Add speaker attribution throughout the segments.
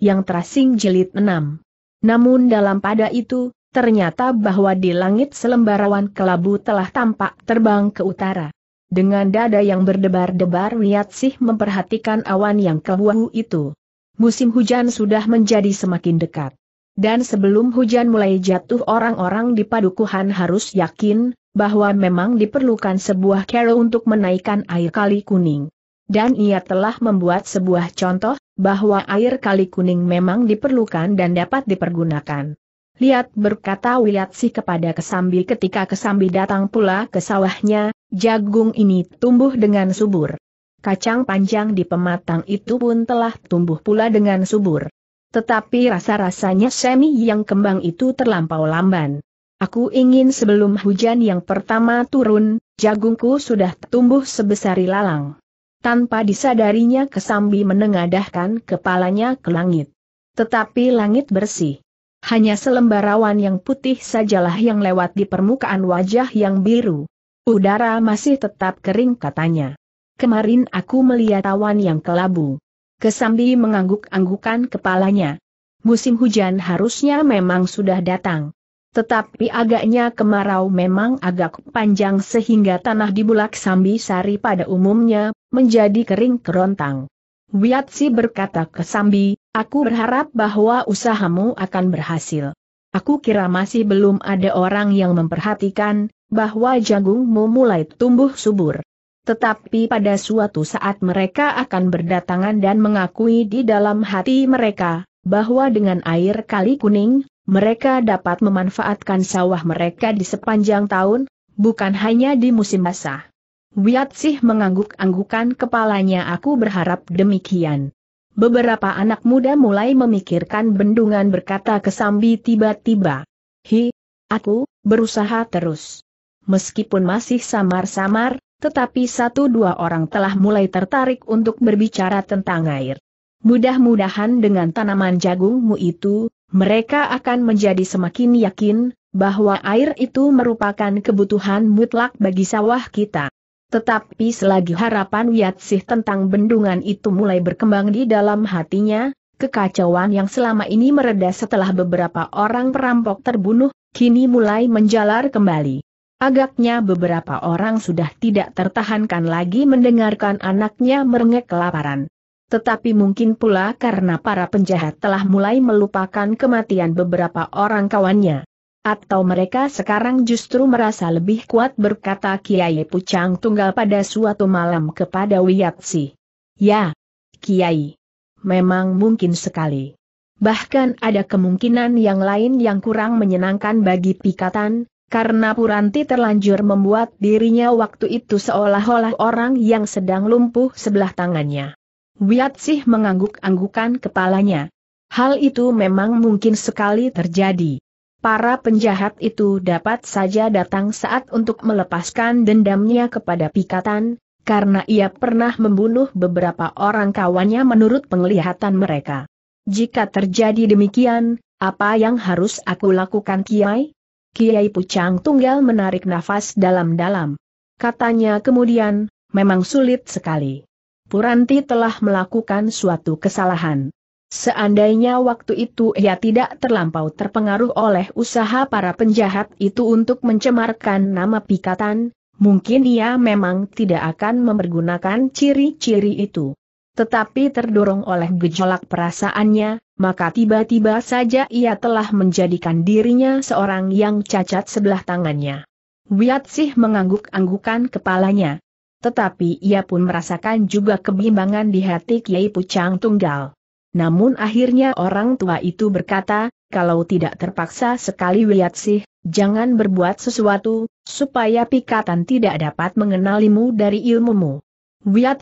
Speaker 1: yang terasing jilid 6. Namun dalam pada itu, ternyata bahwa di langit selembarawan kelabu telah tampak terbang ke utara. Dengan dada yang berdebar-debar Sih memperhatikan awan yang kelabu itu. Musim hujan sudah menjadi semakin dekat. Dan sebelum hujan mulai jatuh orang-orang di padukuhan harus yakin, bahwa memang diperlukan sebuah kero untuk menaikkan air kali kuning. Dan ia telah membuat sebuah contoh, bahwa air kali kuning memang diperlukan dan dapat dipergunakan. Lihat berkata Wilatsi kepada Kesambi ketika Kesambi datang pula ke sawahnya, jagung ini tumbuh dengan subur. Kacang panjang di pematang itu pun telah tumbuh pula dengan subur. Tetapi rasa-rasanya semi yang kembang itu terlampau lamban. Aku ingin sebelum hujan yang pertama turun, jagungku sudah tumbuh sebesar ilalang. Tanpa disadarinya Kesambi menengadahkan kepalanya ke langit. Tetapi langit bersih. Hanya selembar awan yang putih sajalah yang lewat di permukaan wajah yang biru. Udara masih tetap kering katanya. Kemarin aku melihat awan yang kelabu. Kesambi mengangguk-anggukan kepalanya. Musim hujan harusnya memang sudah datang. Tetapi agaknya kemarau memang agak panjang sehingga tanah di Bulak Sambi Sari pada umumnya menjadi kering kerontang. Wiatsi berkata ke Sambi, aku berharap bahwa usahamu akan berhasil. Aku kira masih belum ada orang yang memperhatikan, bahwa jagungmu mulai tumbuh subur. Tetapi pada suatu saat mereka akan berdatangan dan mengakui di dalam hati mereka, bahwa dengan air kali kuning, mereka dapat memanfaatkan sawah mereka di sepanjang tahun, bukan hanya di musim basah. Wiat sih mengangguk-anggukan kepalanya aku berharap demikian. Beberapa anak muda mulai memikirkan bendungan berkata kesambi tiba-tiba. Hi, aku, berusaha terus. Meskipun masih samar-samar, tetapi satu dua orang telah mulai tertarik untuk berbicara tentang air. Mudah-mudahan dengan tanaman jagungmu itu, mereka akan menjadi semakin yakin, bahwa air itu merupakan kebutuhan mutlak bagi sawah kita. Tetapi selagi harapan Yatsih tentang bendungan itu mulai berkembang di dalam hatinya, kekacauan yang selama ini mereda setelah beberapa orang perampok terbunuh, kini mulai menjalar kembali. Agaknya beberapa orang sudah tidak tertahankan lagi mendengarkan anaknya merengek kelaparan. Tetapi mungkin pula karena para penjahat telah mulai melupakan kematian beberapa orang kawannya. Atau mereka sekarang justru merasa lebih kuat berkata Kiai Pucang Tunggal pada suatu malam kepada Wiyatsi. Ya, Kiai. Memang mungkin sekali. Bahkan ada kemungkinan yang lain yang kurang menyenangkan bagi Pikatan, karena Puranti terlanjur membuat dirinya waktu itu seolah-olah orang yang sedang lumpuh sebelah tangannya. Wiyatsih mengangguk-anggukan kepalanya. Hal itu memang mungkin sekali terjadi para penjahat itu dapat saja datang saat untuk melepaskan dendamnya kepada Pikatan, karena ia pernah membunuh beberapa orang kawannya menurut penglihatan mereka. Jika terjadi demikian, apa yang harus aku lakukan Kiai? Kiai Pucang Tunggal menarik nafas dalam-dalam. Katanya kemudian, memang sulit sekali. Puranti telah melakukan suatu kesalahan. Seandainya waktu itu ia tidak terlampau terpengaruh oleh usaha para penjahat itu untuk mencemarkan nama pikatan, mungkin ia memang tidak akan mempergunakan ciri-ciri itu. Tetapi terdorong oleh gejolak perasaannya, maka tiba-tiba saja ia telah menjadikan dirinya seorang yang cacat sebelah tangannya. Wiatsih mengangguk-anggukan kepalanya. Tetapi ia pun merasakan juga kebimbangan di hati Kiai Pucang Tunggal. Namun akhirnya orang tua itu berkata, kalau tidak terpaksa sekali sih, jangan berbuat sesuatu, supaya pikatan tidak dapat mengenalimu dari ilmumu.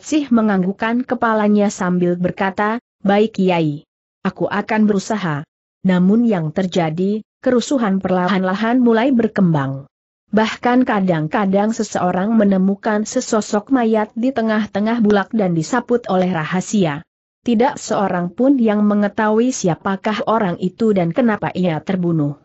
Speaker 1: sih menganggukkan kepalanya sambil berkata, baik Kiai. Aku akan berusaha. Namun yang terjadi, kerusuhan perlahan-lahan mulai berkembang. Bahkan kadang-kadang seseorang menemukan sesosok mayat di tengah-tengah bulak dan disaput oleh rahasia tidak seorang pun yang mengetahui siapakah orang itu dan kenapa ia terbunuh.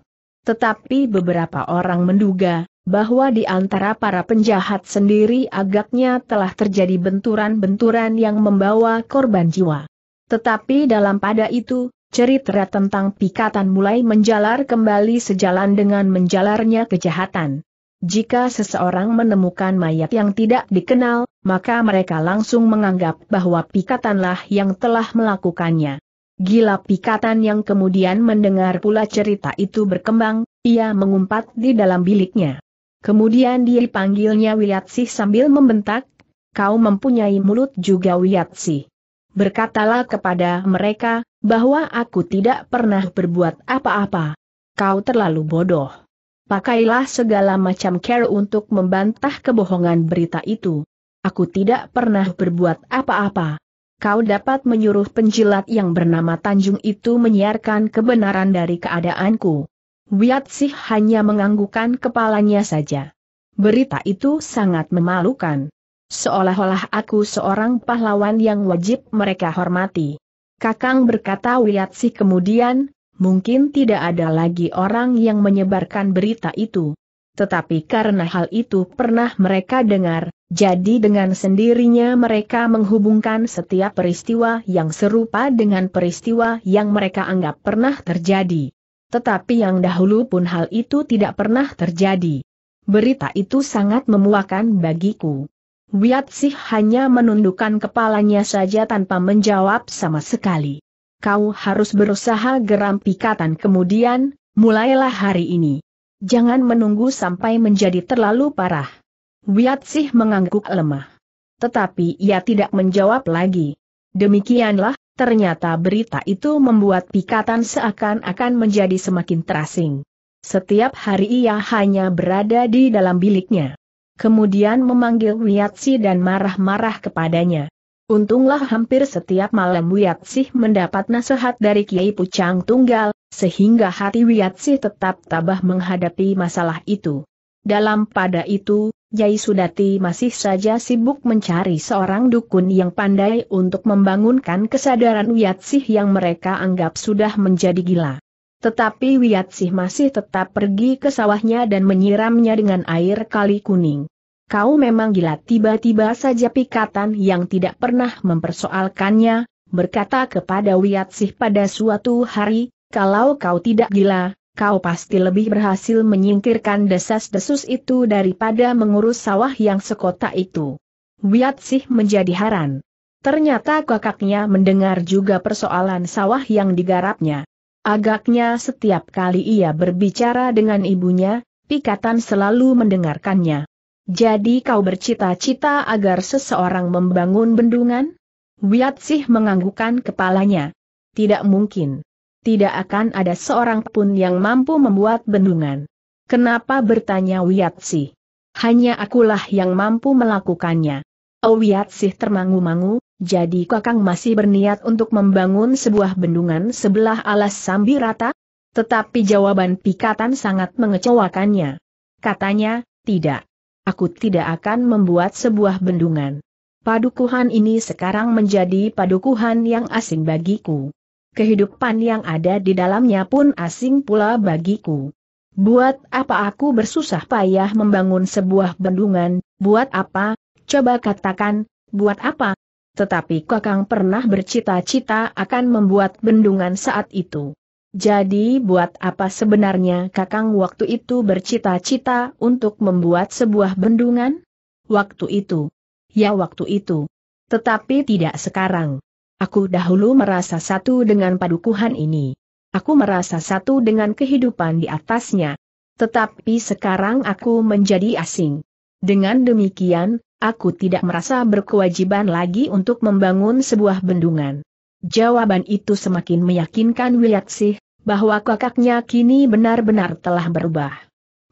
Speaker 1: Tetapi beberapa orang menduga, bahwa di antara para penjahat sendiri agaknya telah terjadi benturan-benturan yang membawa korban jiwa. Tetapi dalam pada itu, cerita tentang pikatan mulai menjalar kembali sejalan dengan menjalarnya kejahatan. Jika seseorang menemukan mayat yang tidak dikenal, maka mereka langsung menganggap bahwa pikatanlah yang telah melakukannya. Gila pikatan yang kemudian mendengar pula cerita itu berkembang, ia mengumpat di dalam biliknya. Kemudian dia dipanggilnya Wiyatsi sambil membentak, kau mempunyai mulut juga Wiyatsi. Berkatalah kepada mereka, bahwa aku tidak pernah berbuat apa-apa. Kau terlalu bodoh. Pakailah segala macam care untuk membantah kebohongan berita itu. Aku tidak pernah berbuat apa-apa. Kau dapat menyuruh penjilat yang bernama Tanjung itu menyiarkan kebenaran dari keadaanku. Wiatsih hanya menganggukan kepalanya saja. Berita itu sangat memalukan. Seolah-olah aku seorang pahlawan yang wajib mereka hormati. Kakang berkata Wiatsih kemudian, mungkin tidak ada lagi orang yang menyebarkan berita itu. Tetapi karena hal itu pernah mereka dengar, jadi dengan sendirinya mereka menghubungkan setiap peristiwa yang serupa dengan peristiwa yang mereka anggap pernah terjadi. Tetapi yang dahulu pun hal itu tidak pernah terjadi. Berita itu sangat memuakan bagiku. Wiat Sih hanya menundukkan kepalanya saja tanpa menjawab sama sekali kau harus berusaha geram pikatan kemudian, mulailah hari ini. Jangan menunggu sampai menjadi terlalu parah. Wiatsih mengangguk lemah. Tetapi ia tidak menjawab lagi. Demikianlah, ternyata berita itu membuat pikatan seakan-akan menjadi semakin terasing. Setiap hari ia hanya berada di dalam biliknya. Kemudian memanggil Wiatsi dan marah-marah kepadanya. Untunglah hampir setiap malam Wiatsih mendapat nasihat dari Kiai Pucang Tunggal, sehingga hati Wiatsih tetap tabah menghadapi masalah itu. Dalam pada itu, Jai Sudati masih saja sibuk mencari seorang dukun yang pandai untuk membangunkan kesadaran Wiatsih yang mereka anggap sudah menjadi gila. Tetapi Wiatsih masih tetap pergi ke sawahnya dan menyiramnya dengan air kali kuning. Kau memang gila tiba-tiba saja pikatan yang tidak pernah mempersoalkannya, berkata kepada Wiatsih pada suatu hari, kalau kau tidak gila, kau pasti lebih berhasil menyingkirkan desas-desus itu daripada mengurus sawah yang sekota itu. Wiatsih menjadi haran. Ternyata kakaknya mendengar juga persoalan sawah yang digarapnya. Agaknya setiap kali ia berbicara dengan ibunya, Pikatan selalu mendengarkannya. Jadi kau bercita-cita agar seseorang membangun bendungan? Wiatsih menganggukkan kepalanya. Tidak mungkin. Tidak akan ada seorang pun yang mampu membuat bendungan. Kenapa bertanya Wiatsih? Hanya akulah yang mampu melakukannya. Oh Wiatsih termangu-mangu, jadi kakang masih berniat untuk membangun sebuah bendungan sebelah alas sambil rata? Tetapi jawaban pikatan sangat mengecewakannya. Katanya, tidak. Aku tidak akan membuat sebuah bendungan. Padukuhan ini sekarang menjadi padukuhan yang asing bagiku. Kehidupan yang ada di dalamnya pun asing pula bagiku. Buat apa aku bersusah payah membangun sebuah bendungan, buat apa, coba katakan, buat apa? Tetapi Kakang pernah bercita-cita akan membuat bendungan saat itu. Jadi buat apa sebenarnya Kakang waktu itu bercita-cita untuk membuat sebuah bendungan? Waktu itu. Ya waktu itu. Tetapi tidak sekarang. Aku dahulu merasa satu dengan padukuhan ini. Aku merasa satu dengan kehidupan di atasnya. Tetapi sekarang aku menjadi asing. Dengan demikian, aku tidak merasa berkewajiban lagi untuk membangun sebuah bendungan. Jawaban itu semakin meyakinkan Wiyaksih, bahwa kakaknya kini benar-benar telah berubah.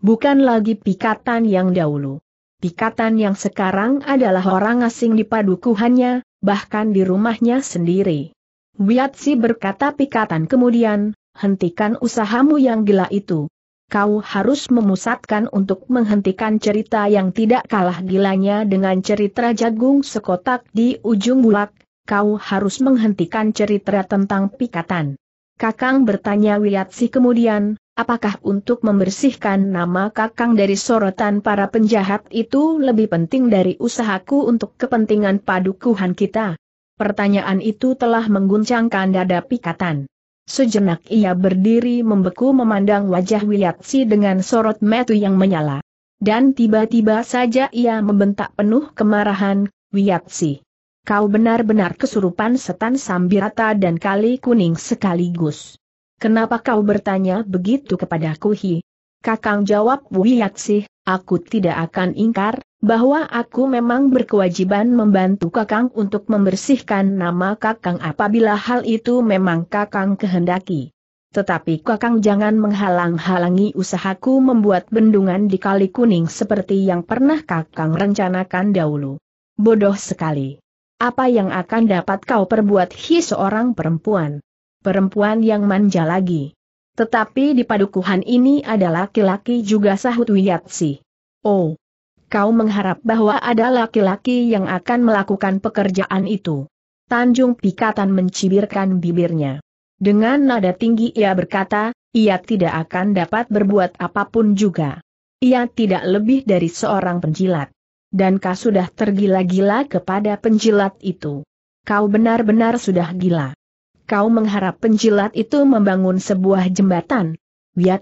Speaker 1: Bukan lagi pikatan yang dahulu. Pikatan yang sekarang adalah orang asing di padukuhannya, bahkan di rumahnya sendiri. Wiatsi berkata pikatan kemudian, hentikan usahamu yang gila itu. Kau harus memusatkan untuk menghentikan cerita yang tidak kalah gilanya dengan cerita jagung sekotak di ujung bulak, kau harus menghentikan cerita tentang pikatan. Kakang bertanya Wiyatsi kemudian, apakah untuk membersihkan nama Kakang dari sorotan para penjahat itu lebih penting dari usahaku untuk kepentingan padukuhan kita? Pertanyaan itu telah mengguncangkan dada pikatan. Sejenak ia berdiri membeku memandang wajah Wiyatsi dengan sorot metu yang menyala. Dan tiba-tiba saja ia membentak penuh kemarahan, Wiyatsi. Kau benar-benar kesurupan setan Sambirata dan Kali Kuning sekaligus. Kenapa kau bertanya begitu kepadaku Hi? Kakang jawab Wiyaksih, aku tidak akan ingkar, bahwa aku memang berkewajiban membantu Kakang untuk membersihkan nama Kakang apabila hal itu memang Kakang kehendaki. Tetapi Kakang jangan menghalang-halangi usahaku membuat bendungan di Kali Kuning seperti yang pernah Kakang rencanakan dahulu. Bodoh sekali. Apa yang akan dapat kau perbuat hi seorang perempuan? Perempuan yang manja lagi. Tetapi di padukuhan ini ada laki-laki juga sahut Wiyatsi. Oh, kau mengharap bahwa ada laki-laki yang akan melakukan pekerjaan itu. Tanjung Pikatan mencibirkan bibirnya. Dengan nada tinggi ia berkata, ia tidak akan dapat berbuat apapun juga. Ia tidak lebih dari seorang penjilat dan kau sudah tergila-gila kepada penjilat itu. Kau benar-benar sudah gila. Kau mengharap penjilat itu membangun sebuah jembatan.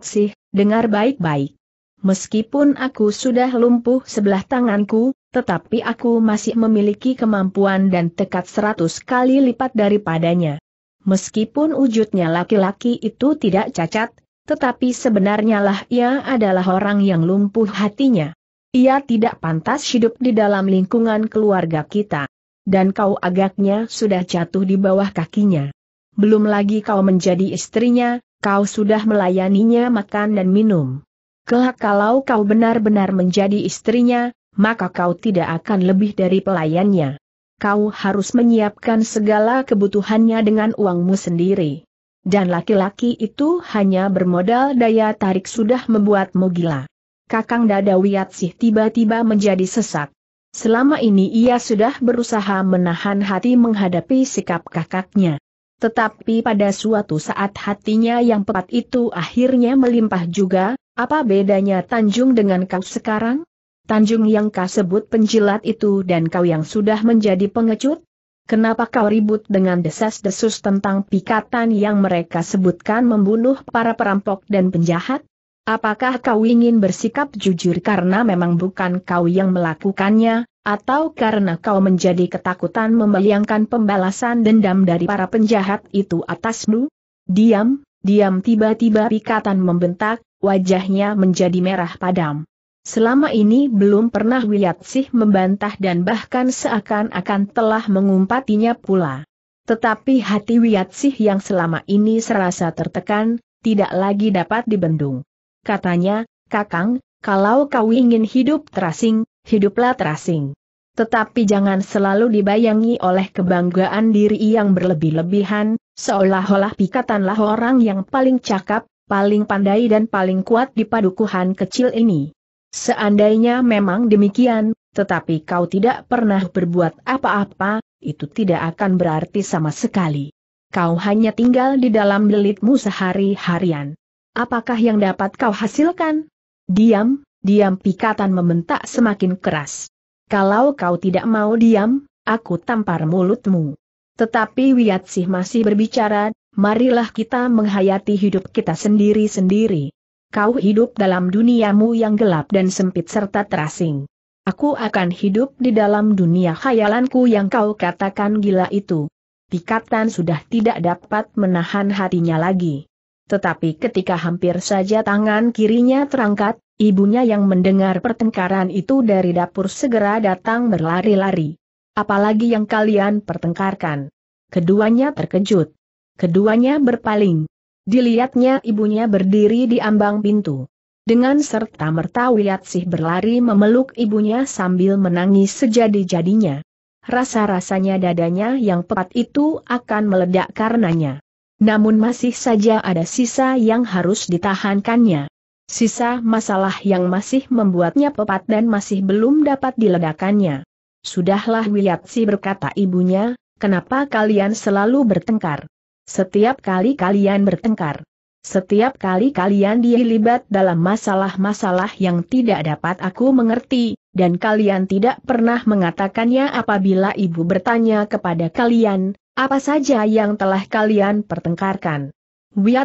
Speaker 1: sih, dengar baik-baik. Meskipun aku sudah lumpuh sebelah tanganku, tetapi aku masih memiliki kemampuan dan tekad seratus kali lipat daripadanya. Meskipun wujudnya laki-laki itu tidak cacat, tetapi sebenarnya lah ia adalah orang yang lumpuh hatinya. Ia tidak pantas hidup di dalam lingkungan keluarga kita. Dan kau agaknya sudah jatuh di bawah kakinya. Belum lagi kau menjadi istrinya, kau sudah melayaninya makan dan minum. Kelak kalau kau benar-benar menjadi istrinya, maka kau tidak akan lebih dari pelayannya. Kau harus menyiapkan segala kebutuhannya dengan uangmu sendiri. Dan laki-laki itu hanya bermodal daya tarik sudah membuatmu gila. Kakang Dada Wiatsih tiba-tiba menjadi sesak. Selama ini ia sudah berusaha menahan hati menghadapi sikap kakaknya. Tetapi pada suatu saat hatinya yang pekat itu akhirnya melimpah juga, apa bedanya Tanjung dengan kau sekarang? Tanjung yang kau sebut penjilat itu dan kau yang sudah menjadi pengecut? Kenapa kau ribut dengan desas-desus tentang pikatan yang mereka sebutkan membunuh para perampok dan penjahat? Apakah kau ingin bersikap jujur karena memang bukan kau yang melakukannya, atau karena kau menjadi ketakutan membayangkan pembalasan dendam dari para penjahat itu atasmu? Diam, diam tiba-tiba pikatan membentak, wajahnya menjadi merah padam. Selama ini belum pernah Wiyatsih membantah dan bahkan seakan-akan telah mengumpatinya pula. Tetapi hati Wiyatsih yang selama ini serasa tertekan, tidak lagi dapat dibendung katanya, Kakang, kalau kau ingin hidup terasing, hiduplah terasing. Tetapi jangan selalu dibayangi oleh kebanggaan diri yang berlebih-lebihan, seolah-olah pikatanlah orang yang paling cakap, paling pandai dan paling kuat di padukuhan kecil ini. Seandainya memang demikian, tetapi kau tidak pernah berbuat apa-apa, itu tidak akan berarti sama sekali. Kau hanya tinggal di dalam lelitmu sehari-harian. Apakah yang dapat kau hasilkan? Diam, diam pikatan membentak semakin keras. Kalau kau tidak mau diam, aku tampar mulutmu. Tetapi Wiatsih masih berbicara, marilah kita menghayati hidup kita sendiri-sendiri. Kau hidup dalam duniamu yang gelap dan sempit serta terasing. Aku akan hidup di dalam dunia khayalanku yang kau katakan gila itu. Pikatan sudah tidak dapat menahan hatinya lagi. Tetapi ketika hampir saja tangan kirinya terangkat, ibunya yang mendengar pertengkaran itu dari dapur segera datang berlari-lari. Apalagi yang kalian pertengkarkan. Keduanya terkejut. Keduanya berpaling. Dilihatnya ibunya berdiri di ambang pintu. Dengan serta merta sih berlari memeluk ibunya sambil menangis sejadi-jadinya. Rasa-rasanya dadanya yang pekat itu akan meledak karenanya. Namun masih saja ada sisa yang harus ditahankannya. Sisa masalah yang masih membuatnya pepat dan masih belum dapat diledakannya. Sudahlah Wiyatsi berkata ibunya, kenapa kalian selalu bertengkar? Setiap kali kalian bertengkar. Setiap kali kalian dilibat dalam masalah-masalah yang tidak dapat aku mengerti, dan kalian tidak pernah mengatakannya apabila ibu bertanya kepada kalian, apa saja yang telah kalian pertengkarkan.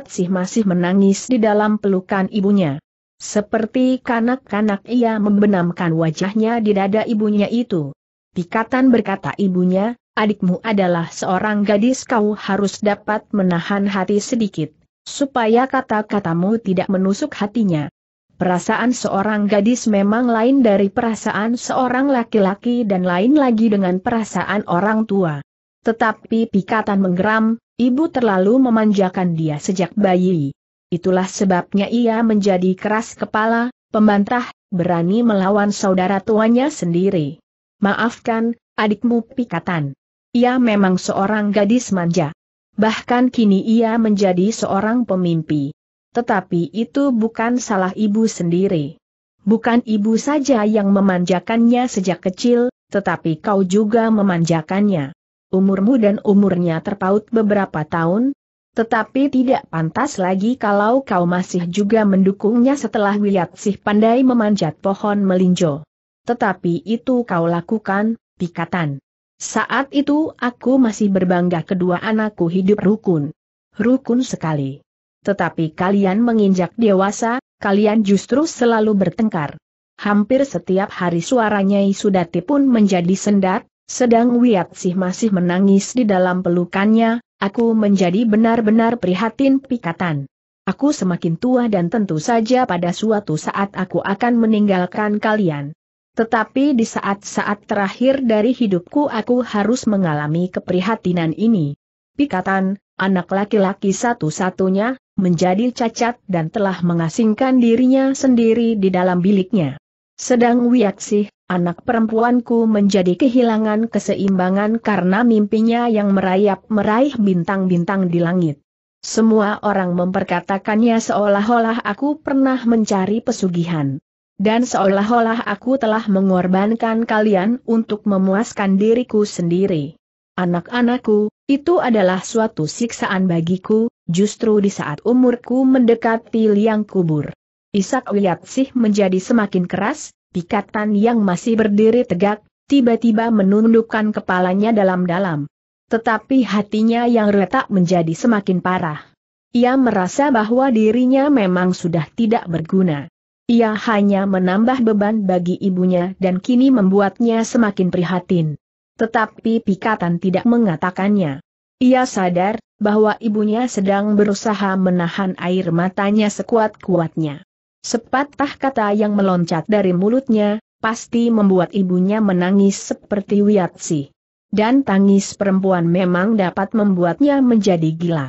Speaker 1: sih masih menangis di dalam pelukan ibunya. Seperti kanak-kanak ia membenamkan wajahnya di dada ibunya itu. Pikatan berkata ibunya, adikmu adalah seorang gadis kau harus dapat menahan hati sedikit, supaya kata-katamu tidak menusuk hatinya. Perasaan seorang gadis memang lain dari perasaan seorang laki-laki dan lain lagi dengan perasaan orang tua. Tetapi pikatan menggeram, ibu terlalu memanjakan dia sejak bayi. Itulah sebabnya ia menjadi keras kepala, pembantah, berani melawan saudara tuanya sendiri. Maafkan, adikmu pikatan. Ia memang seorang gadis manja. Bahkan kini ia menjadi seorang pemimpi. Tetapi itu bukan salah ibu sendiri. Bukan ibu saja yang memanjakannya sejak kecil, tetapi kau juga memanjakannya. Umurmu dan umurnya terpaut beberapa tahun, tetapi tidak pantas lagi kalau kau masih juga mendukungnya setelah sih pandai memanjat pohon melinjo. Tetapi itu kau lakukan, pikatan. Saat itu aku masih berbangga kedua anakku hidup rukun. Rukun sekali. Tetapi kalian menginjak dewasa, kalian justru selalu bertengkar. Hampir setiap hari suaranya Isudati pun menjadi sendat, sedang Wiat sih masih menangis di dalam pelukannya, aku menjadi benar-benar prihatin pikatan. Aku semakin tua dan tentu saja pada suatu saat aku akan meninggalkan kalian. Tetapi di saat-saat terakhir dari hidupku aku harus mengalami keprihatinan ini. Pikatan, anak laki-laki satu-satunya, menjadi cacat dan telah mengasingkan dirinya sendiri di dalam biliknya. Sedang Wiaksih, anak perempuanku menjadi kehilangan keseimbangan karena mimpinya yang merayap meraih bintang-bintang di langit. Semua orang memperkatakannya seolah-olah aku pernah mencari pesugihan. Dan seolah-olah aku telah mengorbankan kalian untuk memuaskan diriku sendiri. Anak-anakku, itu adalah suatu siksaan bagiku, justru di saat umurku mendekati liang kubur. Isak sih menjadi semakin keras, pikatan yang masih berdiri tegak, tiba-tiba menundukkan kepalanya dalam-dalam. Tetapi hatinya yang retak menjadi semakin parah. Ia merasa bahwa dirinya memang sudah tidak berguna. Ia hanya menambah beban bagi ibunya dan kini membuatnya semakin prihatin. Tetapi pikatan tidak mengatakannya. Ia sadar bahwa ibunya sedang berusaha menahan air matanya sekuat-kuatnya. Sepatah kata yang meloncat dari mulutnya, pasti membuat ibunya menangis seperti Wiatsi. Dan tangis perempuan memang dapat membuatnya menjadi gila.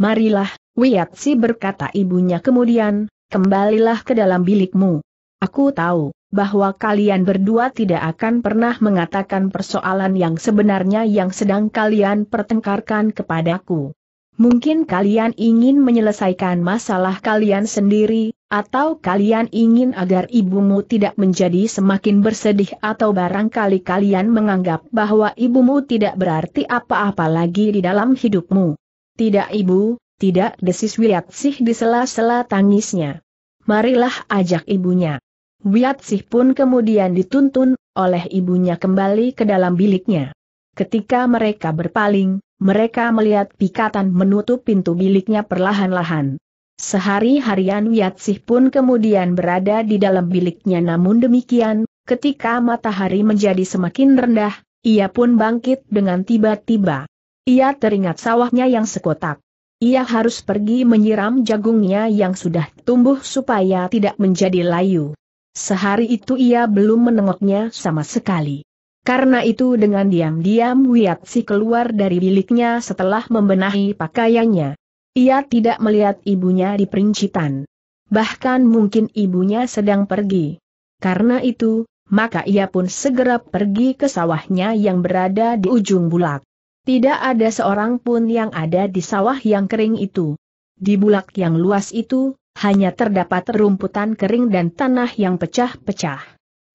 Speaker 1: Marilah, Wiatsi berkata ibunya kemudian, kembalilah ke dalam bilikmu. Aku tahu, bahwa kalian berdua tidak akan pernah mengatakan persoalan yang sebenarnya yang sedang kalian pertengkarkan kepadaku. Mungkin kalian ingin menyelesaikan masalah kalian sendiri, atau kalian ingin agar ibumu tidak menjadi semakin bersedih atau barangkali kalian menganggap bahwa ibumu tidak berarti apa-apa lagi di dalam hidupmu. Tidak ibu, tidak desis sih di sela-sela tangisnya. Marilah ajak ibunya. Wiat Sih pun kemudian dituntun oleh ibunya kembali ke dalam biliknya. Ketika mereka berpaling, mereka melihat pikatan menutup pintu biliknya perlahan-lahan. Sehari-harian Wiat Sih pun kemudian berada di dalam biliknya namun demikian, ketika matahari menjadi semakin rendah, ia pun bangkit dengan tiba-tiba. Ia teringat sawahnya yang sekotak. Ia harus pergi menyiram jagungnya yang sudah tumbuh supaya tidak menjadi layu. Sehari itu ia belum menengoknya sama sekali. Karena itu dengan diam-diam Wiatsi keluar dari biliknya setelah membenahi pakaiannya. Ia tidak melihat ibunya di perincitan. Bahkan mungkin ibunya sedang pergi. Karena itu, maka ia pun segera pergi ke sawahnya yang berada di ujung bulak. Tidak ada seorang pun yang ada di sawah yang kering itu. Di bulak yang luas itu, hanya terdapat rumputan kering dan tanah yang pecah-pecah.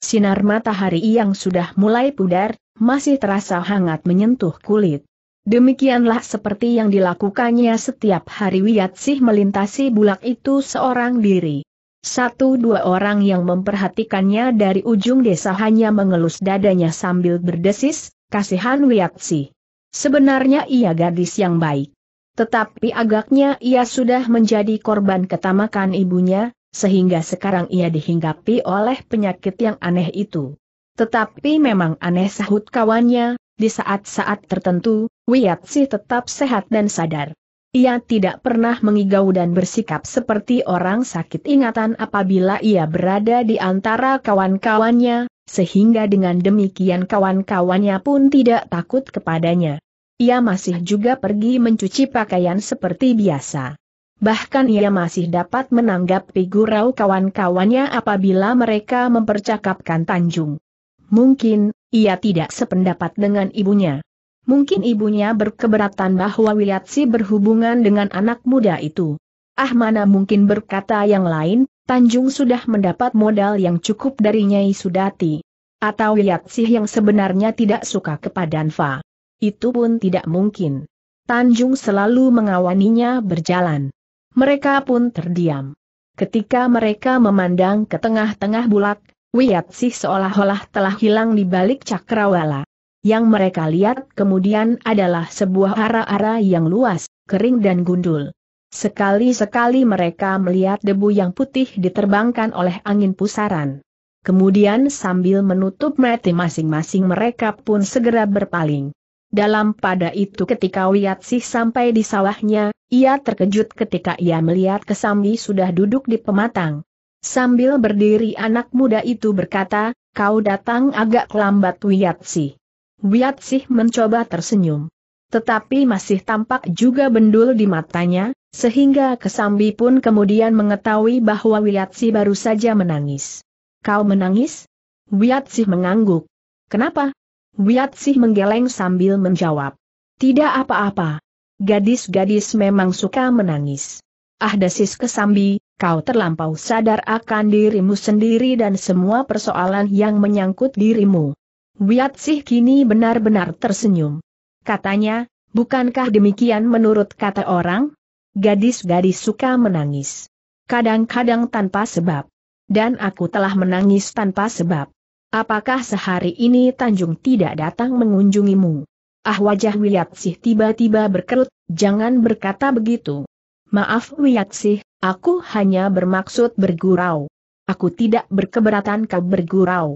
Speaker 1: Sinar matahari yang sudah mulai pudar, masih terasa hangat menyentuh kulit. Demikianlah seperti yang dilakukannya setiap hari Wiyatsih melintasi bulak itu seorang diri. Satu dua orang yang memperhatikannya dari ujung desa hanya mengelus dadanya sambil berdesis, kasihan Wiyatsih. Sebenarnya ia gadis yang baik. Tetapi agaknya ia sudah menjadi korban ketamakan ibunya, sehingga sekarang ia dihinggapi oleh penyakit yang aneh itu. Tetapi memang aneh sahut kawannya, di saat-saat tertentu, Wiat sih tetap sehat dan sadar. Ia tidak pernah mengigau dan bersikap seperti orang sakit ingatan apabila ia berada di antara kawan-kawannya, sehingga dengan demikian kawan-kawannya pun tidak takut kepadanya. Ia masih juga pergi mencuci pakaian seperti biasa. Bahkan ia masih dapat menanggapi gurau kawan-kawannya apabila mereka mempercakapkan Tanjung. Mungkin, ia tidak sependapat dengan ibunya. Mungkin ibunya berkeberatan bahwa Wilatsi berhubungan dengan anak muda itu. Ah mana mungkin berkata yang lain, Tanjung sudah mendapat modal yang cukup dari Nyai Sudati. Atau Wilatsi yang sebenarnya tidak suka kepada Anfa. Itu pun tidak mungkin. Tanjung selalu mengawaninya berjalan. Mereka pun terdiam. Ketika mereka memandang ke tengah-tengah bulak, Wiyatsi seolah-olah telah hilang di balik cakrawala. Yang mereka lihat kemudian adalah sebuah ara-ara yang luas, kering dan gundul. Sekali-sekali mereka melihat debu yang putih diterbangkan oleh angin pusaran. Kemudian sambil menutup mati masing-masing mereka pun segera berpaling. Dalam pada itu ketika Wiyatsih sampai di sawahnya, ia terkejut ketika ia melihat Kesambi sudah duduk di pematang. Sambil berdiri anak muda itu berkata, kau datang agak lambat Wiyatsih." Wiyatsih mencoba tersenyum. Tetapi masih tampak juga bendul di matanya, sehingga Kesambi pun kemudian mengetahui bahwa Wiyatsih baru saja menangis. Kau menangis? Wiyatsih mengangguk. Kenapa? Wiatsih menggeleng sambil menjawab. Tidak apa-apa. Gadis-gadis memang suka menangis. Ah desis kesambi, kau terlampau sadar akan dirimu sendiri dan semua persoalan yang menyangkut dirimu. Wiatsih kini benar-benar tersenyum. Katanya, bukankah demikian menurut kata orang? Gadis-gadis suka menangis. Kadang-kadang tanpa sebab. Dan aku telah menangis tanpa sebab. Apakah sehari ini Tanjung tidak datang mengunjungimu? Ah wajah Wiyatsih tiba-tiba berkerut, jangan berkata begitu. Maaf Wiyatsih, aku hanya bermaksud bergurau. Aku tidak berkeberatan kau bergurau.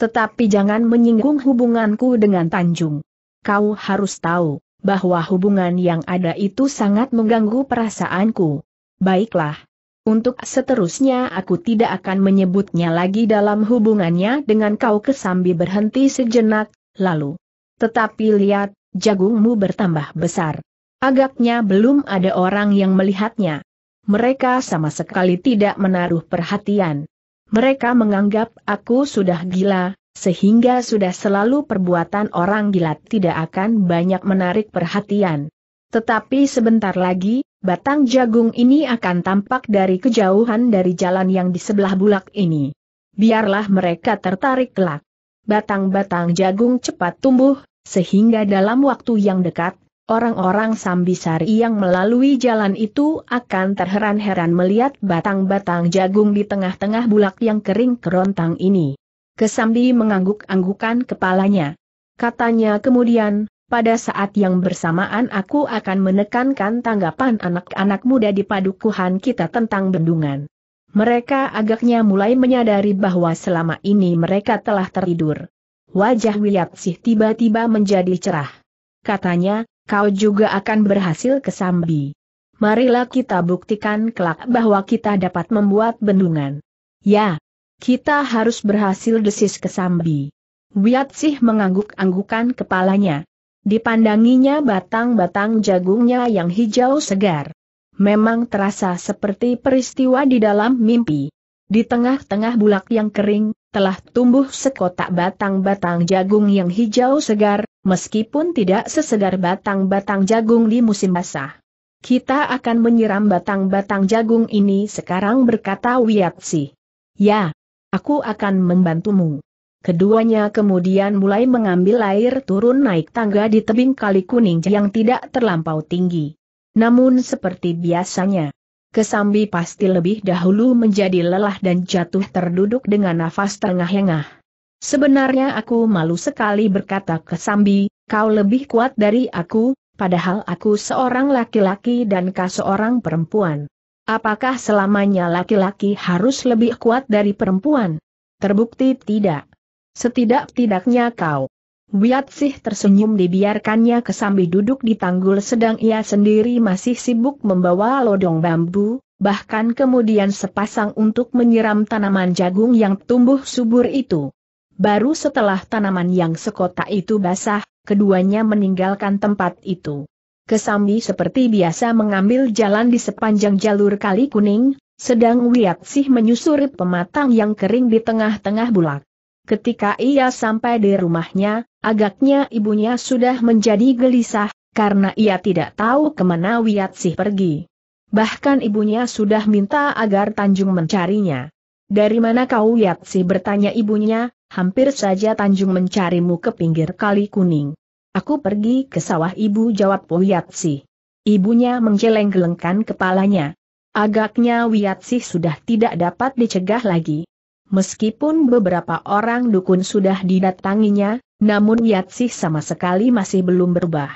Speaker 1: Tetapi jangan menyinggung hubunganku dengan Tanjung. Kau harus tahu, bahwa hubungan yang ada itu sangat mengganggu perasaanku. Baiklah, untuk seterusnya aku tidak akan menyebutnya lagi dalam hubungannya dengan kau kesambi berhenti sejenak, lalu. Tetapi lihat, jagungmu bertambah besar. Agaknya belum ada orang yang melihatnya. Mereka sama sekali tidak menaruh perhatian. Mereka menganggap aku sudah gila, sehingga sudah selalu perbuatan orang gila tidak akan banyak menarik perhatian. Tetapi sebentar lagi, batang jagung ini akan tampak dari kejauhan dari jalan yang di sebelah bulak ini. Biarlah mereka tertarik kelak. Batang-batang jagung cepat tumbuh, sehingga dalam waktu yang dekat, orang-orang Sambisari yang melalui jalan itu akan terheran-heran melihat batang-batang jagung di tengah-tengah bulak yang kering kerontang ini. Kesambi mengangguk-anggukan kepalanya. Katanya kemudian, pada saat yang bersamaan aku akan menekankan tanggapan anak-anak muda di padukuhan kita tentang bendungan. Mereka agaknya mulai menyadari bahwa selama ini mereka telah tertidur. Wajah sih tiba-tiba menjadi cerah. Katanya, kau juga akan berhasil ke Sambi. Marilah kita buktikan kelak bahwa kita dapat membuat bendungan. Ya, kita harus berhasil desis ke Sambi. sih mengangguk-anggukan kepalanya Dipandanginya batang-batang jagungnya yang hijau segar. Memang terasa seperti peristiwa di dalam mimpi. Di tengah-tengah bulak yang kering, telah tumbuh sekotak batang-batang jagung yang hijau segar, meskipun tidak sesegar batang-batang jagung di musim basah. Kita akan menyiram batang-batang jagung ini sekarang berkata Wiatsi. Ya, aku akan membantumu. Keduanya kemudian mulai mengambil air turun naik tangga di tebing kali kuning yang tidak terlampau tinggi. Namun seperti biasanya, Kesambi pasti lebih dahulu menjadi lelah dan jatuh terduduk dengan nafas terengah-engah. Sebenarnya aku malu sekali berkata Kesambi, kau lebih kuat dari aku, padahal aku seorang laki-laki dan kau seorang perempuan. Apakah selamanya laki-laki harus lebih kuat dari perempuan? Terbukti tidak. Setidak-tidaknya kau. Wiatsih tersenyum dibiarkannya kesambi duduk di tanggul sedang ia sendiri masih sibuk membawa lodong bambu, bahkan kemudian sepasang untuk menyiram tanaman jagung yang tumbuh subur itu. Baru setelah tanaman yang sekota itu basah, keduanya meninggalkan tempat itu. Kesambi seperti biasa mengambil jalan di sepanjang jalur kali kuning, sedang Wiatsih menyusuri pematang yang kering di tengah-tengah bulak. Ketika ia sampai di rumahnya, agaknya ibunya sudah menjadi gelisah, karena ia tidak tahu kemana Wiatsih pergi. Bahkan ibunya sudah minta agar Tanjung mencarinya. Dari mana kau Wiatsih bertanya ibunya, hampir saja Tanjung mencarimu ke pinggir kali kuning. Aku pergi ke sawah ibu jawab Wiatsih. Ibunya menggeleng-gelengkan kepalanya. Agaknya Wiatsih sudah tidak dapat dicegah lagi. Meskipun beberapa orang dukun sudah didatanginya, namun Yatsih sama sekali masih belum berubah.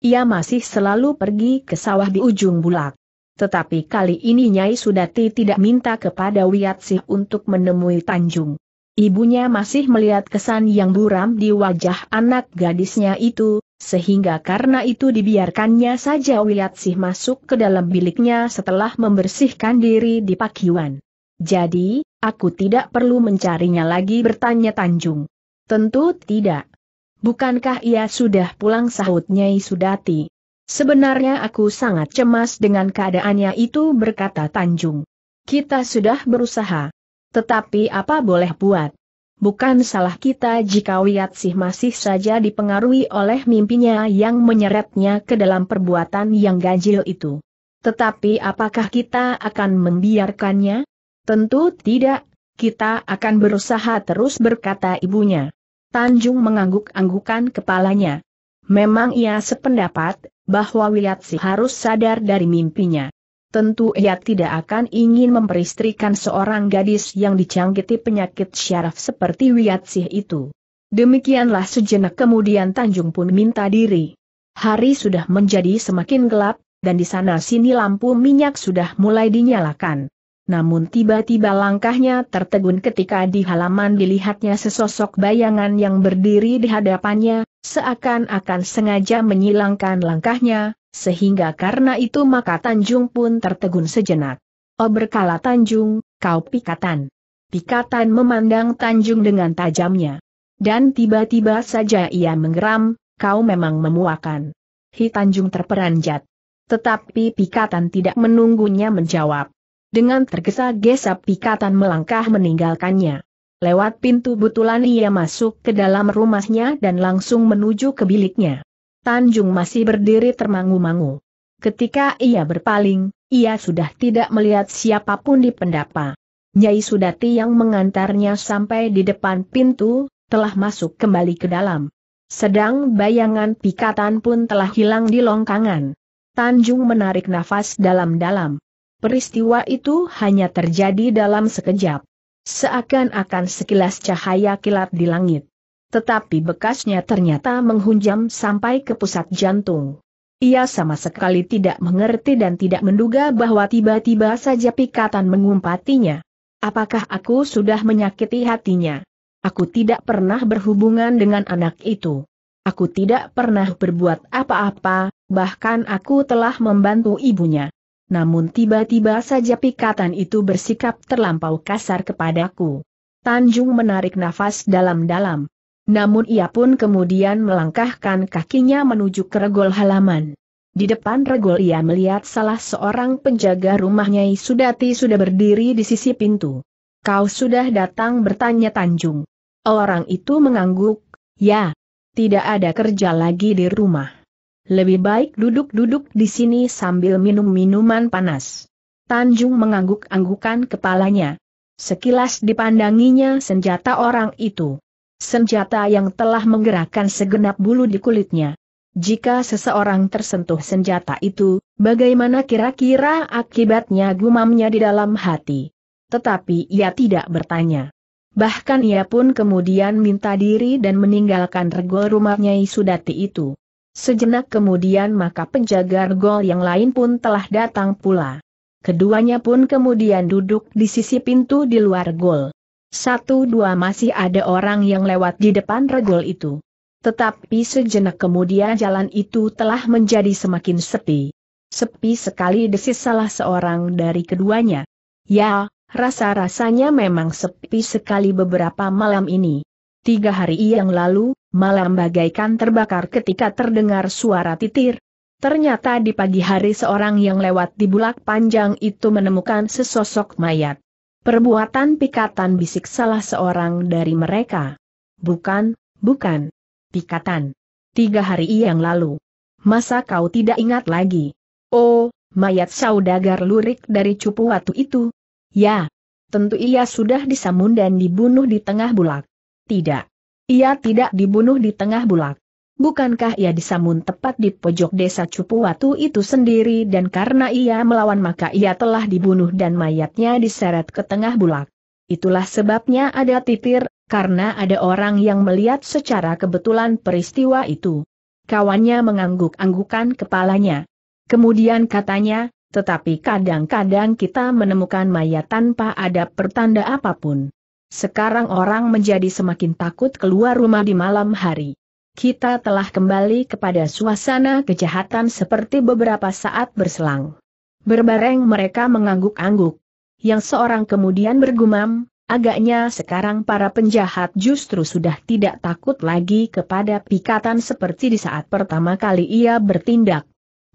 Speaker 1: Ia masih selalu pergi ke sawah di ujung bulak. Tetapi kali ini Nyai Sudati tidak minta kepada Wiatsih untuk menemui Tanjung. Ibunya masih melihat kesan yang buram di wajah anak gadisnya itu, sehingga karena itu dibiarkannya saja Wiatsih masuk ke dalam biliknya setelah membersihkan diri di pakiwan. Jadi, aku tidak perlu mencarinya lagi bertanya Tanjung. Tentu tidak. Bukankah ia sudah pulang sahut Nyai Sudati? Sebenarnya aku sangat cemas dengan keadaannya itu berkata Tanjung. Kita sudah berusaha. Tetapi apa boleh buat? Bukan salah kita jika Wiat sih masih saja dipengaruhi oleh mimpinya yang menyeretnya ke dalam perbuatan yang ganjil itu. Tetapi apakah kita akan membiarkannya? Tentu tidak, kita akan berusaha terus berkata ibunya. Tanjung mengangguk-anggukan kepalanya. Memang ia sependapat, bahwa Wiyatsi harus sadar dari mimpinya. Tentu ia tidak akan ingin memperistrikan seorang gadis yang dicangkiti penyakit syaraf seperti Wiyatsi itu. Demikianlah sejenak kemudian Tanjung pun minta diri. Hari sudah menjadi semakin gelap, dan di sana sini lampu minyak sudah mulai dinyalakan. Namun tiba-tiba langkahnya tertegun ketika di halaman dilihatnya sesosok bayangan yang berdiri di hadapannya, seakan-akan sengaja menyilangkan langkahnya, sehingga karena itu maka Tanjung pun tertegun sejenak. Oh berkala Tanjung, kau pikatan. Pikatan memandang Tanjung dengan tajamnya. Dan tiba-tiba saja ia menggeram, kau memang memuakan. Hi Tanjung terperanjat. Tetapi Pikatan tidak menunggunya menjawab. Dengan tergesa-gesa pikatan melangkah meninggalkannya. Lewat pintu butulan ia masuk ke dalam rumahnya dan langsung menuju ke biliknya. Tanjung masih berdiri termangu-mangu. Ketika ia berpaling, ia sudah tidak melihat siapapun di pendapa. Nyai Sudati yang mengantarnya sampai di depan pintu, telah masuk kembali ke dalam. Sedang bayangan pikatan pun telah hilang di longkangan. Tanjung menarik nafas dalam-dalam. Peristiwa itu hanya terjadi dalam sekejap. Seakan-akan sekilas cahaya kilat di langit. Tetapi bekasnya ternyata menghunjam sampai ke pusat jantung. Ia sama sekali tidak mengerti dan tidak menduga bahwa tiba-tiba saja pikatan mengumpatinya. Apakah aku sudah menyakiti hatinya? Aku tidak pernah berhubungan dengan anak itu. Aku tidak pernah berbuat apa-apa, bahkan aku telah membantu ibunya namun tiba-tiba saja pikatan itu bersikap terlampau kasar kepadaku. Tanjung menarik nafas dalam-dalam. Namun ia pun kemudian melangkahkan kakinya menuju ke regol halaman. Di depan regol ia melihat salah seorang penjaga rumahnya Sudati sudah berdiri di sisi pintu. Kau sudah datang bertanya Tanjung. Orang itu mengangguk, ya. Tidak ada kerja lagi di rumah. Lebih baik duduk-duduk di sini sambil minum minuman panas. Tanjung mengangguk-anggukan kepalanya. Sekilas dipandanginya senjata orang itu. Senjata yang telah menggerakkan segenap bulu di kulitnya. Jika seseorang tersentuh senjata itu, bagaimana kira-kira akibatnya gumamnya di dalam hati. Tetapi ia tidak bertanya. Bahkan ia pun kemudian minta diri dan meninggalkan regol rumahnya Sudati itu. Sejenak kemudian maka penjaga gol yang lain pun telah datang pula. Keduanya pun kemudian duduk di sisi pintu di luar gol. Satu dua masih ada orang yang lewat di depan regol itu. Tetapi sejenak kemudian jalan itu telah menjadi semakin sepi. Sepi sekali desis salah seorang dari keduanya. Ya, rasa-rasanya memang sepi sekali beberapa malam ini. Tiga hari yang lalu, malam bagaikan terbakar ketika terdengar suara titir. Ternyata di pagi hari seorang yang lewat di bulak panjang itu menemukan sesosok mayat. Perbuatan pikatan bisik salah seorang dari mereka. Bukan, bukan. Pikatan. Tiga hari yang lalu. Masa kau tidak ingat lagi? Oh, mayat saudagar lurik dari cupu watu itu? Ya, tentu ia sudah disamun dan dibunuh di tengah bulak. Tidak. Ia tidak dibunuh di tengah bulak. Bukankah ia disamun tepat di pojok desa Cupu itu sendiri dan karena ia melawan maka ia telah dibunuh dan mayatnya diseret ke tengah bulak. Itulah sebabnya ada titir, karena ada orang yang melihat secara kebetulan peristiwa itu. Kawannya mengangguk-anggukan kepalanya. Kemudian katanya, tetapi kadang-kadang kita menemukan mayat tanpa ada pertanda apapun. Sekarang orang menjadi semakin takut keluar rumah di malam hari. Kita telah kembali kepada suasana kejahatan seperti beberapa saat berselang. Berbareng mereka mengangguk-angguk. Yang seorang kemudian bergumam, agaknya sekarang para penjahat justru sudah tidak takut lagi kepada pikatan seperti di saat pertama kali ia bertindak.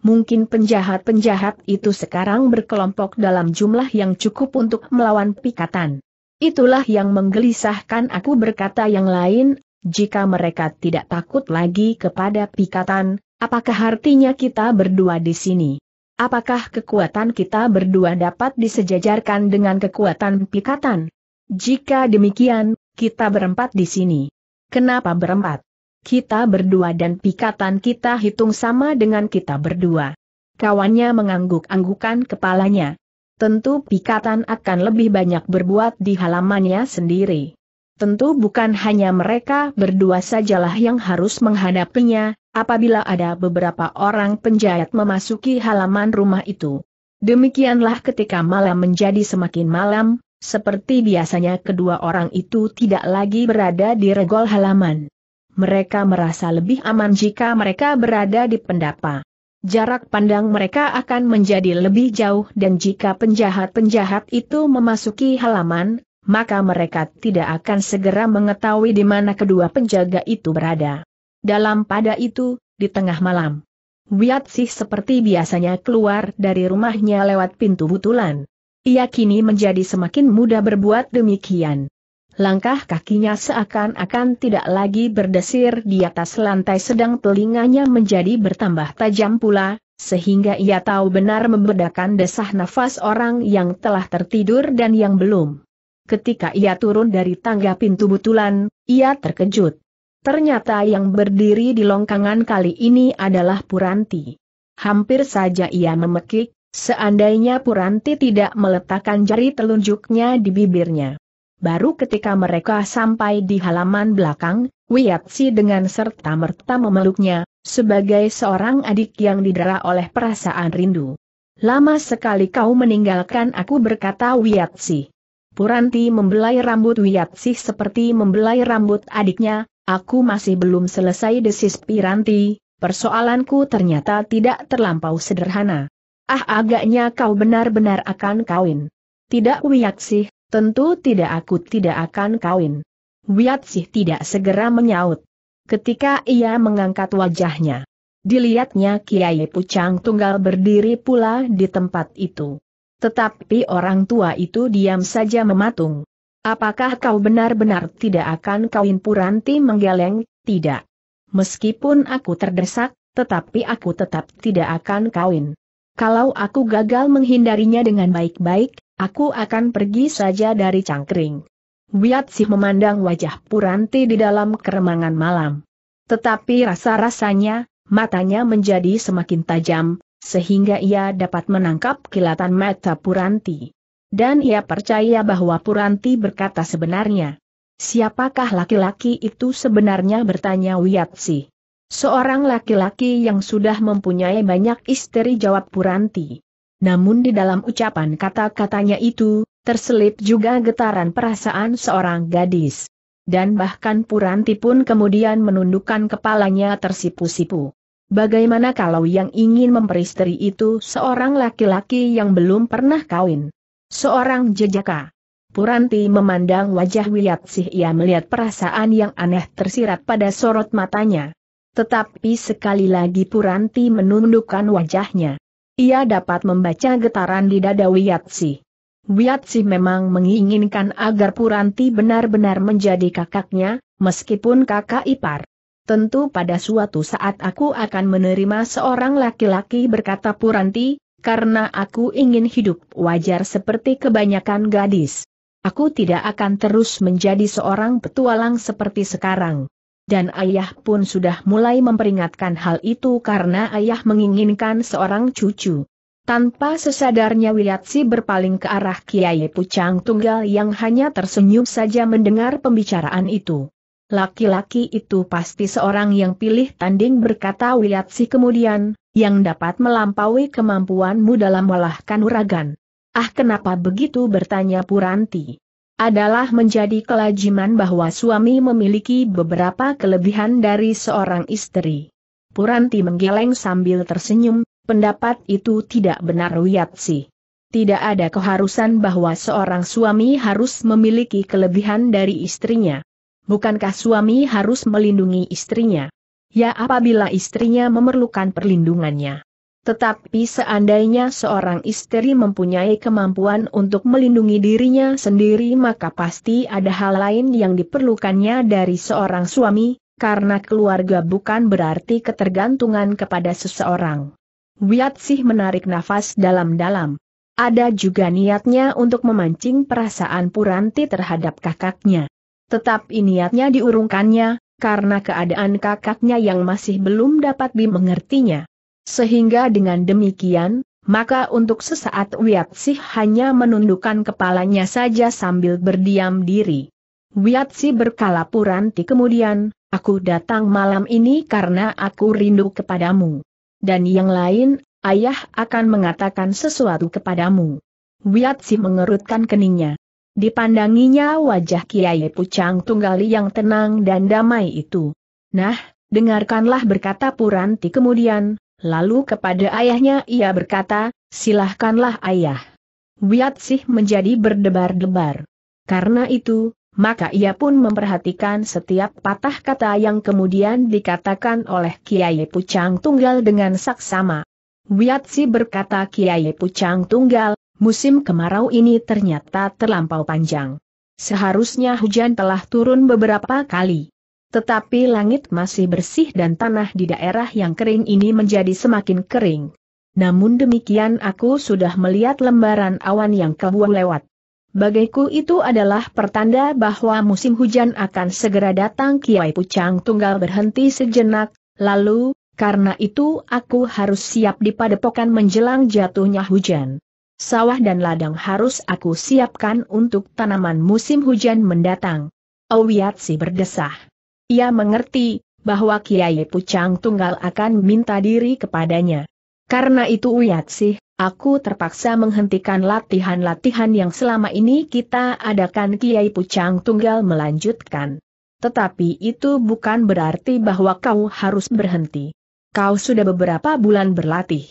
Speaker 1: Mungkin penjahat-penjahat itu sekarang berkelompok dalam jumlah yang cukup untuk melawan pikatan. Itulah yang menggelisahkan aku berkata yang lain, jika mereka tidak takut lagi kepada pikatan, apakah artinya kita berdua di sini? Apakah kekuatan kita berdua dapat disejajarkan dengan kekuatan pikatan? Jika demikian, kita berempat di sini. Kenapa berempat? Kita berdua dan pikatan kita hitung sama dengan kita berdua. Kawannya mengangguk-anggukan kepalanya. Tentu Pikatan akan lebih banyak berbuat di halamannya sendiri. Tentu bukan hanya mereka berdua sajalah yang harus menghadapinya, apabila ada beberapa orang penjahat memasuki halaman rumah itu. Demikianlah ketika malam menjadi semakin malam, seperti biasanya kedua orang itu tidak lagi berada di regol halaman. Mereka merasa lebih aman jika mereka berada di pendapa. Jarak pandang mereka akan menjadi lebih jauh dan jika penjahat-penjahat itu memasuki halaman, maka mereka tidak akan segera mengetahui di mana kedua penjaga itu berada. Dalam pada itu, di tengah malam, sih seperti biasanya keluar dari rumahnya lewat pintu butulan. Ia kini menjadi semakin mudah berbuat demikian. Langkah kakinya seakan-akan tidak lagi berdesir di atas lantai sedang telinganya menjadi bertambah tajam pula, sehingga ia tahu benar membedakan desah nafas orang yang telah tertidur dan yang belum. Ketika ia turun dari tangga pintu butulan, ia terkejut. Ternyata yang berdiri di longkangan kali ini adalah Puranti. Hampir saja ia memekik, seandainya Puranti tidak meletakkan jari telunjuknya di bibirnya. Baru ketika mereka sampai di halaman belakang, Wiatsi dengan serta-merta memeluknya, sebagai seorang adik yang didera oleh perasaan rindu. Lama sekali kau meninggalkan aku berkata Wiatsi. Puranti membelai rambut Wiatsi seperti membelai rambut adiknya, aku masih belum selesai desis Piranti, persoalanku ternyata tidak terlampau sederhana. Ah agaknya kau benar-benar akan kawin. Tidak Wiatsi, Tentu tidak aku tidak akan kawin. Wiat sih tidak segera menyaut. Ketika ia mengangkat wajahnya, dilihatnya Kiai Pucang Tunggal berdiri pula di tempat itu. Tetapi orang tua itu diam saja mematung. Apakah kau benar-benar tidak akan kawin Puranti menggeleng? Tidak. Meskipun aku terdesak, tetapi aku tetap tidak akan kawin. Kalau aku gagal menghindarinya dengan baik-baik, Aku akan pergi saja dari cangkring. Wiat Sih memandang wajah Puranti di dalam keremangan malam. Tetapi rasa-rasanya, matanya menjadi semakin tajam, sehingga ia dapat menangkap kilatan mata Puranti. Dan ia percaya bahwa Puranti berkata sebenarnya. Siapakah laki-laki itu sebenarnya bertanya sih? Seorang laki-laki yang sudah mempunyai banyak istri jawab Puranti namun di dalam ucapan kata-katanya itu, terselip juga getaran perasaan seorang gadis. Dan bahkan Puranti pun kemudian menundukkan kepalanya tersipu-sipu. Bagaimana kalau yang ingin memperistri itu seorang laki-laki yang belum pernah kawin? Seorang jejaka. Puranti memandang wajah Wiyatsih ia melihat perasaan yang aneh tersirat pada sorot matanya. Tetapi sekali lagi Puranti menundukkan wajahnya. Ia dapat membaca getaran di dada Wiyatsi. Wiyatsi memang menginginkan agar Puranti benar-benar menjadi kakaknya, meskipun kakak ipar. Tentu pada suatu saat aku akan menerima seorang laki-laki berkata Puranti, karena aku ingin hidup wajar seperti kebanyakan gadis. Aku tidak akan terus menjadi seorang petualang seperti sekarang dan ayah pun sudah mulai memperingatkan hal itu karena ayah menginginkan seorang cucu. Tanpa sesadarnya Wiyatsi berpaling ke arah Kiai Pucang Tunggal yang hanya tersenyum saja mendengar pembicaraan itu. Laki-laki itu pasti seorang yang pilih tanding berkata Wiyatsi kemudian, yang dapat melampaui kemampuanmu dalam melahkan uragan. Ah kenapa begitu bertanya Puranti adalah menjadi kelajiman bahwa suami memiliki beberapa kelebihan dari seorang istri. Puranti menggeleng sambil tersenyum, pendapat itu tidak benar Wiyatsi. Tidak ada keharusan bahwa seorang suami harus memiliki kelebihan dari istrinya. Bukankah suami harus melindungi istrinya? Ya apabila istrinya memerlukan perlindungannya. Tetapi seandainya seorang istri mempunyai kemampuan untuk melindungi dirinya sendiri maka pasti ada hal lain yang diperlukannya dari seorang suami, karena keluarga bukan berarti ketergantungan kepada seseorang. sih menarik nafas dalam-dalam. Ada juga niatnya untuk memancing perasaan Puranti terhadap kakaknya. Tetapi niatnya diurungkannya, karena keadaan kakaknya yang masih belum dapat dimengertinya. Sehingga dengan demikian, maka untuk sesaat Wiatsih hanya menundukkan kepalanya saja sambil berdiam diri. Wiatsi berkalapuranti kemudian, aku datang malam ini karena aku rindu kepadamu. Dan yang lain, ayah akan mengatakan sesuatu kepadamu. Wiatsi mengerutkan keningnya. Dipandanginya wajah Kiai Pucang Tunggali yang tenang dan damai itu. Nah, dengarkanlah berkata Puranti kemudian, Lalu kepada ayahnya ia berkata, silahkanlah ayah. Wiat Sih menjadi berdebar-debar. Karena itu, maka ia pun memperhatikan setiap patah kata yang kemudian dikatakan oleh Kiai Pucang Tunggal dengan saksama. Wiat Sih berkata Kiai Pucang Tunggal, musim kemarau ini ternyata terlampau panjang. Seharusnya hujan telah turun beberapa kali. Tetapi langit masih bersih dan tanah di daerah yang kering ini menjadi semakin kering. Namun demikian aku sudah melihat lembaran awan yang kebuang lewat. Bagiku itu adalah pertanda bahwa musim hujan akan segera datang Kiai Pucang Tunggal berhenti sejenak, lalu, karena itu aku harus siap di padepokan menjelang jatuhnya hujan. Sawah dan ladang harus aku siapkan untuk tanaman musim hujan mendatang. Owiatsi berdesah. Ia mengerti bahwa Kiai Pucang Tunggal akan minta diri kepadanya. Karena itu Uyatsih, aku terpaksa menghentikan latihan-latihan yang selama ini kita adakan Kiai Pucang Tunggal melanjutkan. Tetapi itu bukan berarti bahwa kau harus berhenti. Kau sudah beberapa bulan berlatih.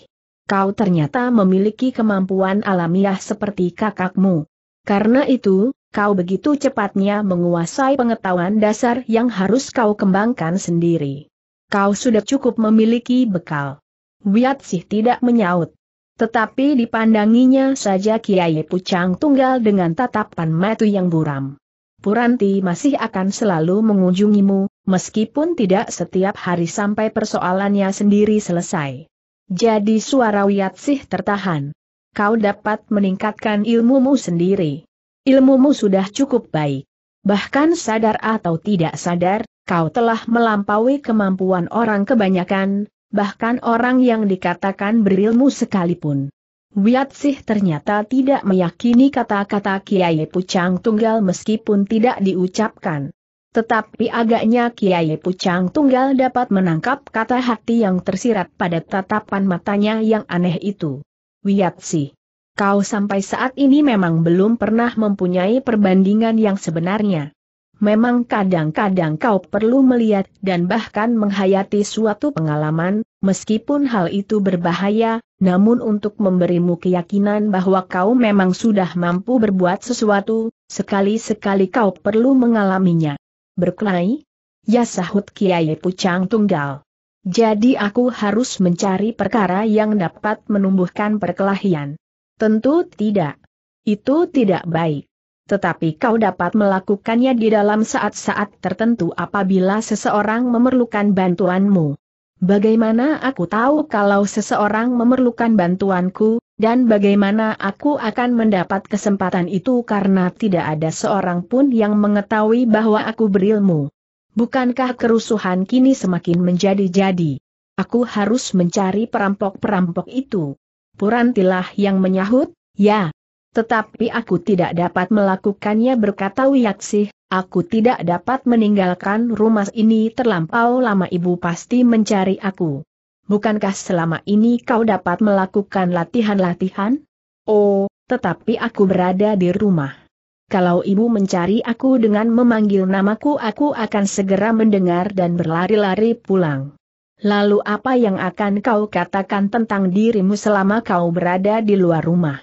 Speaker 1: Kau ternyata memiliki kemampuan alamiah seperti kakakmu. Karena itu, kau begitu cepatnya menguasai pengetahuan dasar yang harus kau kembangkan sendiri. Kau sudah cukup memiliki bekal. Wiat sih tidak menyaut. Tetapi dipandanginya saja Kiai Pucang Tunggal dengan tatapan mata yang buram. Puranti masih akan selalu mengunjungimu, meskipun tidak setiap hari sampai persoalannya sendiri selesai. Jadi suara Wiat sih tertahan. Kau dapat meningkatkan ilmumu sendiri ilmumu sudah cukup baik. Bahkan sadar atau tidak sadar, kau telah melampaui kemampuan orang kebanyakan, bahkan orang yang dikatakan berilmu sekalipun. Wiat sih ternyata tidak meyakini kata-kata Kiai Pucang Tunggal meskipun tidak diucapkan. Tetapi agaknya Kiai Pucang Tunggal dapat menangkap kata hati yang tersirat pada tatapan matanya yang aneh itu. Wiat sih. Kau sampai saat ini memang belum pernah mempunyai perbandingan yang sebenarnya. Memang kadang-kadang kau perlu melihat dan bahkan menghayati suatu pengalaman, meskipun hal itu berbahaya, namun untuk memberimu keyakinan bahwa kau memang sudah mampu berbuat sesuatu, sekali-sekali kau perlu mengalaminya. Berkelahi? Ya sahut Kiai Pucang Tunggal. Jadi aku harus mencari perkara yang dapat menumbuhkan perkelahian. Tentu tidak. Itu tidak baik. Tetapi kau dapat melakukannya di dalam saat-saat tertentu apabila seseorang memerlukan bantuanmu. Bagaimana aku tahu kalau seseorang memerlukan bantuanku, dan bagaimana aku akan mendapat kesempatan itu karena tidak ada seorang pun yang mengetahui bahwa aku berilmu. Bukankah kerusuhan kini semakin menjadi-jadi? Aku harus mencari perampok-perampok itu. Purantilah yang menyahut, ya. Tetapi aku tidak dapat melakukannya berkata Wiyaksih, aku tidak dapat meninggalkan rumah ini terlampau lama ibu pasti mencari aku. Bukankah selama ini kau dapat melakukan latihan-latihan? Oh, tetapi aku berada di rumah. Kalau ibu mencari aku dengan memanggil namaku aku akan segera mendengar dan berlari-lari pulang. Lalu apa yang akan kau katakan tentang dirimu selama kau berada di luar rumah?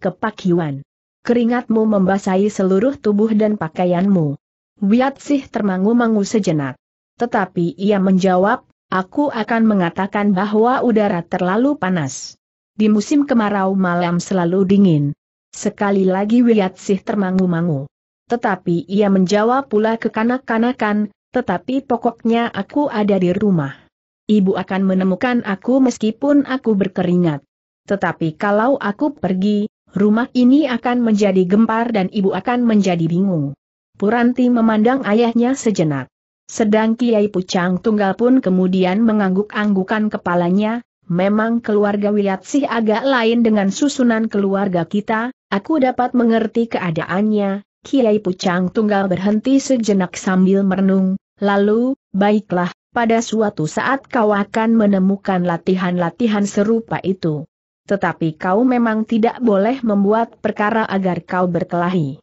Speaker 1: Kepak Kepakiwan. Keringatmu membasahi seluruh tubuh dan pakaianmu. Wiat Sih termangu-mangu sejenak. Tetapi ia menjawab, aku akan mengatakan bahwa udara terlalu panas. Di musim kemarau malam selalu dingin. Sekali lagi Wiat Sih termangu-mangu. Tetapi ia menjawab pula kekanak-kanakan, tetapi pokoknya aku ada di rumah ibu akan menemukan aku meskipun aku berkeringat. Tetapi kalau aku pergi, rumah ini akan menjadi gempar dan ibu akan menjadi bingung. Puranti memandang ayahnya sejenak. Sedang Kiai Pucang Tunggal pun kemudian mengangguk-anggukan kepalanya, memang keluarga Wiyatsih agak lain dengan susunan keluarga kita, aku dapat mengerti keadaannya, Kiai Pucang Tunggal berhenti sejenak sambil merenung, lalu, baiklah, pada suatu saat kau akan menemukan latihan-latihan serupa itu. Tetapi kau memang tidak boleh membuat perkara agar kau berkelahi.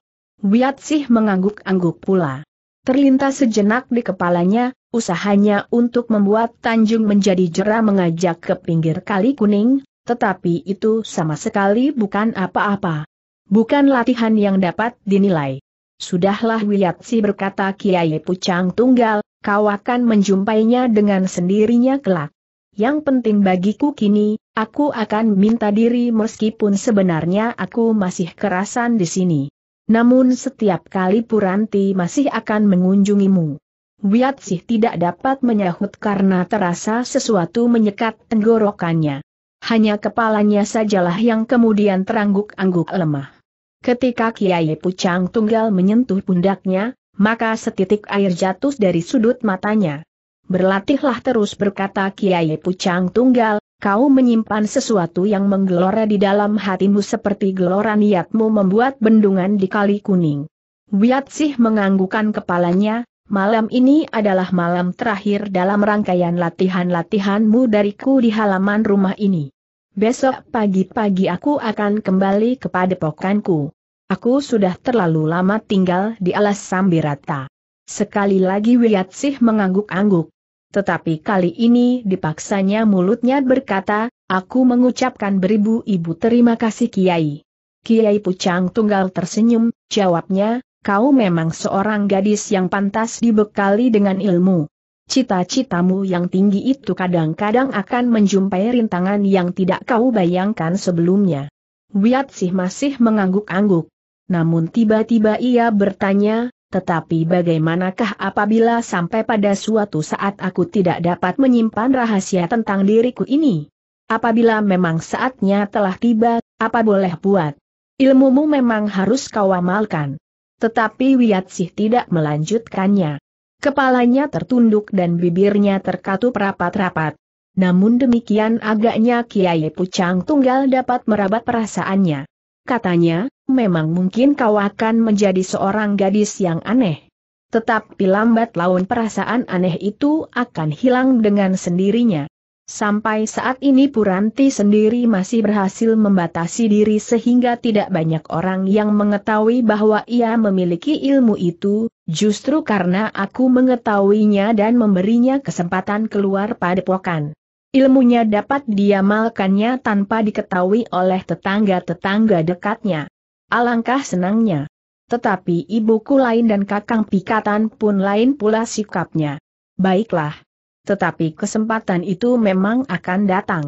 Speaker 1: sih mengangguk-angguk pula. Terlintas sejenak di kepalanya, usahanya untuk membuat Tanjung menjadi jera mengajak ke pinggir kali kuning, tetapi itu sama sekali bukan apa-apa. Bukan latihan yang dapat dinilai. Sudahlah Wiatsi berkata Kiai Pucang Tunggal, kau akan menjumpainya dengan sendirinya kelak. Yang penting bagiku kini, aku akan minta diri meskipun sebenarnya aku masih kerasan di sini. Namun setiap kali Puranti masih akan mengunjungimu. Wiat sih tidak dapat menyahut karena terasa sesuatu menyekat tenggorokannya. Hanya kepalanya sajalah yang kemudian terangguk-angguk lemah. Ketika Kiai Pucang Tunggal menyentuh pundaknya, maka setitik air jatuh dari sudut matanya. Berlatihlah terus berkata Kiai Pucang Tunggal, kau menyimpan sesuatu yang menggelora di dalam hatimu seperti gelora niatmu membuat bendungan di kali kuning. Wiat sih menganggukan kepalanya, malam ini adalah malam terakhir dalam rangkaian latihan-latihanmu dariku di halaman rumah ini. Besok pagi-pagi aku akan kembali kepada pokanku. Aku sudah terlalu lama tinggal di alas Sambirata. Sekali lagi Wiyatsih mengangguk-angguk. Tetapi kali ini dipaksanya mulutnya berkata, aku mengucapkan beribu-ibu terima kasih Kiai. Kiai Pucang Tunggal tersenyum, jawabnya, kau memang seorang gadis yang pantas dibekali dengan ilmu. Cita-citamu yang tinggi itu kadang-kadang akan menjumpai rintangan yang tidak kau bayangkan sebelumnya. Wiat masih mengangguk-angguk. Namun tiba-tiba ia bertanya, tetapi bagaimanakah apabila sampai pada suatu saat aku tidak dapat menyimpan rahasia tentang diriku ini? Apabila memang saatnya telah tiba, apa boleh buat? Ilmumu memang harus kau amalkan. Tetapi Wiyatsih tidak melanjutkannya. Kepalanya tertunduk dan bibirnya terkatup rapat-rapat. Namun demikian agaknya Kiai Pucang Tunggal dapat merabat perasaannya katanya, memang mungkin kau akan menjadi seorang gadis yang aneh. Tetapi lambat laun perasaan aneh itu akan hilang dengan sendirinya. Sampai saat ini Puranti sendiri masih berhasil membatasi diri sehingga tidak banyak orang yang mengetahui bahwa ia memiliki ilmu itu, justru karena aku mengetahuinya dan memberinya kesempatan keluar pada pokan. Ilmunya dapat diamalkannya tanpa diketahui oleh tetangga-tetangga dekatnya. Alangkah senangnya. Tetapi ibuku lain dan kakang pikatan pun lain pula sikapnya. Baiklah. Tetapi kesempatan itu memang akan datang.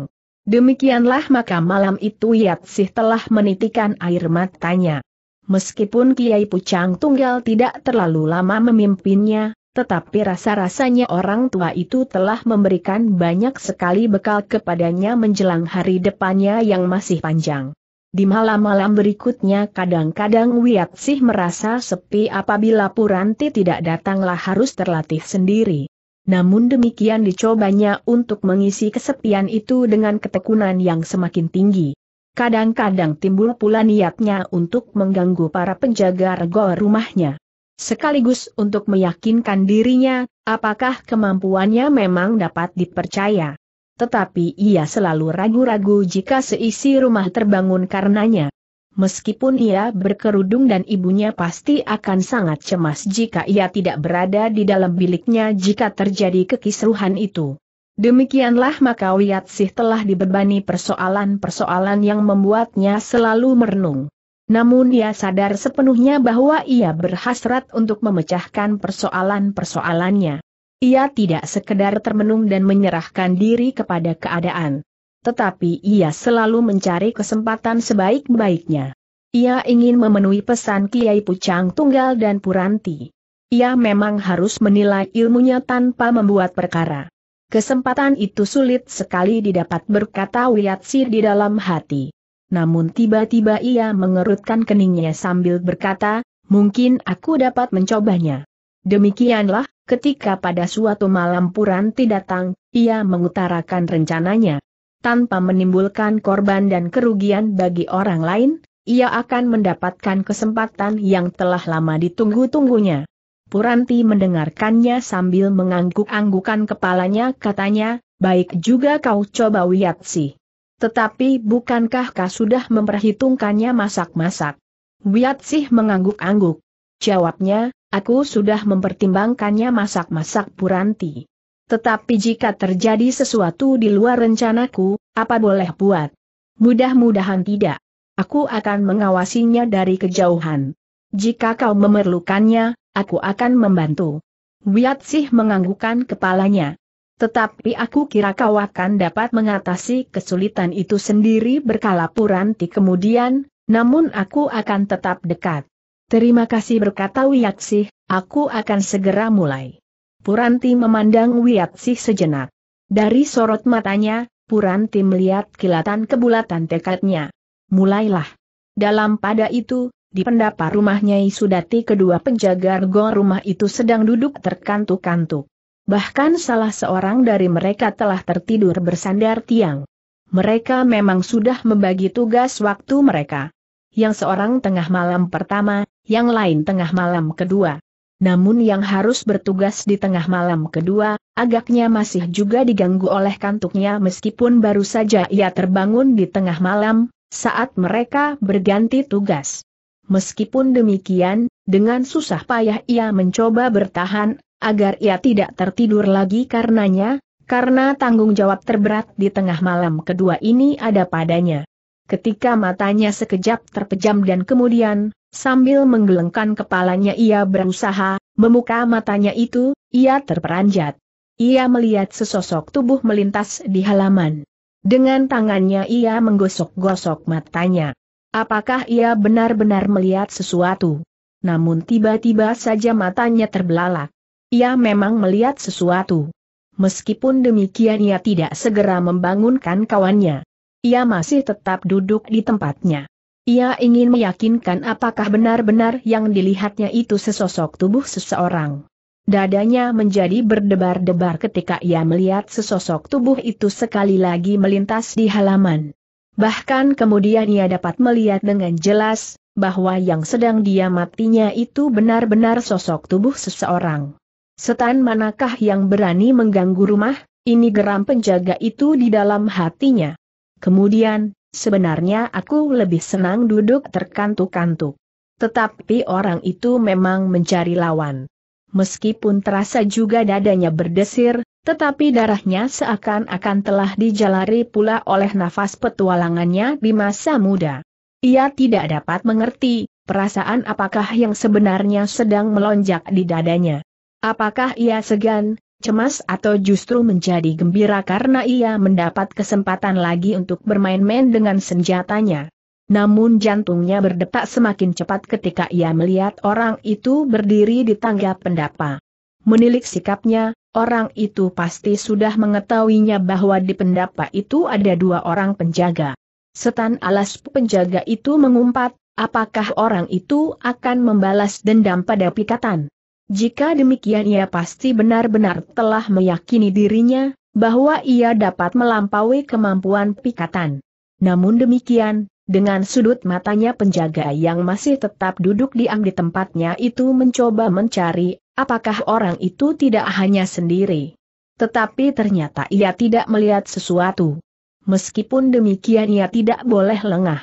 Speaker 1: Demikianlah maka malam itu Yatsih telah menitikan air matanya. Meskipun Kiai Pucang Tunggal tidak terlalu lama memimpinnya, tetapi rasa-rasanya orang tua itu telah memberikan banyak sekali bekal kepadanya menjelang hari depannya yang masih panjang. Di malam-malam berikutnya kadang-kadang Wiatsih merasa sepi apabila Puranti tidak datanglah harus terlatih sendiri. Namun demikian dicobanya untuk mengisi kesepian itu dengan ketekunan yang semakin tinggi. Kadang-kadang timbul pula niatnya untuk mengganggu para penjaga rego rumahnya. Sekaligus untuk meyakinkan dirinya, apakah kemampuannya memang dapat dipercaya. Tetapi ia selalu ragu-ragu jika seisi rumah terbangun karenanya. Meskipun ia berkerudung dan ibunya pasti akan sangat cemas jika ia tidak berada di dalam biliknya jika terjadi kekisruhan itu. Demikianlah maka Wiyatsih telah dibebani persoalan-persoalan yang membuatnya selalu merenung. Namun ia sadar sepenuhnya bahwa ia berhasrat untuk memecahkan persoalan-persoalannya. Ia tidak sekedar termenung dan menyerahkan diri kepada keadaan. Tetapi ia selalu mencari kesempatan sebaik-baiknya. Ia ingin memenuhi pesan Kiai Pucang Tunggal dan Puranti. Ia memang harus menilai ilmunya tanpa membuat perkara. Kesempatan itu sulit sekali didapat berkata Wiyatsi di dalam hati namun tiba-tiba ia mengerutkan keningnya sambil berkata, mungkin aku dapat mencobanya. Demikianlah, ketika pada suatu malam Puranti datang, ia mengutarakan rencananya. Tanpa menimbulkan korban dan kerugian bagi orang lain, ia akan mendapatkan kesempatan yang telah lama ditunggu-tunggunya. Puranti mendengarkannya sambil mengangguk-anggukan kepalanya katanya, baik juga kau coba wiat sih. Tetapi bukankah kau sudah memperhitungkannya masak-masak? Wiatsih mengangguk-angguk. Jawabnya, aku sudah mempertimbangkannya masak-masak Puranti. Tetapi jika terjadi sesuatu di luar rencanaku, apa boleh buat? Mudah-mudahan tidak. Aku akan mengawasinya dari kejauhan. Jika kau memerlukannya, aku akan membantu. Wiatsih menganggukkan kepalanya. Tetapi aku kira kau akan dapat mengatasi kesulitan itu sendiri berkala Puranti kemudian, namun aku akan tetap dekat. Terima kasih berkata Wiyaksih, aku akan segera mulai. Puranti memandang Wiyaksih sejenak. Dari sorot matanya, Puranti melihat kilatan kebulatan tekadnya. Mulailah. Dalam pada itu, di pendapa rumahnya Isudati kedua penjaga gor rumah itu sedang duduk terkantuk-kantuk. Bahkan salah seorang dari mereka telah tertidur bersandar tiang. Mereka memang sudah membagi tugas waktu mereka. Yang seorang tengah malam pertama, yang lain tengah malam kedua. Namun yang harus bertugas di tengah malam kedua, agaknya masih juga diganggu oleh kantuknya meskipun baru saja ia terbangun di tengah malam, saat mereka berganti tugas. Meskipun demikian, dengan susah payah ia mencoba bertahan, agar ia tidak tertidur lagi karenanya, karena tanggung jawab terberat di tengah malam kedua ini ada padanya. Ketika matanya sekejap terpejam dan kemudian, sambil menggelengkan kepalanya ia berusaha, memuka matanya itu, ia terperanjat. Ia melihat sesosok tubuh melintas di halaman. Dengan tangannya ia menggosok-gosok matanya. Apakah ia benar-benar melihat sesuatu? Namun tiba-tiba saja matanya terbelalak. Ia memang melihat sesuatu. Meskipun demikian ia tidak segera membangunkan kawannya. Ia masih tetap duduk di tempatnya. Ia ingin meyakinkan apakah benar-benar yang dilihatnya itu sesosok tubuh seseorang. Dadanya menjadi berdebar-debar ketika ia melihat sesosok tubuh itu sekali lagi melintas di halaman. Bahkan kemudian ia dapat melihat dengan jelas, bahwa yang sedang dia matinya itu benar-benar sosok tubuh seseorang. Setan manakah yang berani mengganggu rumah? Ini geram penjaga itu di dalam hatinya. Kemudian, sebenarnya aku lebih senang duduk terkantuk-kantuk. Tetapi orang itu memang mencari lawan. Meskipun terasa juga dadanya berdesir, tetapi darahnya seakan-akan telah dijalari pula oleh nafas petualangannya di masa muda. Ia tidak dapat mengerti, perasaan apakah yang sebenarnya sedang melonjak di dadanya. Apakah ia segan, cemas atau justru menjadi gembira karena ia mendapat kesempatan lagi untuk bermain-main dengan senjatanya? Namun jantungnya berdetak semakin cepat ketika ia melihat orang itu berdiri di tangga pendapa. Menilik sikapnya, orang itu pasti sudah mengetahuinya bahwa di pendapa itu ada dua orang penjaga. Setan alas penjaga itu mengumpat, apakah orang itu akan membalas dendam pada pikatan? Jika demikian ia pasti benar-benar telah meyakini dirinya, bahwa ia dapat melampaui kemampuan pikatan. Namun demikian, dengan sudut matanya penjaga yang masih tetap duduk diam di tempatnya itu mencoba mencari, apakah orang itu tidak hanya sendiri. Tetapi ternyata ia tidak melihat sesuatu. Meskipun demikian ia tidak boleh lengah.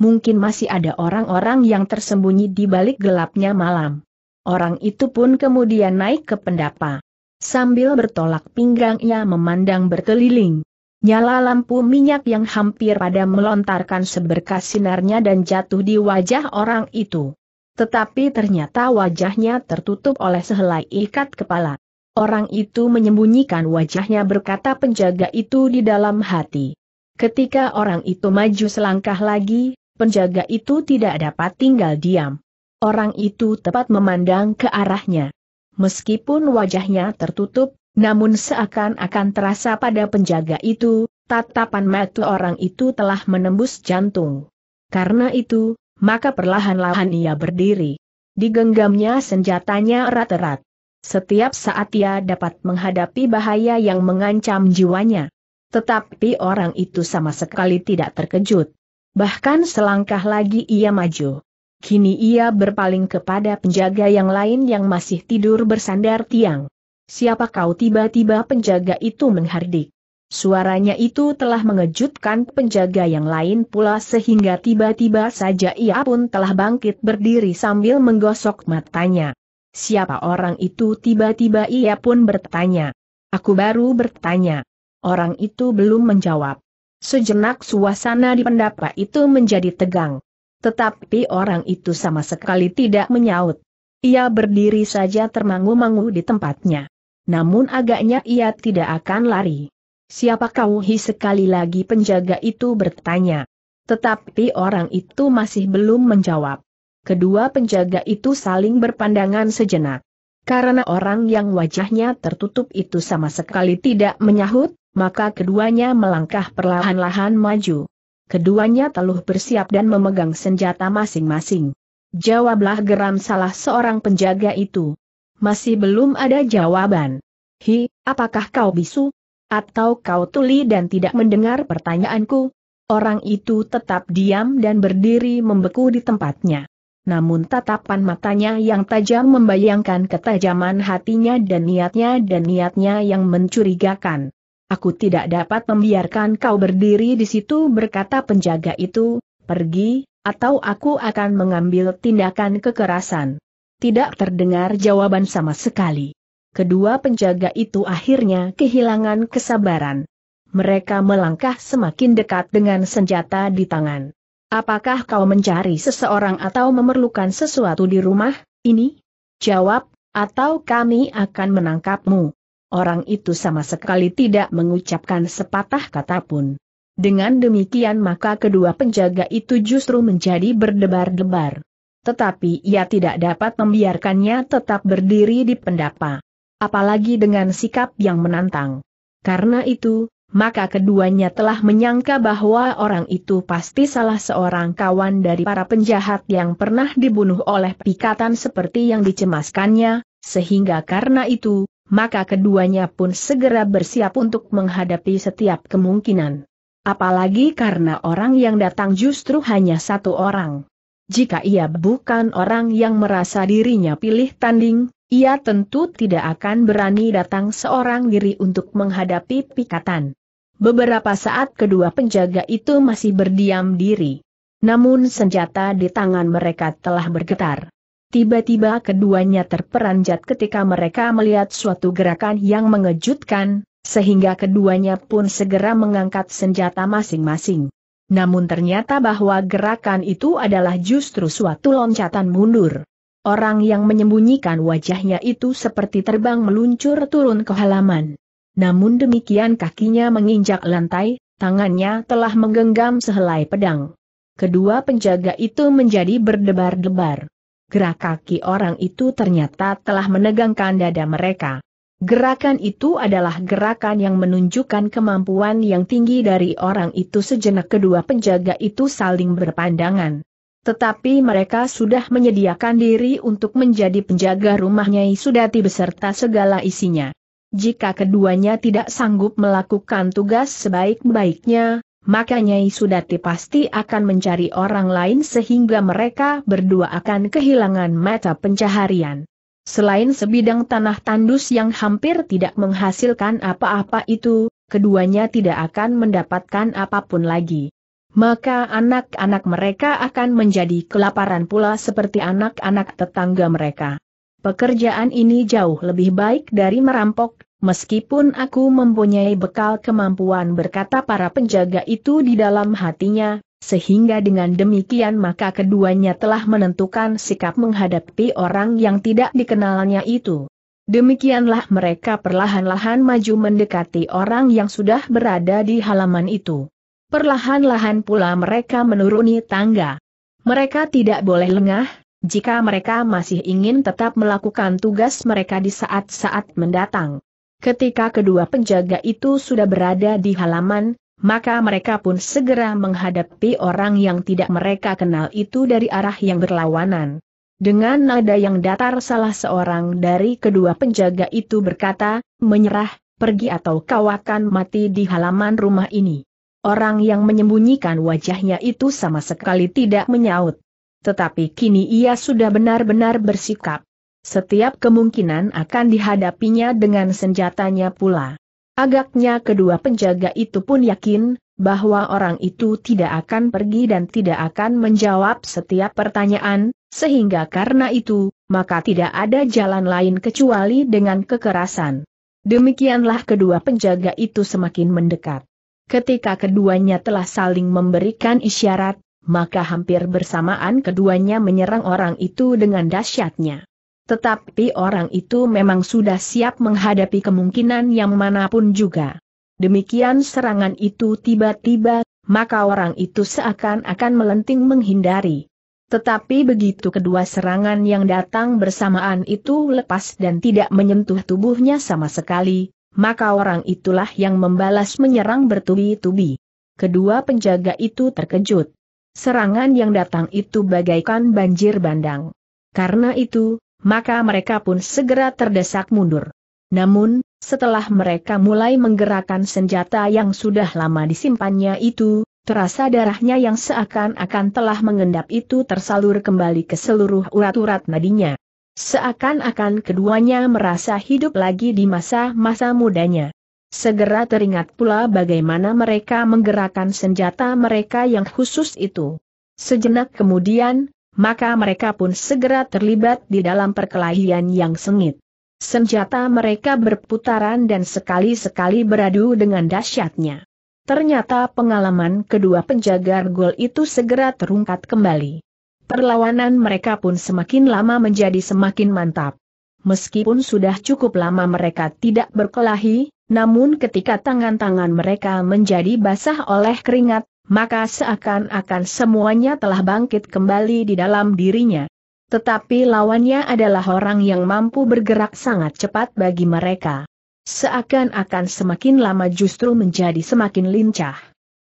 Speaker 1: Mungkin masih ada orang-orang yang tersembunyi di balik gelapnya malam. Orang itu pun kemudian naik ke pendapa. Sambil bertolak pinggang ia memandang berkeliling. Nyala lampu minyak yang hampir pada melontarkan seberkas sinarnya dan jatuh di wajah orang itu. Tetapi ternyata wajahnya tertutup oleh sehelai ikat kepala. Orang itu menyembunyikan wajahnya berkata penjaga itu di dalam hati. Ketika orang itu maju selangkah lagi, penjaga itu tidak dapat tinggal diam. Orang itu tepat memandang ke arahnya. Meskipun wajahnya tertutup, namun seakan-akan terasa pada penjaga itu, tatapan mata orang itu telah menembus jantung. Karena itu, maka perlahan-lahan ia berdiri. Digenggamnya senjatanya erat-erat. Setiap saat ia dapat menghadapi bahaya yang mengancam jiwanya. Tetapi orang itu sama sekali tidak terkejut. Bahkan selangkah lagi ia maju. Kini ia berpaling kepada penjaga yang lain yang masih tidur bersandar tiang. Siapa kau tiba-tiba penjaga itu menghardik. Suaranya itu telah mengejutkan penjaga yang lain pula sehingga tiba-tiba saja ia pun telah bangkit berdiri sambil menggosok matanya. Siapa orang itu tiba-tiba ia pun bertanya. Aku baru bertanya. Orang itu belum menjawab. Sejenak suasana di pendapa itu menjadi tegang. Tetapi orang itu sama sekali tidak menyaut. Ia berdiri saja termangu-mangu di tempatnya. Namun agaknya ia tidak akan lari. Siapa kau hi sekali lagi penjaga itu bertanya. Tetapi orang itu masih belum menjawab. Kedua penjaga itu saling berpandangan sejenak. Karena orang yang wajahnya tertutup itu sama sekali tidak menyahut, maka keduanya melangkah perlahan-lahan maju keduanya teluh bersiap dan memegang senjata masing-masing. Jawablah geram salah seorang penjaga itu. Masih belum ada jawaban. Hi, apakah kau bisu? Atau kau tuli dan tidak mendengar pertanyaanku? Orang itu tetap diam dan berdiri membeku di tempatnya. Namun tatapan matanya yang tajam membayangkan ketajaman hatinya dan niatnya dan niatnya yang mencurigakan. Aku tidak dapat membiarkan kau berdiri di situ berkata penjaga itu, pergi, atau aku akan mengambil tindakan kekerasan. Tidak terdengar jawaban sama sekali. Kedua penjaga itu akhirnya kehilangan kesabaran. Mereka melangkah semakin dekat dengan senjata di tangan. Apakah kau mencari seseorang atau memerlukan sesuatu di rumah ini? Jawab, atau kami akan menangkapmu. Orang itu sama sekali tidak mengucapkan sepatah kata pun. Dengan demikian maka kedua penjaga itu justru menjadi berdebar-debar. Tetapi ia tidak dapat membiarkannya tetap berdiri di pendapa. Apalagi dengan sikap yang menantang. Karena itu, maka keduanya telah menyangka bahwa orang itu pasti salah seorang kawan dari para penjahat yang pernah dibunuh oleh pikatan seperti yang dicemaskannya, sehingga karena itu, maka keduanya pun segera bersiap untuk menghadapi setiap kemungkinan. Apalagi karena orang yang datang justru hanya satu orang. Jika ia bukan orang yang merasa dirinya pilih tanding, ia tentu tidak akan berani datang seorang diri untuk menghadapi pikatan. Beberapa saat kedua penjaga itu masih berdiam diri. Namun senjata di tangan mereka telah bergetar. Tiba-tiba keduanya terperanjat ketika mereka melihat suatu gerakan yang mengejutkan, sehingga keduanya pun segera mengangkat senjata masing-masing. Namun ternyata bahwa gerakan itu adalah justru suatu loncatan mundur. Orang yang menyembunyikan wajahnya itu seperti terbang meluncur turun ke halaman. Namun demikian kakinya menginjak lantai, tangannya telah menggenggam sehelai pedang. Kedua penjaga itu menjadi berdebar-debar gerak kaki orang itu ternyata telah menegangkan dada mereka. Gerakan itu adalah gerakan yang menunjukkan kemampuan yang tinggi dari orang itu sejenak kedua penjaga itu saling berpandangan. Tetapi mereka sudah menyediakan diri untuk menjadi penjaga rumahnya Isudati beserta segala isinya. Jika keduanya tidak sanggup melakukan tugas sebaik-baiknya, maka Nyai Sudati pasti akan mencari orang lain sehingga mereka berdua akan kehilangan mata pencaharian. Selain sebidang tanah tandus yang hampir tidak menghasilkan apa-apa itu, keduanya tidak akan mendapatkan apapun lagi. Maka anak-anak mereka akan menjadi kelaparan pula seperti anak-anak tetangga mereka. Pekerjaan ini jauh lebih baik dari merampok, Meskipun aku mempunyai bekal kemampuan berkata para penjaga itu di dalam hatinya, sehingga dengan demikian maka keduanya telah menentukan sikap menghadapi orang yang tidak dikenalnya itu. Demikianlah mereka perlahan-lahan maju mendekati orang yang sudah berada di halaman itu. Perlahan-lahan pula mereka menuruni tangga. Mereka tidak boleh lengah, jika mereka masih ingin tetap melakukan tugas mereka di saat-saat mendatang. Ketika kedua penjaga itu sudah berada di halaman, maka mereka pun segera menghadapi orang yang tidak mereka kenal itu dari arah yang berlawanan. Dengan nada yang datar salah seorang dari kedua penjaga itu berkata, menyerah, pergi atau kau akan mati di halaman rumah ini. Orang yang menyembunyikan wajahnya itu sama sekali tidak menyaut. Tetapi kini ia sudah benar-benar bersikap. Setiap kemungkinan akan dihadapinya dengan senjatanya pula. Agaknya kedua penjaga itu pun yakin, bahwa orang itu tidak akan pergi dan tidak akan menjawab setiap pertanyaan, sehingga karena itu, maka tidak ada jalan lain kecuali dengan kekerasan. Demikianlah kedua penjaga itu semakin mendekat. Ketika keduanya telah saling memberikan isyarat, maka hampir bersamaan keduanya menyerang orang itu dengan dahsyatnya. Tetapi orang itu memang sudah siap menghadapi kemungkinan yang manapun juga. Demikian serangan itu tiba-tiba, maka orang itu seakan-akan melenting menghindari. Tetapi begitu kedua serangan yang datang bersamaan itu lepas dan tidak menyentuh tubuhnya sama sekali, maka orang itulah yang membalas menyerang bertubi-tubi. Kedua penjaga itu terkejut. Serangan yang datang itu bagaikan banjir bandang. Karena itu, maka mereka pun segera terdesak mundur. Namun, setelah mereka mulai menggerakkan senjata yang sudah lama disimpannya itu, terasa darahnya yang seakan-akan telah mengendap itu tersalur kembali ke seluruh urat-urat nadinya. Seakan-akan keduanya merasa hidup lagi di masa-masa mudanya. Segera teringat pula bagaimana mereka menggerakkan senjata mereka yang khusus itu. Sejenak kemudian, maka mereka pun segera terlibat di dalam perkelahian yang sengit. Senjata mereka berputaran dan sekali-sekali beradu dengan dahsyatnya. Ternyata pengalaman kedua penjaga gol itu segera terungkat kembali. Perlawanan mereka pun semakin lama menjadi semakin mantap. Meskipun sudah cukup lama mereka tidak berkelahi, namun ketika tangan-tangan mereka menjadi basah oleh keringat, maka seakan-akan semuanya telah bangkit kembali di dalam dirinya. Tetapi lawannya adalah orang yang mampu bergerak sangat cepat bagi mereka. Seakan-akan semakin lama justru menjadi semakin lincah.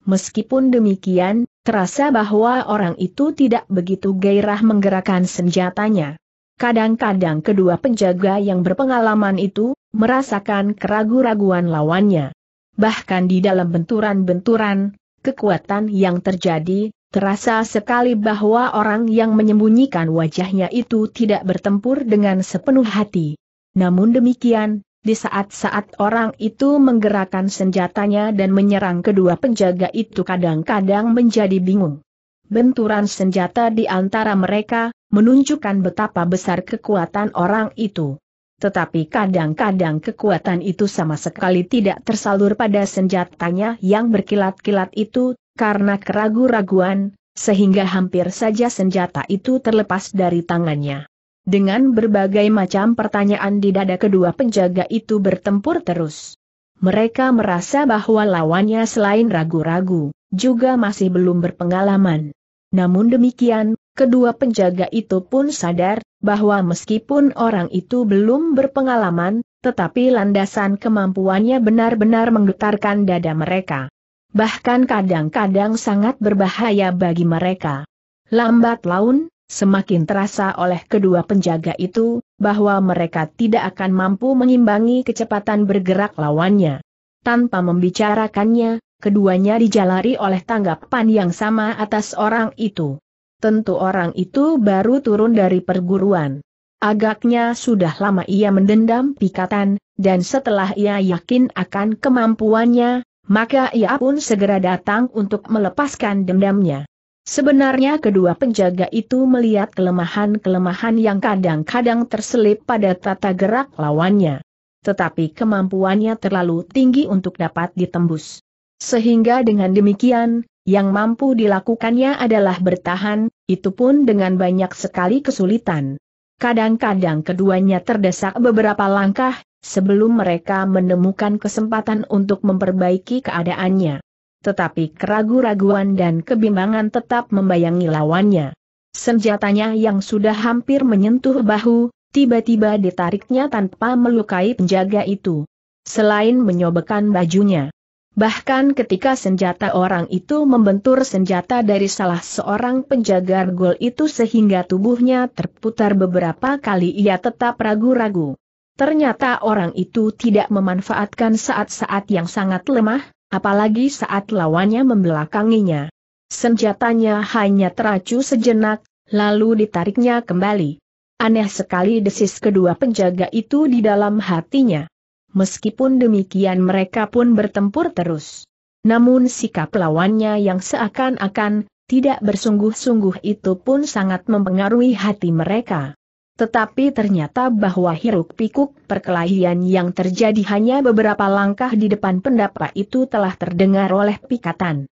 Speaker 1: Meskipun demikian, terasa bahwa orang itu tidak begitu gairah menggerakkan senjatanya. Kadang-kadang kedua penjaga yang berpengalaman itu, merasakan keraguan raguan lawannya. Bahkan di dalam benturan-benturan, kekuatan yang terjadi, terasa sekali bahwa orang yang menyembunyikan wajahnya itu tidak bertempur dengan sepenuh hati. Namun demikian, di saat-saat orang itu menggerakkan senjatanya dan menyerang kedua penjaga itu kadang-kadang menjadi bingung. Benturan senjata di antara mereka, menunjukkan betapa besar kekuatan orang itu. Tetapi kadang-kadang kekuatan itu sama sekali tidak tersalur pada senjatanya yang berkilat-kilat itu, karena keragu-raguan, sehingga hampir saja senjata itu terlepas dari tangannya. Dengan berbagai macam pertanyaan di dada kedua penjaga itu bertempur terus. Mereka merasa bahwa lawannya selain ragu-ragu, juga masih belum berpengalaman. Namun demikian, Kedua penjaga itu pun sadar, bahwa meskipun orang itu belum berpengalaman, tetapi landasan kemampuannya benar-benar menggetarkan dada mereka. Bahkan kadang-kadang sangat berbahaya bagi mereka. Lambat laun, semakin terasa oleh kedua penjaga itu, bahwa mereka tidak akan mampu mengimbangi kecepatan bergerak lawannya. Tanpa membicarakannya, keduanya dijalari oleh tanggapan yang sama atas orang itu. Tentu orang itu baru turun dari perguruan. Agaknya sudah lama ia mendendam pikatan, dan setelah ia yakin akan kemampuannya, maka ia pun segera datang untuk melepaskan dendamnya. Sebenarnya kedua penjaga itu melihat kelemahan-kelemahan yang kadang-kadang terselip pada tata gerak lawannya. Tetapi kemampuannya terlalu tinggi untuk dapat ditembus. Sehingga dengan demikian, yang mampu dilakukannya adalah bertahan, itu pun dengan banyak sekali kesulitan. Kadang-kadang keduanya terdesak beberapa langkah, sebelum mereka menemukan kesempatan untuk memperbaiki keadaannya. Tetapi keragu-raguan dan kebimbangan tetap membayangi lawannya. Senjatanya yang sudah hampir menyentuh bahu, tiba-tiba ditariknya tanpa melukai penjaga itu. Selain menyobekan bajunya, Bahkan ketika senjata orang itu membentur senjata dari salah seorang penjaga gol itu sehingga tubuhnya terputar beberapa kali ia tetap ragu-ragu. Ternyata orang itu tidak memanfaatkan saat-saat yang sangat lemah, apalagi saat lawannya membelakanginya. Senjatanya hanya teracu sejenak, lalu ditariknya kembali. Aneh sekali desis kedua penjaga itu di dalam hatinya meskipun demikian mereka pun bertempur terus. Namun sikap lawannya yang seakan-akan tidak bersungguh-sungguh itu pun sangat mempengaruhi hati mereka. Tetapi ternyata bahwa hiruk pikuk perkelahian yang terjadi hanya beberapa langkah di depan pendapa itu telah terdengar oleh pikatan.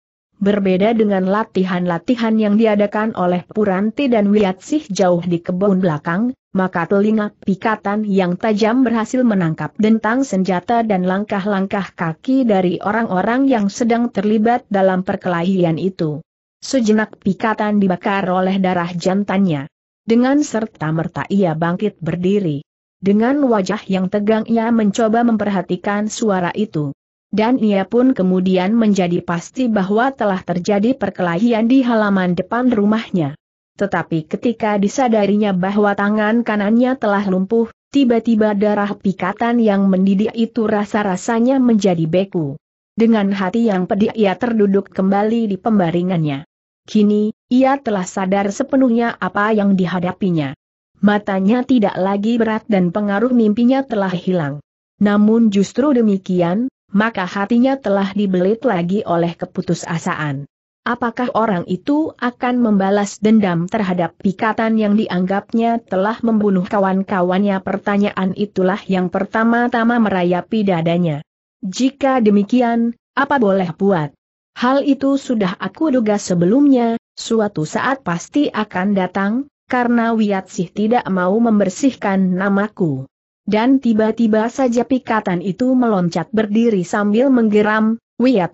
Speaker 1: Berbeda dengan latihan-latihan yang diadakan oleh Puranti dan Wiatsih jauh di kebun belakang, maka telinga pikatan yang tajam berhasil menangkap dentang senjata dan langkah-langkah kaki dari orang-orang yang sedang terlibat dalam perkelahian itu. Sejenak pikatan dibakar oleh darah jantannya. Dengan serta merta ia bangkit berdiri. Dengan wajah yang tegang ia mencoba memperhatikan suara itu dan ia pun kemudian menjadi pasti bahwa telah terjadi perkelahian di halaman depan rumahnya. Tetapi ketika disadarinya bahwa tangan kanannya telah lumpuh, tiba-tiba darah pikatan yang mendidih itu rasa-rasanya menjadi beku. Dengan hati yang pedih ia terduduk kembali di pembaringannya. Kini, ia telah sadar sepenuhnya apa yang dihadapinya. Matanya tidak lagi berat dan pengaruh mimpinya telah hilang. Namun justru demikian, maka hatinya telah dibelit lagi oleh keputusasaan. Apakah orang itu akan membalas dendam terhadap pikatan yang dianggapnya telah membunuh kawan-kawannya? Pertanyaan itulah yang pertama-tama merayapi dadanya. Jika demikian, apa boleh buat? Hal itu sudah aku duga sebelumnya, suatu saat pasti akan datang, karena Wiatsih tidak mau membersihkan namaku. Dan tiba-tiba saja pikatan itu meloncat berdiri sambil menggeram,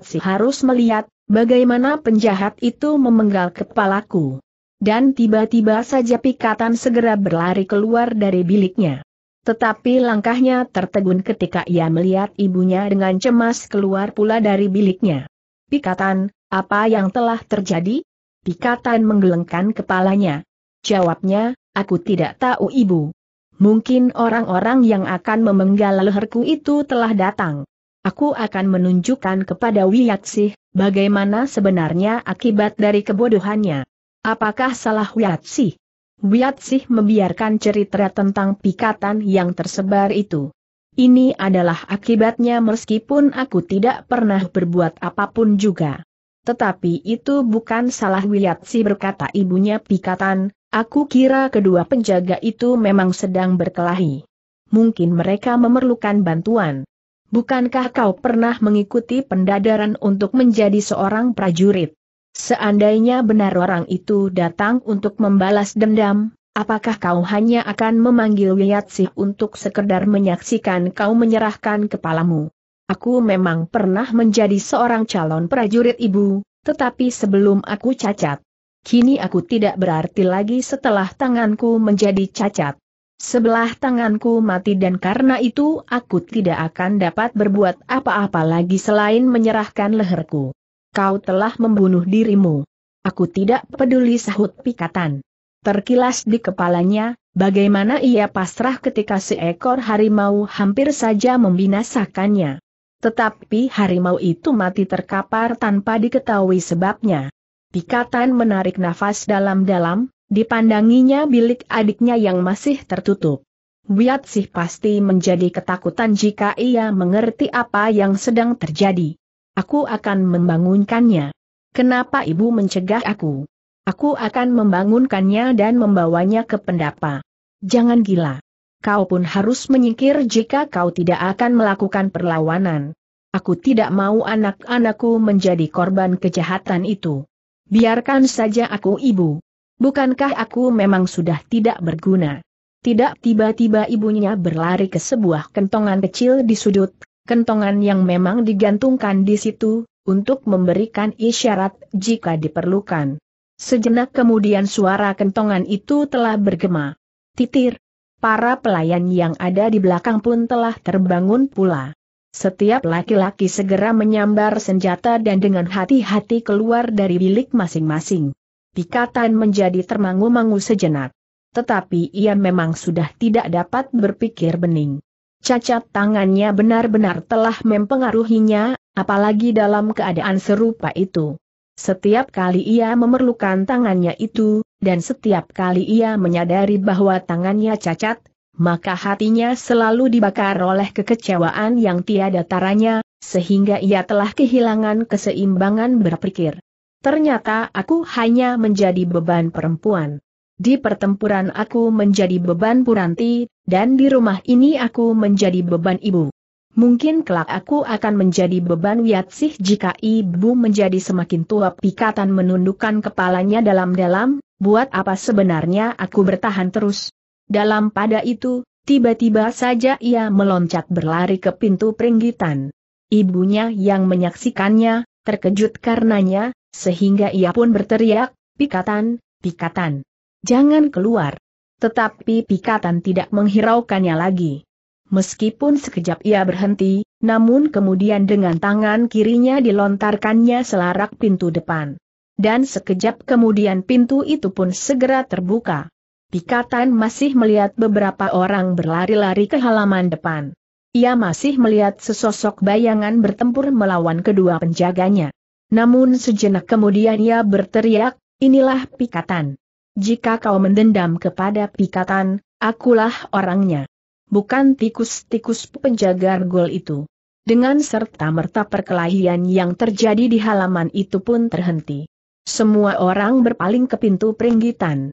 Speaker 1: si harus melihat, bagaimana penjahat itu memenggal kepalaku. Dan tiba-tiba saja pikatan segera berlari keluar dari biliknya. Tetapi langkahnya tertegun ketika ia melihat ibunya dengan cemas keluar pula dari biliknya. Pikatan, apa yang telah terjadi? Pikatan menggelengkan kepalanya. Jawabnya, aku tidak tahu ibu. Mungkin orang-orang yang akan memenggal leherku itu telah datang. Aku akan menunjukkan kepada Wiyatsih, bagaimana sebenarnya akibat dari kebodohannya. Apakah salah Wiyatsih? Wiyatsih membiarkan cerita tentang pikatan yang tersebar itu. Ini adalah akibatnya meskipun aku tidak pernah berbuat apapun juga. Tetapi itu bukan salah Wiyatsih berkata ibunya pikatan, Aku kira kedua penjaga itu memang sedang berkelahi. Mungkin mereka memerlukan bantuan. Bukankah kau pernah mengikuti pendadaran untuk menjadi seorang prajurit? Seandainya benar orang itu datang untuk membalas dendam, apakah kau hanya akan memanggil Yatsih untuk sekedar menyaksikan kau menyerahkan kepalamu? Aku memang pernah menjadi seorang calon prajurit ibu, tetapi sebelum aku cacat, Kini aku tidak berarti lagi setelah tanganku menjadi cacat. Sebelah tanganku mati dan karena itu aku tidak akan dapat berbuat apa-apa lagi selain menyerahkan leherku. Kau telah membunuh dirimu. Aku tidak peduli sahut pikatan. Terkilas di kepalanya, bagaimana ia pasrah ketika seekor harimau hampir saja membinasakannya. Tetapi harimau itu mati terkapar tanpa diketahui sebabnya. Pikatan menarik nafas dalam-dalam, dipandanginya bilik adiknya yang masih tertutup. Wiat sih pasti menjadi ketakutan jika ia mengerti apa yang sedang terjadi. Aku akan membangunkannya. Kenapa ibu mencegah aku? Aku akan membangunkannya dan membawanya ke pendapa. Jangan gila. Kau pun harus menyingkir jika kau tidak akan melakukan perlawanan. Aku tidak mau anak-anakku menjadi korban kejahatan itu. Biarkan saja aku ibu. Bukankah aku memang sudah tidak berguna? Tidak tiba-tiba ibunya berlari ke sebuah kentongan kecil di sudut, kentongan yang memang digantungkan di situ, untuk memberikan isyarat jika diperlukan. Sejenak kemudian suara kentongan itu telah bergema. Titir. Para pelayan yang ada di belakang pun telah terbangun pula. Setiap laki-laki segera menyambar senjata dan dengan hati-hati keluar dari bilik masing-masing. Pikatan menjadi termangu-mangu sejenak. Tetapi ia memang sudah tidak dapat berpikir bening. Cacat tangannya benar-benar telah mempengaruhinya, apalagi dalam keadaan serupa itu. Setiap kali ia memerlukan tangannya itu, dan setiap kali ia menyadari bahwa tangannya cacat, maka hatinya selalu dibakar oleh kekecewaan yang tiada taranya, sehingga ia telah kehilangan keseimbangan berpikir. Ternyata aku hanya menjadi beban perempuan. Di pertempuran aku menjadi beban Puranti, dan di rumah ini aku menjadi beban ibu. Mungkin kelak aku akan menjadi beban Wiatsih jika ibu menjadi semakin tua pikatan menundukkan kepalanya dalam-dalam, buat apa sebenarnya aku bertahan terus? Dalam pada itu, tiba-tiba saja ia meloncat berlari ke pintu peringgitan. Ibunya yang menyaksikannya, terkejut karenanya, sehingga ia pun berteriak, pikatan, pikatan. Jangan keluar. Tetapi pikatan tidak menghiraukannya lagi. Meskipun sekejap ia berhenti, namun kemudian dengan tangan kirinya dilontarkannya selarak pintu depan. Dan sekejap kemudian pintu itu pun segera terbuka. Pikatan masih melihat beberapa orang berlari-lari ke halaman depan. Ia masih melihat sesosok bayangan bertempur melawan kedua penjaganya. Namun sejenak kemudian ia berteriak, inilah pikatan. Jika kau mendendam kepada pikatan, akulah orangnya. Bukan tikus-tikus penjaga gol itu. Dengan serta-merta perkelahian yang terjadi di halaman itu pun terhenti. Semua orang berpaling ke pintu peringgitan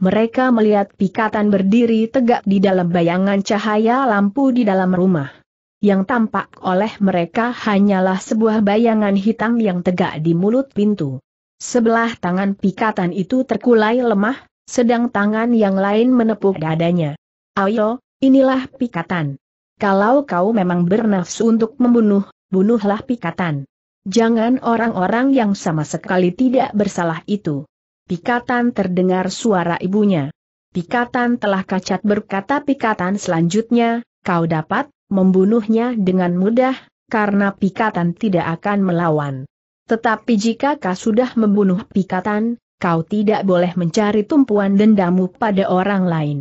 Speaker 1: mereka melihat pikatan berdiri tegak di dalam bayangan cahaya lampu di dalam rumah. Yang tampak oleh mereka hanyalah sebuah bayangan hitam yang tegak di mulut pintu. Sebelah tangan pikatan itu terkulai lemah, sedang tangan yang lain menepuk dadanya. Ayo, inilah pikatan. Kalau kau memang bernafsu untuk membunuh, bunuhlah pikatan. Jangan orang-orang yang sama sekali tidak bersalah itu. Pikatan terdengar suara ibunya. Pikatan telah kacat berkata Pikatan selanjutnya, kau dapat membunuhnya dengan mudah, karena Pikatan tidak akan melawan. Tetapi jika kau sudah membunuh Pikatan, kau tidak boleh mencari tumpuan dendamu pada orang lain.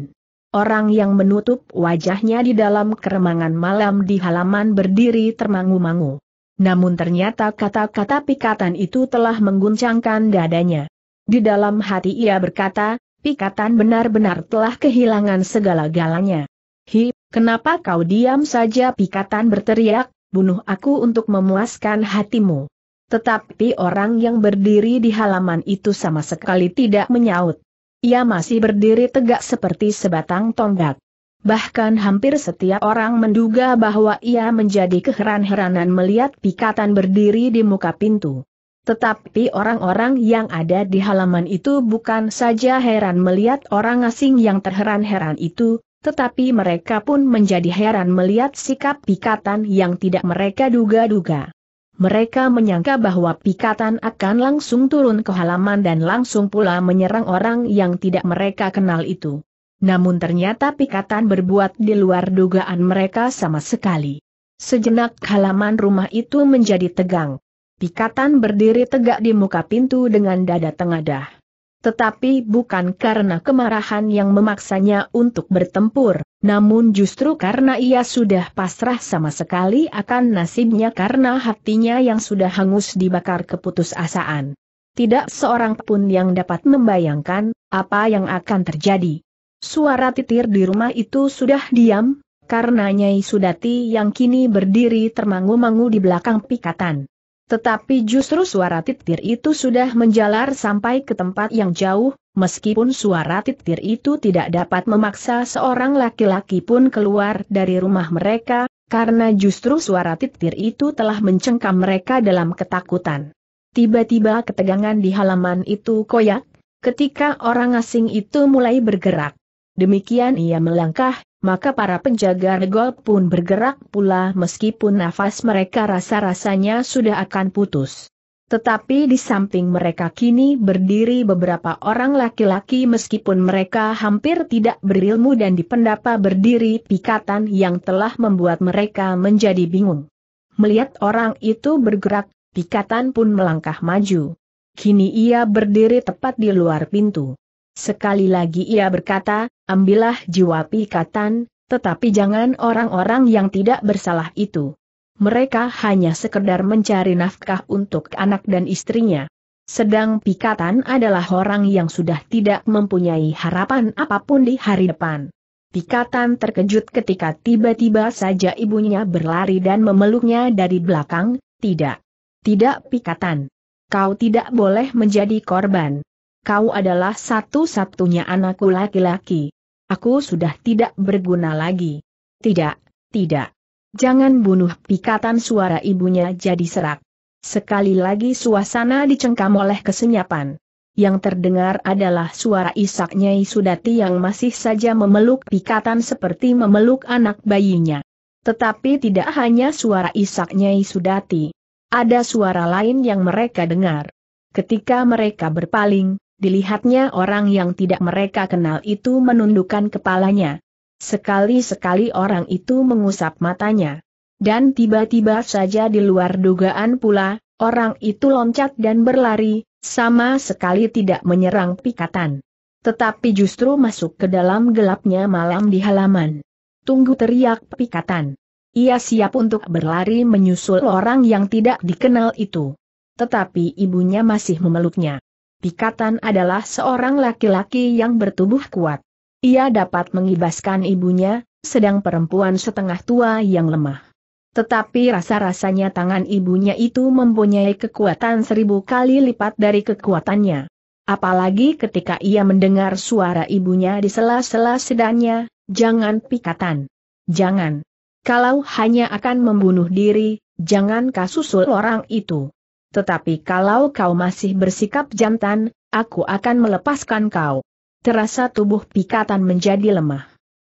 Speaker 1: Orang yang menutup wajahnya di dalam keremangan malam di halaman berdiri termangu-mangu. Namun ternyata kata-kata Pikatan itu telah mengguncangkan dadanya. Di dalam hati ia berkata, Pikatan benar-benar telah kehilangan segala-galanya. Hi, kenapa kau diam saja Pikatan berteriak, bunuh aku untuk memuaskan hatimu. Tetapi orang yang berdiri di halaman itu sama sekali tidak menyaut. Ia masih berdiri tegak seperti sebatang tonggak. Bahkan hampir setiap orang menduga bahwa ia menjadi keheran-heranan melihat pikatan berdiri di muka pintu. Tetapi orang-orang yang ada di halaman itu bukan saja heran melihat orang asing yang terheran-heran itu, tetapi mereka pun menjadi heran melihat sikap pikatan yang tidak mereka duga-duga. Mereka menyangka bahwa pikatan akan langsung turun ke halaman dan langsung pula menyerang orang yang tidak mereka kenal itu. Namun ternyata pikatan berbuat di luar dugaan mereka sama sekali. Sejenak halaman rumah itu menjadi tegang. Pikatan berdiri tegak di muka pintu dengan dada tengadah. Tetapi bukan karena kemarahan yang memaksanya untuk bertempur, namun justru karena ia sudah pasrah sama sekali akan nasibnya karena hatinya yang sudah hangus dibakar keputusasaan. Tidak seorang pun yang dapat membayangkan apa yang akan terjadi. Suara titir di rumah itu sudah diam, karena Nyai Sudati yang kini berdiri termangu-mangu di belakang pikatan. Tetapi justru suara titir itu sudah menjalar sampai ke tempat yang jauh, meskipun suara titir itu tidak dapat memaksa seorang laki-laki pun keluar dari rumah mereka, karena justru suara titir itu telah mencengkam mereka dalam ketakutan. Tiba-tiba ketegangan di halaman itu koyak, ketika orang asing itu mulai bergerak. Demikian ia melangkah, maka para penjaga regol pun bergerak pula meskipun nafas mereka rasa-rasanya sudah akan putus. Tetapi di samping mereka kini berdiri beberapa orang laki-laki meskipun mereka hampir tidak berilmu dan dipendapa berdiri pikatan yang telah membuat mereka menjadi bingung. Melihat orang itu bergerak, pikatan pun melangkah maju. Kini ia berdiri tepat di luar pintu. Sekali lagi ia berkata, ambillah jiwa pikatan, tetapi jangan orang-orang yang tidak bersalah itu. Mereka hanya sekedar mencari nafkah untuk anak dan istrinya. Sedang pikatan adalah orang yang sudah tidak mempunyai harapan apapun di hari depan. Pikatan terkejut ketika tiba-tiba saja ibunya berlari dan memeluknya dari belakang, tidak. Tidak pikatan. Kau tidak boleh menjadi korban kau adalah satu-satunya anakku laki-laki. Aku sudah tidak berguna lagi. Tidak, tidak. Jangan bunuh pikatan suara ibunya jadi serak. Sekali lagi suasana dicengkam oleh kesenyapan. Yang terdengar adalah suara isak Nyai Sudati yang masih saja memeluk pikatan seperti memeluk anak bayinya. Tetapi tidak hanya suara isak Nyai Sudati. Ada suara lain yang mereka dengar. Ketika mereka berpaling, dilihatnya orang yang tidak mereka kenal itu menundukkan kepalanya. Sekali-sekali orang itu mengusap matanya. Dan tiba-tiba saja di luar dugaan pula, orang itu loncat dan berlari, sama sekali tidak menyerang pikatan. Tetapi justru masuk ke dalam gelapnya malam di halaman. Tunggu teriak pikatan. Ia siap untuk berlari menyusul orang yang tidak dikenal itu. Tetapi ibunya masih memeluknya. Pikatan adalah seorang laki-laki yang bertubuh kuat. Ia dapat mengibaskan ibunya, sedang perempuan setengah tua yang lemah. Tetapi rasa-rasanya tangan ibunya itu mempunyai kekuatan seribu kali lipat dari kekuatannya. Apalagi ketika ia mendengar suara ibunya di sela-sela sedannya, jangan pikatan. Jangan. Kalau hanya akan membunuh diri, jangan kasusul orang itu. Tetapi kalau kau masih bersikap jantan, aku akan melepaskan kau. Terasa tubuh pikatan menjadi lemah.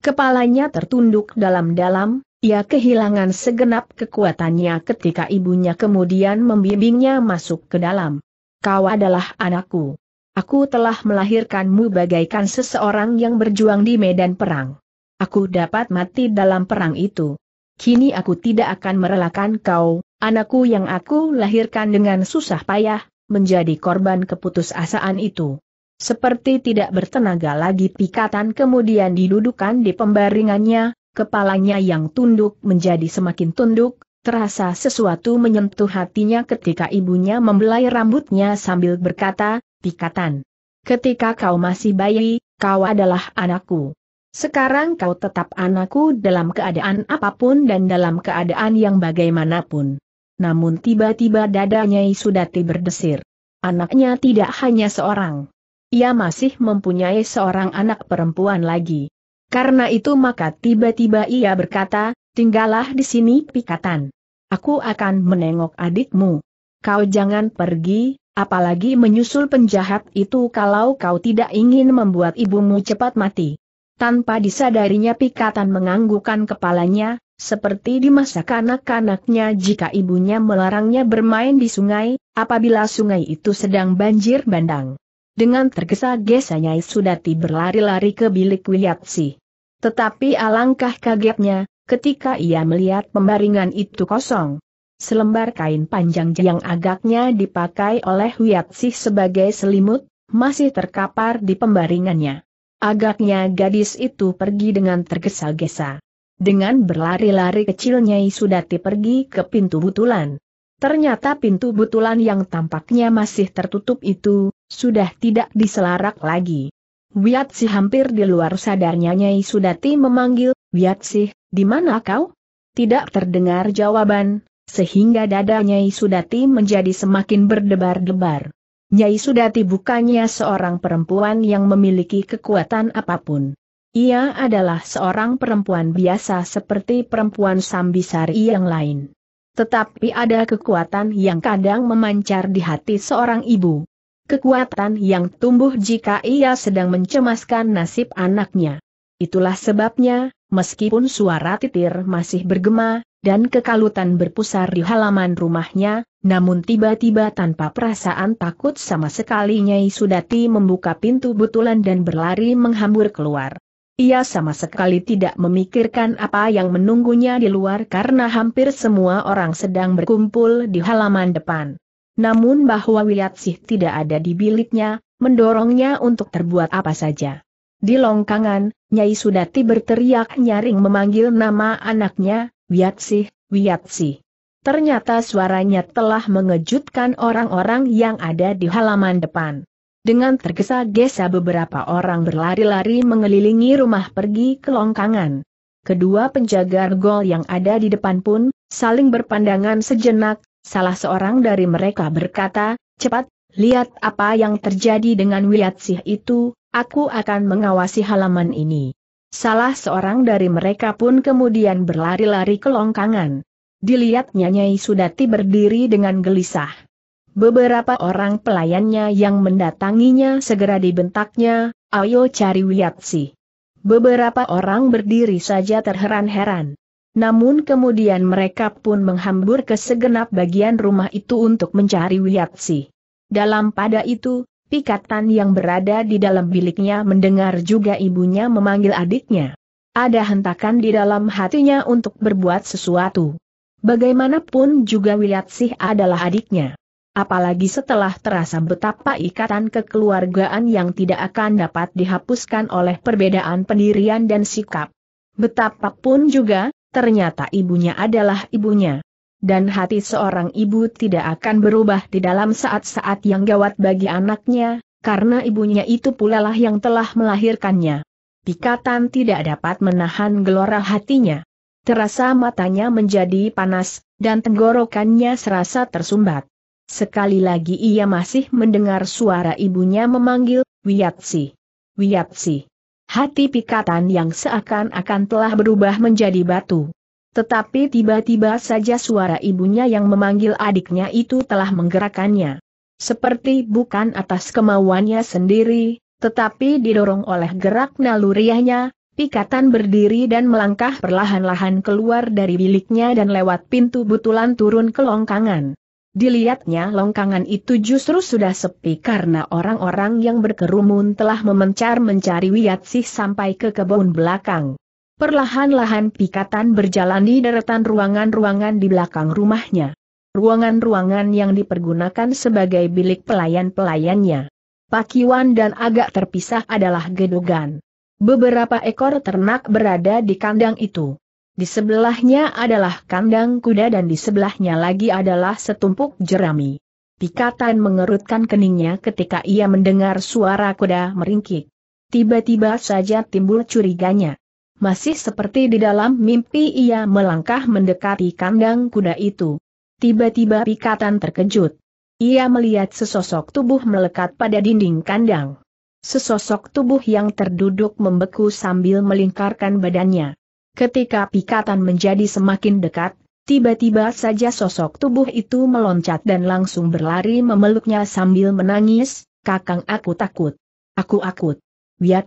Speaker 1: Kepalanya tertunduk dalam-dalam, ia kehilangan segenap kekuatannya ketika ibunya kemudian membimbingnya masuk ke dalam. Kau adalah anakku. Aku telah melahirkanmu bagaikan seseorang yang berjuang di medan perang. Aku dapat mati dalam perang itu. Kini aku tidak akan merelakan kau, Anakku yang aku lahirkan dengan susah payah, menjadi korban keputusasaan itu. Seperti tidak bertenaga lagi pikatan kemudian didudukan di pembaringannya, kepalanya yang tunduk menjadi semakin tunduk, terasa sesuatu menyentuh hatinya ketika ibunya membelai rambutnya sambil berkata, Pikatan, ketika kau masih bayi, kau adalah anakku. Sekarang kau tetap anakku dalam keadaan apapun dan dalam keadaan yang bagaimanapun. Namun tiba-tiba dadanya Nyai Sudati berdesir. Anaknya tidak hanya seorang. Ia masih mempunyai seorang anak perempuan lagi. Karena itu maka tiba-tiba ia berkata, tinggallah di sini pikatan. Aku akan menengok adikmu. Kau jangan pergi, apalagi menyusul penjahat itu kalau kau tidak ingin membuat ibumu cepat mati. Tanpa disadarinya pikatan menganggukkan kepalanya, seperti di masa kanak-kanaknya jika ibunya melarangnya bermain di sungai, apabila sungai itu sedang banjir bandang. Dengan tergesa-gesa Nyai Sudati berlari-lari ke bilik Wiyatsi. Tetapi alangkah kagetnya, ketika ia melihat pembaringan itu kosong. Selembar kain panjang yang agaknya dipakai oleh Wiyatsi sebagai selimut, masih terkapar di pembaringannya. Agaknya gadis itu pergi dengan tergesa-gesa. Dengan berlari-lari kecil Nyai Sudati pergi ke pintu butulan. Ternyata pintu butulan yang tampaknya masih tertutup itu, sudah tidak diselarak lagi. Wiatsi hampir di luar sadarnya Nyai Sudati memanggil, Wiatsi, di mana kau? Tidak terdengar jawaban, sehingga dada Nyai Sudati menjadi semakin berdebar-debar. Nyai Sudati bukannya seorang perempuan yang memiliki kekuatan apapun. Ia adalah seorang perempuan biasa seperti perempuan sambisari yang lain. Tetapi ada kekuatan yang kadang memancar di hati seorang ibu. Kekuatan yang tumbuh jika ia sedang mencemaskan nasib anaknya. Itulah sebabnya, meskipun suara titir masih bergema, dan kekalutan berpusar di halaman rumahnya, namun tiba-tiba tanpa perasaan takut sama sekali Nyai Sudati membuka pintu butulan dan berlari menghambur keluar. Ia sama sekali tidak memikirkan apa yang menunggunya di luar karena hampir semua orang sedang berkumpul di halaman depan. Namun bahwa Wiyatsih tidak ada di biliknya, mendorongnya untuk terbuat apa saja. Di longkangan, Nyai Sudati berteriak nyaring memanggil nama anaknya, Wiyatsih, Wiyatsih. Ternyata suaranya telah mengejutkan orang-orang yang ada di halaman depan. Dengan tergesa-gesa beberapa orang berlari-lari mengelilingi rumah pergi ke longkangan. Kedua penjaga gol yang ada di depan pun, saling berpandangan sejenak, salah seorang dari mereka berkata, cepat, lihat apa yang terjadi dengan Wiyatsih itu, aku akan mengawasi halaman ini. Salah seorang dari mereka pun kemudian berlari-lari ke longkangan. Dilihat Nyanyai Sudati berdiri dengan gelisah. Beberapa orang pelayannya yang mendatanginya segera dibentaknya, ayo cari Wiatsi. Beberapa orang berdiri saja terheran-heran. Namun kemudian mereka pun menghambur ke segenap bagian rumah itu untuk mencari Wiatsi. Dalam pada itu, Pikatan yang berada di dalam biliknya mendengar juga ibunya memanggil adiknya. Ada hentakan di dalam hatinya untuk berbuat sesuatu. Bagaimanapun juga Wiatsi adalah adiknya. Apalagi setelah terasa betapa ikatan kekeluargaan yang tidak akan dapat dihapuskan oleh perbedaan pendirian dan sikap. Betapapun juga, ternyata ibunya adalah ibunya. Dan hati seorang ibu tidak akan berubah di dalam saat-saat yang gawat bagi anaknya, karena ibunya itu pula lah yang telah melahirkannya. Pikatan tidak dapat menahan gelora hatinya. Terasa matanya menjadi panas, dan tenggorokannya serasa tersumbat. Sekali lagi ia masih mendengar suara ibunya memanggil, Wiyatsi. Wiyatsi. Hati pikatan yang seakan-akan telah berubah menjadi batu. Tetapi tiba-tiba saja suara ibunya yang memanggil adiknya itu telah menggerakkannya. Seperti bukan atas kemauannya sendiri, tetapi didorong oleh gerak naluriahnya, Pikatan berdiri dan melangkah perlahan-lahan keluar dari biliknya dan lewat pintu butulan turun ke longkangan. Dilihatnya longkangan itu justru sudah sepi karena orang-orang yang berkerumun telah memencar mencari Wiyatsih sampai ke kebun belakang. Perlahan-lahan pikatan berjalan di deretan ruangan-ruangan di belakang rumahnya. Ruangan-ruangan yang dipergunakan sebagai bilik pelayan-pelayannya. Pakiwan dan agak terpisah adalah gedogan. Beberapa ekor ternak berada di kandang itu. Di sebelahnya adalah kandang kuda dan di sebelahnya lagi adalah setumpuk jerami. Pikatan mengerutkan keningnya ketika ia mendengar suara kuda meringkik. Tiba-tiba saja timbul curiganya. Masih seperti di dalam mimpi ia melangkah mendekati kandang kuda itu. Tiba-tiba Pikatan terkejut. Ia melihat sesosok tubuh melekat pada dinding kandang. Sesosok tubuh yang terduduk membeku sambil melingkarkan badannya. Ketika pikatan menjadi semakin dekat, tiba-tiba saja sosok tubuh itu meloncat dan langsung berlari memeluknya sambil menangis, kakang aku takut. Aku akut.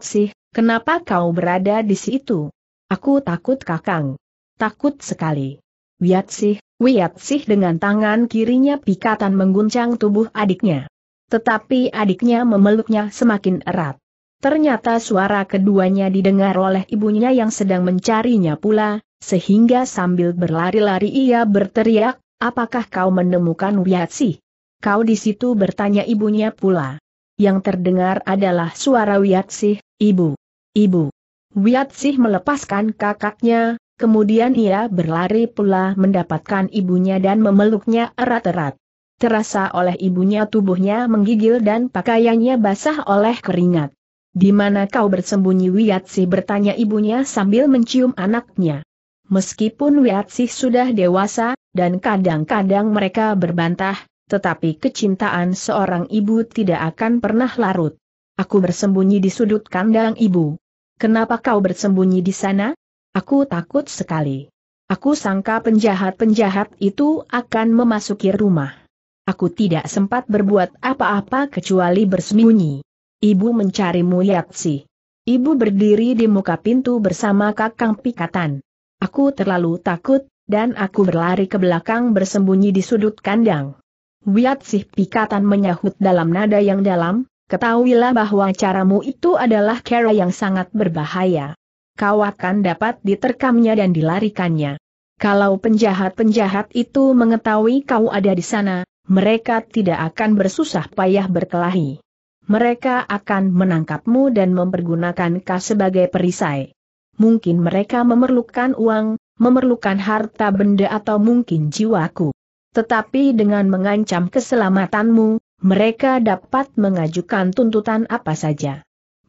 Speaker 1: sih, kenapa kau berada di situ? Aku takut kakang. Takut sekali. Wiat sih, wiat sih dengan tangan kirinya pikatan mengguncang tubuh adiknya. Tetapi adiknya memeluknya semakin erat. Ternyata suara keduanya didengar oleh ibunya yang sedang mencarinya pula, sehingga sambil berlari-lari ia berteriak, apakah kau menemukan Wiatsi? Kau di situ bertanya ibunya pula. Yang terdengar adalah suara Wiatsi, ibu, ibu. Wiatsi melepaskan kakaknya, kemudian ia berlari pula mendapatkan ibunya dan memeluknya erat-erat. Terasa oleh ibunya tubuhnya menggigil dan pakaiannya basah oleh keringat. Di mana kau bersembunyi Wiatsi bertanya ibunya sambil mencium anaknya. Meskipun Wiatsi sudah dewasa, dan kadang-kadang mereka berbantah, tetapi kecintaan seorang ibu tidak akan pernah larut. Aku bersembunyi di sudut kandang ibu. Kenapa kau bersembunyi di sana? Aku takut sekali. Aku sangka penjahat-penjahat itu akan memasuki rumah. Aku tidak sempat berbuat apa-apa kecuali bersembunyi ibu mencarimu Yatsi. Ibu berdiri di muka pintu bersama kakang pikatan. Aku terlalu takut, dan aku berlari ke belakang bersembunyi di sudut kandang. Wiatsih pikatan menyahut dalam nada yang dalam, ketahuilah bahwa caramu itu adalah cara yang sangat berbahaya. Kau akan dapat diterkamnya dan dilarikannya. Kalau penjahat-penjahat itu mengetahui kau ada di sana, mereka tidak akan bersusah payah berkelahi mereka akan menangkapmu dan mempergunakan kau sebagai perisai. Mungkin mereka memerlukan uang, memerlukan harta benda atau mungkin jiwaku. Tetapi dengan mengancam keselamatanmu, mereka dapat mengajukan tuntutan apa saja.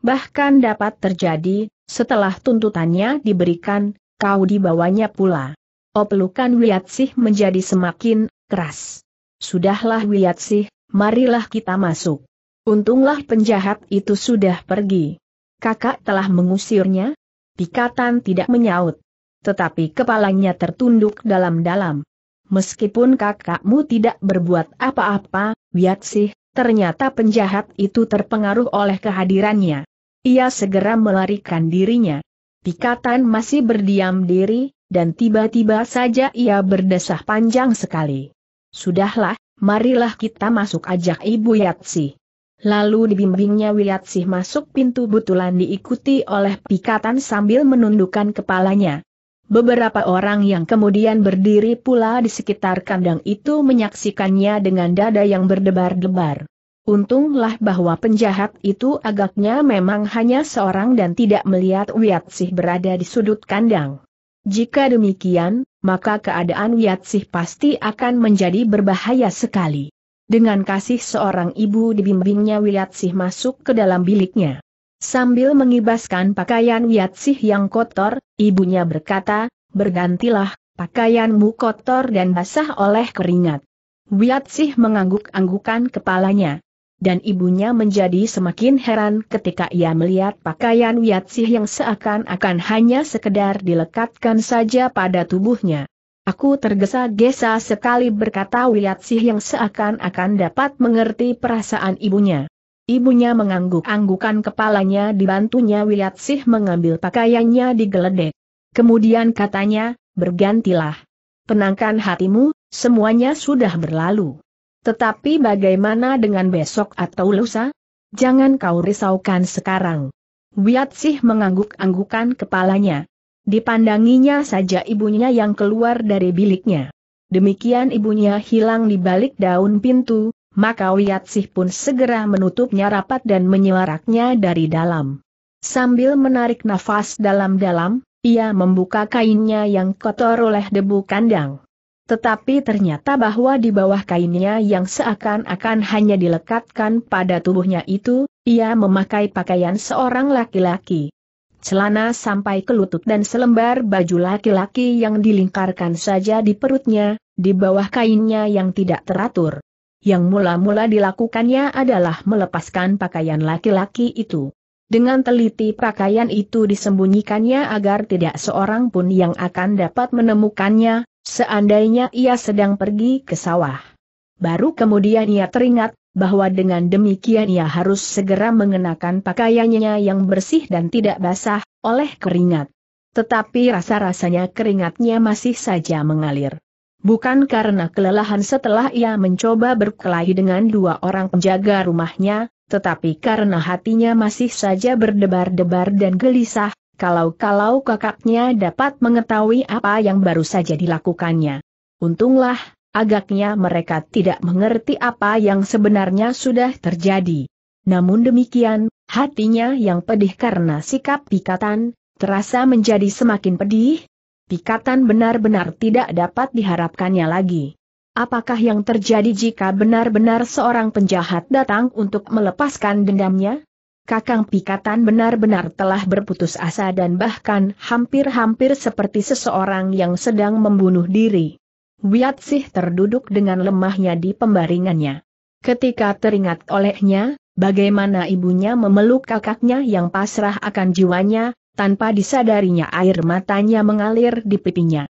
Speaker 1: Bahkan dapat terjadi, setelah tuntutannya diberikan, kau dibawanya pula. Opelukan oh, Wiyatsih menjadi semakin keras. Sudahlah Wiyatsih, marilah kita masuk. Untunglah penjahat itu sudah pergi. Kakak telah mengusirnya? Pikatan tidak menyaut. Tetapi kepalanya tertunduk dalam-dalam. Meskipun kakakmu tidak berbuat apa-apa, sih, ternyata penjahat itu terpengaruh oleh kehadirannya. Ia segera melarikan dirinya. Pikatan masih berdiam diri, dan tiba-tiba saja ia berdesah panjang sekali. Sudahlah, marilah kita masuk ajak Ibu Yatsi. Lalu dibimbingnya Wiyatsih masuk pintu butulan diikuti oleh pikatan sambil menundukkan kepalanya. Beberapa orang yang kemudian berdiri pula di sekitar kandang itu menyaksikannya dengan dada yang berdebar-debar. Untunglah bahwa penjahat itu agaknya memang hanya seorang dan tidak melihat Wiyatsih berada di sudut kandang. Jika demikian, maka keadaan Wiyatsih pasti akan menjadi berbahaya sekali. Dengan kasih seorang ibu dibimbingnya Wiyatsih masuk ke dalam biliknya. Sambil mengibaskan pakaian Wiyatsih yang kotor, ibunya berkata, bergantilah, pakaianmu kotor dan basah oleh keringat. Wiyatsih mengangguk-anggukan kepalanya. Dan ibunya menjadi semakin heran ketika ia melihat pakaian Wiyatsih yang seakan-akan hanya sekedar dilekatkan saja pada tubuhnya. Aku tergesa-gesa sekali berkata Sih yang seakan-akan dapat mengerti perasaan ibunya. Ibunya mengangguk-anggukan kepalanya dibantunya Sih mengambil pakaiannya di geledek. Kemudian katanya, bergantilah. Tenangkan hatimu, semuanya sudah berlalu. Tetapi bagaimana dengan besok atau lusa? Jangan kau risaukan sekarang. Sih mengangguk-anggukan kepalanya. Dipandanginya saja ibunya yang keluar dari biliknya. Demikian ibunya hilang di balik daun pintu, maka Wiatsih pun segera menutupnya rapat dan menyelaraknya dari dalam. Sambil menarik nafas dalam-dalam, ia membuka kainnya yang kotor oleh debu kandang. Tetapi ternyata bahwa di bawah kainnya yang seakan-akan hanya dilekatkan pada tubuhnya itu, ia memakai pakaian seorang laki-laki celana sampai ke lutut dan selembar baju laki-laki yang dilingkarkan saja di perutnya, di bawah kainnya yang tidak teratur. Yang mula-mula dilakukannya adalah melepaskan pakaian laki-laki itu. Dengan teliti pakaian itu disembunyikannya agar tidak seorang pun yang akan dapat menemukannya, seandainya ia sedang pergi ke sawah. Baru kemudian ia teringat, bahwa dengan demikian ia harus segera mengenakan pakaiannya yang bersih dan tidak basah, oleh keringat. Tetapi rasa-rasanya keringatnya masih saja mengalir. Bukan karena kelelahan setelah ia mencoba berkelahi dengan dua orang penjaga rumahnya, tetapi karena hatinya masih saja berdebar-debar dan gelisah, kalau-kalau kakaknya dapat mengetahui apa yang baru saja dilakukannya. Untunglah, agaknya mereka tidak mengerti apa yang sebenarnya sudah terjadi. Namun demikian, hatinya yang pedih karena sikap pikatan, terasa menjadi semakin pedih. Pikatan benar-benar tidak dapat diharapkannya lagi. Apakah yang terjadi jika benar-benar seorang penjahat datang untuk melepaskan dendamnya? Kakang Pikatan benar-benar telah berputus asa dan bahkan hampir-hampir seperti seseorang yang sedang membunuh diri sih terduduk dengan lemahnya di pembaringannya. Ketika teringat olehnya, bagaimana ibunya memeluk kakaknya yang pasrah akan jiwanya, tanpa disadarinya air matanya mengalir di pipinya.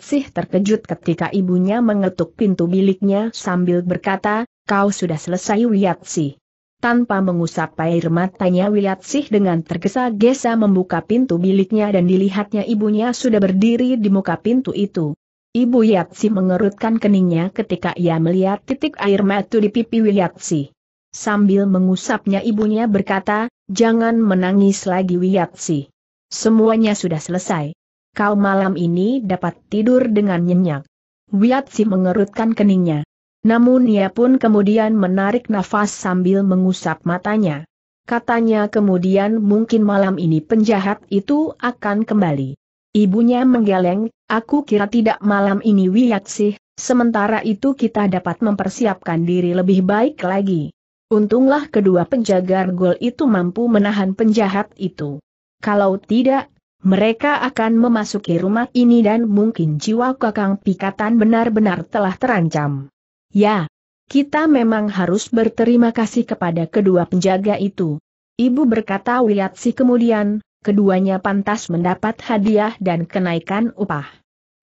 Speaker 1: sih terkejut ketika ibunya mengetuk pintu biliknya sambil berkata, kau sudah selesai sih. Tanpa mengusap air matanya sih dengan tergesa-gesa membuka pintu biliknya dan dilihatnya ibunya sudah berdiri di muka pintu itu. Ibu Yatsi mengerutkan keningnya ketika ia melihat titik air mata di pipi Wiyatsi. Sambil mengusapnya ibunya berkata, jangan menangis lagi Wiyatsi. Semuanya sudah selesai. Kau malam ini dapat tidur dengan nyenyak. Wiyatsi mengerutkan keningnya. Namun ia pun kemudian menarik nafas sambil mengusap matanya. Katanya kemudian mungkin malam ini penjahat itu akan kembali. Ibunya menggeleng, Aku kira tidak malam ini sih, sementara itu kita dapat mempersiapkan diri lebih baik lagi. Untunglah kedua penjaga gol itu mampu menahan penjahat itu. Kalau tidak, mereka akan memasuki rumah ini dan mungkin jiwa kakang pikatan benar-benar telah terancam. Ya, kita memang harus berterima kasih kepada kedua penjaga itu. Ibu berkata Wiyatsi kemudian, keduanya pantas mendapat hadiah dan kenaikan upah.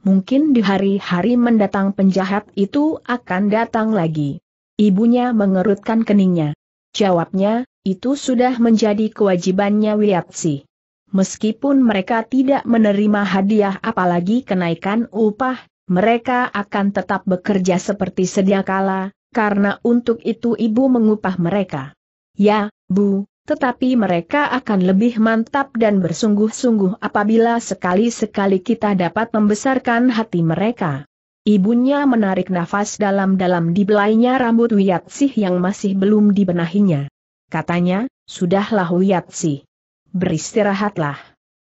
Speaker 1: Mungkin di hari-hari mendatang penjahat itu akan datang lagi. Ibunya mengerutkan keningnya. Jawabnya, itu sudah menjadi kewajibannya Wiatsi. Meskipun mereka tidak menerima hadiah apalagi kenaikan upah, mereka akan tetap bekerja seperti sedia kala, karena untuk itu ibu mengupah mereka. Ya, Bu, tetapi mereka akan lebih mantap dan bersungguh-sungguh apabila sekali-sekali kita dapat membesarkan hati mereka. Ibunya menarik nafas dalam-dalam di belainya rambut Wiyatsih yang masih belum dibenahinya. Katanya, sudahlah Wiyatsih. Beristirahatlah.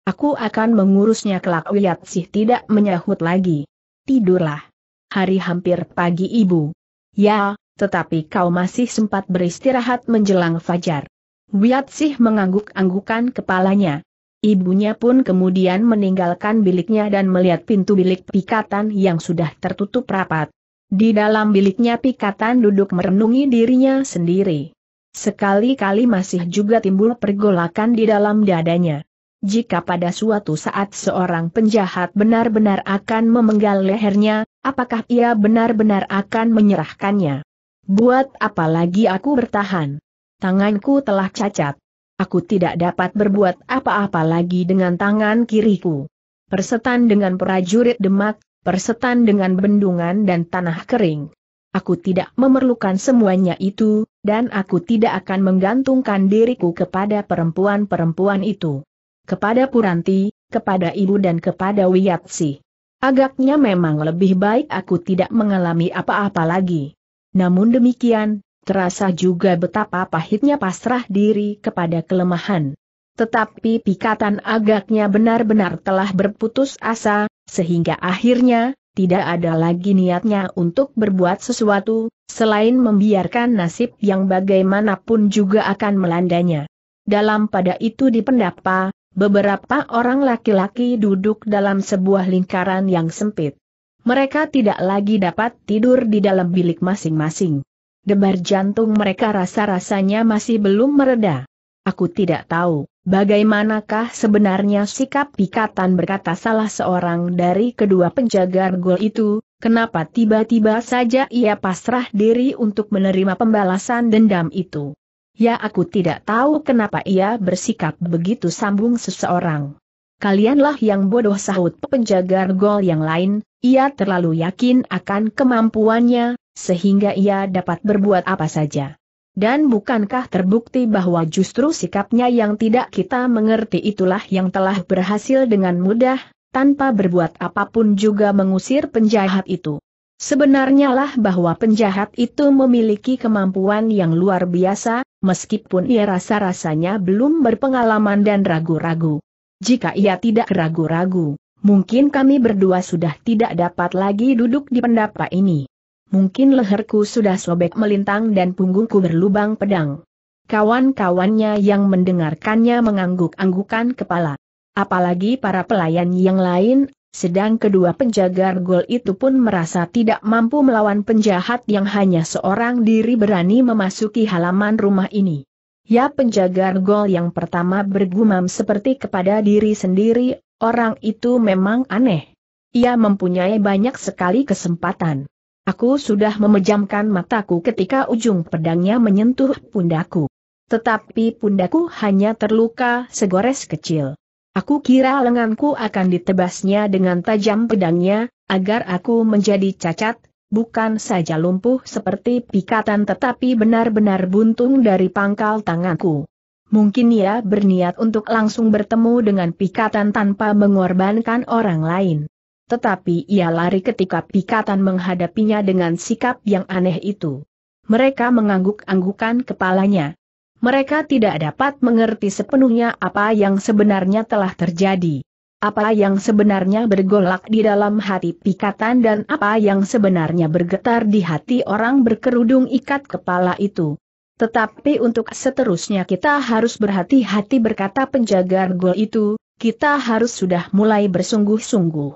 Speaker 1: Aku akan mengurusnya kelak Wiyatsih tidak menyahut lagi. Tidurlah. Hari hampir pagi ibu. Ya, tetapi kau masih sempat beristirahat menjelang fajar. Wiatsih mengangguk-anggukan kepalanya. Ibunya pun kemudian meninggalkan biliknya dan melihat pintu bilik pikatan yang sudah tertutup rapat. Di dalam biliknya pikatan duduk merenungi dirinya sendiri. Sekali-kali masih juga timbul pergolakan di dalam dadanya. Jika pada suatu saat seorang penjahat benar-benar akan memenggal lehernya, apakah ia benar-benar akan menyerahkannya? Buat apa lagi aku bertahan? tanganku telah cacat. Aku tidak dapat berbuat apa-apa lagi dengan tangan kiriku. Persetan dengan prajurit demak, persetan dengan bendungan dan tanah kering. Aku tidak memerlukan semuanya itu, dan aku tidak akan menggantungkan diriku kepada perempuan-perempuan itu. Kepada Puranti, kepada ibu dan kepada Wiyatsi. Agaknya memang lebih baik aku tidak mengalami apa-apa lagi. Namun demikian, terasa juga betapa pahitnya pasrah diri kepada kelemahan. Tetapi pikatan agaknya benar-benar telah berputus asa, sehingga akhirnya, tidak ada lagi niatnya untuk berbuat sesuatu, selain membiarkan nasib yang bagaimanapun juga akan melandanya. Dalam pada itu dipendapa, beberapa orang laki-laki duduk dalam sebuah lingkaran yang sempit. Mereka tidak lagi dapat tidur di dalam bilik masing-masing. Debar jantung mereka rasa-rasanya masih belum mereda. Aku tidak tahu, bagaimanakah sebenarnya sikap pikatan berkata salah seorang dari kedua penjaga gol itu, kenapa tiba-tiba saja ia pasrah diri untuk menerima pembalasan dendam itu. Ya aku tidak tahu kenapa ia bersikap begitu sambung seseorang kalianlah yang bodoh sahut penjaga gol yang lain, ia terlalu yakin akan kemampuannya, sehingga ia dapat berbuat apa saja. Dan bukankah terbukti bahwa justru sikapnya yang tidak kita mengerti itulah yang telah berhasil dengan mudah, tanpa berbuat apapun juga mengusir penjahat itu. Sebenarnya lah bahwa penjahat itu memiliki kemampuan yang luar biasa, meskipun ia rasa-rasanya belum berpengalaman dan ragu-ragu. Jika ia tidak ragu-ragu, mungkin kami berdua sudah tidak dapat lagi duduk di pendapa ini. Mungkin leherku sudah sobek melintang dan punggungku berlubang pedang. Kawan-kawannya yang mendengarkannya mengangguk-anggukan kepala. Apalagi para pelayan yang lain, sedang kedua penjaga gol itu pun merasa tidak mampu melawan penjahat yang hanya seorang diri berani memasuki halaman rumah ini. Ya penjaga gol yang pertama bergumam seperti kepada diri sendiri, orang itu memang aneh. Ia mempunyai banyak sekali kesempatan. Aku sudah memejamkan mataku ketika ujung pedangnya menyentuh pundaku. Tetapi pundaku hanya terluka segores kecil. Aku kira lenganku akan ditebasnya dengan tajam pedangnya, agar aku menjadi cacat, bukan saja lumpuh seperti pikatan tetapi benar-benar buntung dari pangkal tanganku. Mungkin ia berniat untuk langsung bertemu dengan pikatan tanpa mengorbankan orang lain. Tetapi ia lari ketika pikatan menghadapinya dengan sikap yang aneh itu. Mereka mengangguk-anggukan kepalanya. Mereka tidak dapat mengerti sepenuhnya apa yang sebenarnya telah terjadi. Apa yang sebenarnya bergolak di dalam hati pikatan dan apa yang sebenarnya bergetar di hati orang berkerudung ikat kepala itu. Tetapi untuk seterusnya kita harus berhati-hati berkata penjaga gol itu, kita harus sudah mulai bersungguh-sungguh.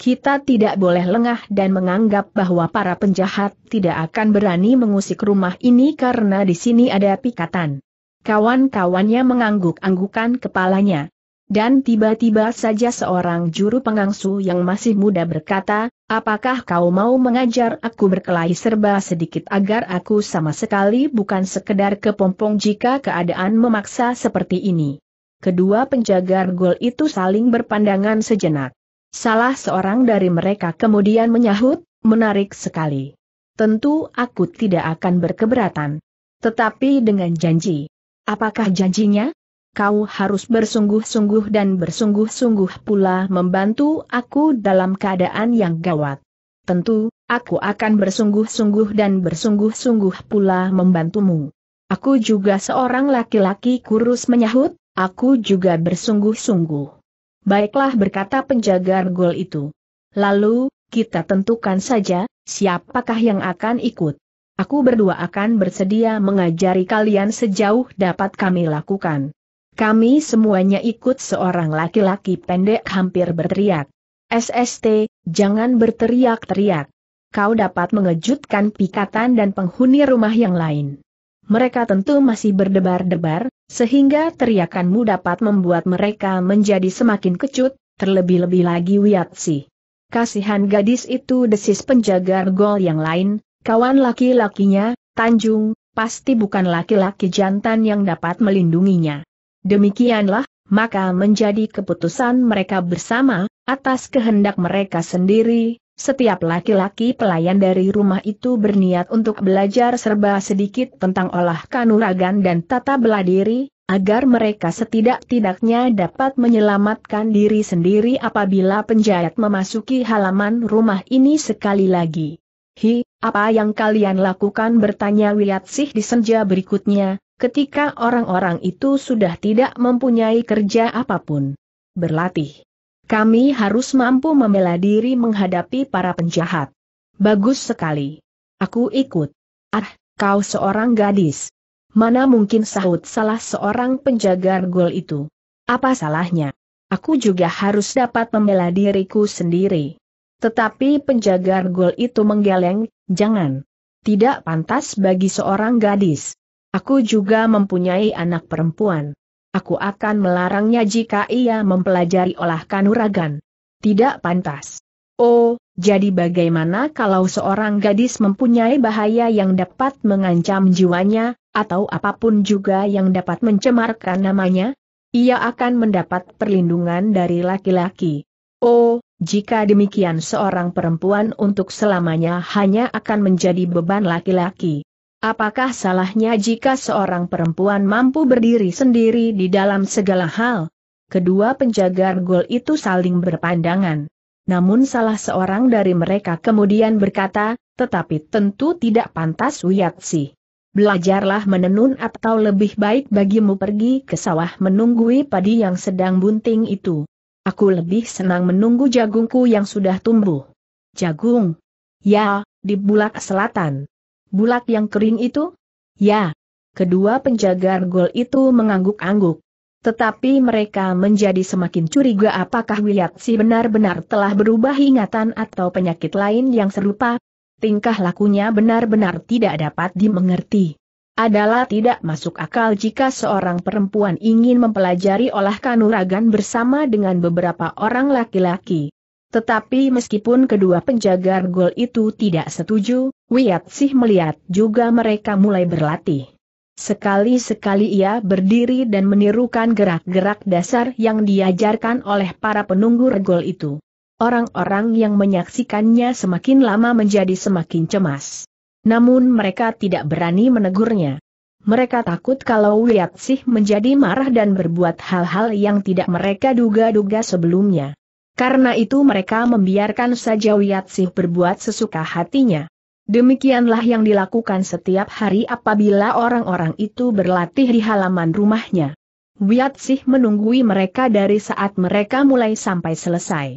Speaker 1: Kita tidak boleh lengah dan menganggap bahwa para penjahat tidak akan berani mengusik rumah ini karena di sini ada pikatan. Kawan-kawannya mengangguk-anggukan kepalanya. Dan tiba-tiba saja seorang juru pengangsu yang masih muda berkata, apakah kau mau mengajar aku berkelahi serba sedikit agar aku sama sekali bukan sekedar kepompong jika keadaan memaksa seperti ini. Kedua penjaga gol itu saling berpandangan sejenak. Salah seorang dari mereka kemudian menyahut, menarik sekali. Tentu aku tidak akan berkeberatan. Tetapi dengan janji. Apakah janjinya? kau harus bersungguh-sungguh dan bersungguh-sungguh pula membantu aku dalam keadaan yang gawat. Tentu, aku akan bersungguh-sungguh dan bersungguh-sungguh pula membantumu. Aku juga seorang laki-laki kurus menyahut, aku juga bersungguh-sungguh. Baiklah berkata penjaga gol itu. Lalu, kita tentukan saja, siapakah yang akan ikut. Aku berdua akan bersedia mengajari kalian sejauh dapat kami lakukan. Kami semuanya ikut seorang laki-laki pendek hampir berteriak. SST, jangan berteriak-teriak. Kau dapat mengejutkan pikatan dan penghuni rumah yang lain. Mereka tentu masih berdebar-debar, sehingga teriakanmu dapat membuat mereka menjadi semakin kecut, terlebih-lebih lagi Wiatsi. Kasihan gadis itu desis penjaga gol yang lain, kawan laki-lakinya, Tanjung, pasti bukan laki-laki jantan yang dapat melindunginya. Demikianlah, maka menjadi keputusan mereka bersama, atas kehendak mereka sendiri, setiap laki-laki pelayan dari rumah itu berniat untuk belajar serba sedikit tentang olah kanuragan dan tata bela diri, agar mereka setidak-tidaknya dapat menyelamatkan diri sendiri apabila penjahat memasuki halaman rumah ini sekali lagi. Hi, apa yang kalian lakukan bertanya Wiyatsih di senja berikutnya, ketika orang-orang itu sudah tidak mempunyai kerja apapun. Berlatih. Kami harus mampu membela diri menghadapi para penjahat. Bagus sekali. Aku ikut. Ah, kau seorang gadis. Mana mungkin sahut salah seorang penjaga gol itu. Apa salahnya? Aku juga harus dapat membela diriku sendiri. Tetapi penjaga gol itu menggeleng, jangan. Tidak pantas bagi seorang gadis. Aku juga mempunyai anak perempuan. Aku akan melarangnya jika ia mempelajari olah kanuragan. Tidak pantas. Oh, jadi bagaimana kalau seorang gadis mempunyai bahaya yang dapat mengancam jiwanya, atau apapun juga yang dapat mencemarkan namanya? Ia akan mendapat perlindungan dari laki-laki. Oh, jika demikian seorang perempuan untuk selamanya hanya akan menjadi beban laki-laki. Apakah salahnya jika seorang perempuan mampu berdiri sendiri di dalam segala hal? Kedua penjaga gol itu saling berpandangan. Namun salah seorang dari mereka kemudian berkata, tetapi tentu tidak pantas Wiyatsi. Belajarlah menenun atau lebih baik bagimu pergi ke sawah menunggui padi yang sedang bunting itu. Aku lebih senang menunggu jagungku yang sudah tumbuh. Jagung. Ya, di bulak selatan. Bulat yang kering itu? Ya. Kedua penjaga gol itu mengangguk-angguk. Tetapi mereka menjadi semakin curiga apakah si benar-benar telah berubah ingatan atau penyakit lain yang serupa. Tingkah lakunya benar-benar tidak dapat dimengerti. Adalah tidak masuk akal jika seorang perempuan ingin mempelajari olah kanuragan bersama dengan beberapa orang laki-laki. Tetapi meskipun kedua penjaga gol itu tidak setuju, Wiat Sih melihat juga mereka mulai berlatih. Sekali-sekali ia berdiri dan menirukan gerak-gerak dasar yang diajarkan oleh para penunggu regol itu. Orang-orang yang menyaksikannya semakin lama menjadi semakin cemas. Namun mereka tidak berani menegurnya. Mereka takut kalau Wiat Sih menjadi marah dan berbuat hal-hal yang tidak mereka duga-duga sebelumnya. Karena itu mereka membiarkan saja Wiatsih berbuat sesuka hatinya. Demikianlah yang dilakukan setiap hari apabila orang-orang itu berlatih di halaman rumahnya. Wiatsih menunggui mereka dari saat mereka mulai sampai selesai.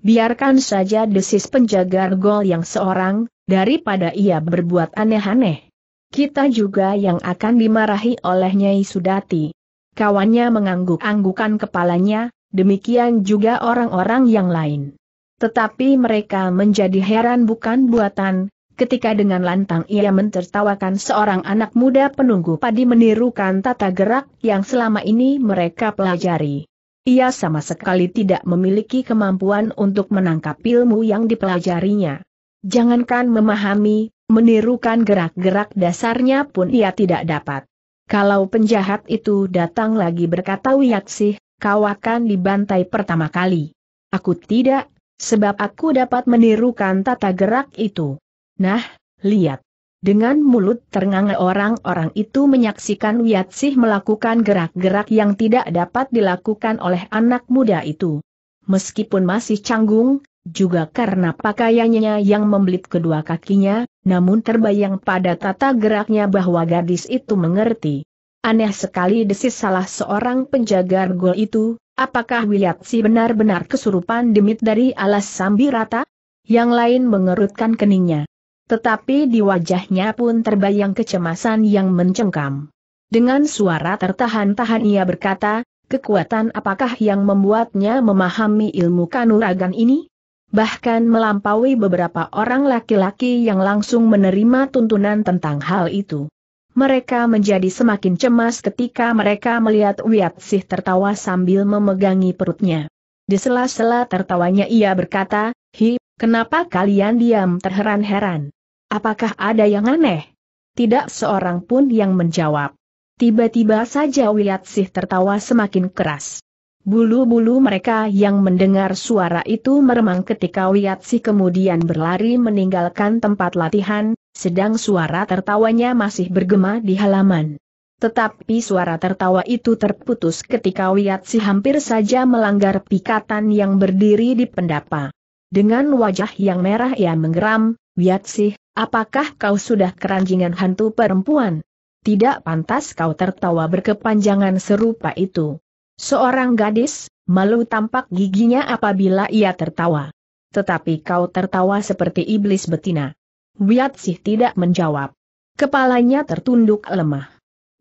Speaker 1: Biarkan saja desis penjaga gol yang seorang, daripada ia berbuat aneh-aneh. Kita juga yang akan dimarahi oleh Nyai Sudati. Kawannya mengangguk-anggukan kepalanya, demikian juga orang-orang yang lain. Tetapi mereka menjadi heran bukan buatan, ketika dengan lantang ia mentertawakan seorang anak muda penunggu padi menirukan tata gerak yang selama ini mereka pelajari. Ia sama sekali tidak memiliki kemampuan untuk menangkap ilmu yang dipelajarinya. Jangankan memahami, menirukan gerak-gerak dasarnya pun ia tidak dapat. Kalau penjahat itu datang lagi berkata Wiyaksih, kau akan dibantai pertama kali. Aku tidak, sebab aku dapat menirukan tata gerak itu. Nah, lihat. Dengan mulut ternganga orang-orang itu menyaksikan Wiatsih melakukan gerak-gerak yang tidak dapat dilakukan oleh anak muda itu. Meskipun masih canggung, juga karena pakaiannya yang membelit kedua kakinya, namun terbayang pada tata geraknya bahwa gadis itu mengerti. Aneh sekali desis salah seorang penjaga gol itu, apakah si benar-benar kesurupan demit dari alas sambi rata? Yang lain mengerutkan keningnya. Tetapi di wajahnya pun terbayang kecemasan yang mencengkam. Dengan suara tertahan-tahan ia berkata, kekuatan apakah yang membuatnya memahami ilmu kanuragan ini? Bahkan melampaui beberapa orang laki-laki yang langsung menerima tuntunan tentang hal itu. Mereka menjadi semakin cemas ketika mereka melihat Wiat Sih tertawa sambil memegangi perutnya. Di sela-sela tertawanya ia berkata, Hi, kenapa kalian diam terheran-heran? Apakah ada yang aneh? Tidak seorang pun yang menjawab. Tiba-tiba saja Wiat Sih tertawa semakin keras. Bulu-bulu mereka yang mendengar suara itu meremang ketika Wiat Sih kemudian berlari meninggalkan tempat latihan, sedang suara tertawanya masih bergema di halaman. Tetapi suara tertawa itu terputus ketika Wiatsi hampir saja melanggar pikatan yang berdiri di pendapa. Dengan wajah yang merah ia menggeram, Wiatsi, apakah kau sudah keranjingan hantu perempuan? Tidak pantas kau tertawa berkepanjangan serupa itu. Seorang gadis, malu tampak giginya apabila ia tertawa. Tetapi kau tertawa seperti iblis betina. Wiatsih tidak menjawab. Kepalanya tertunduk lemah.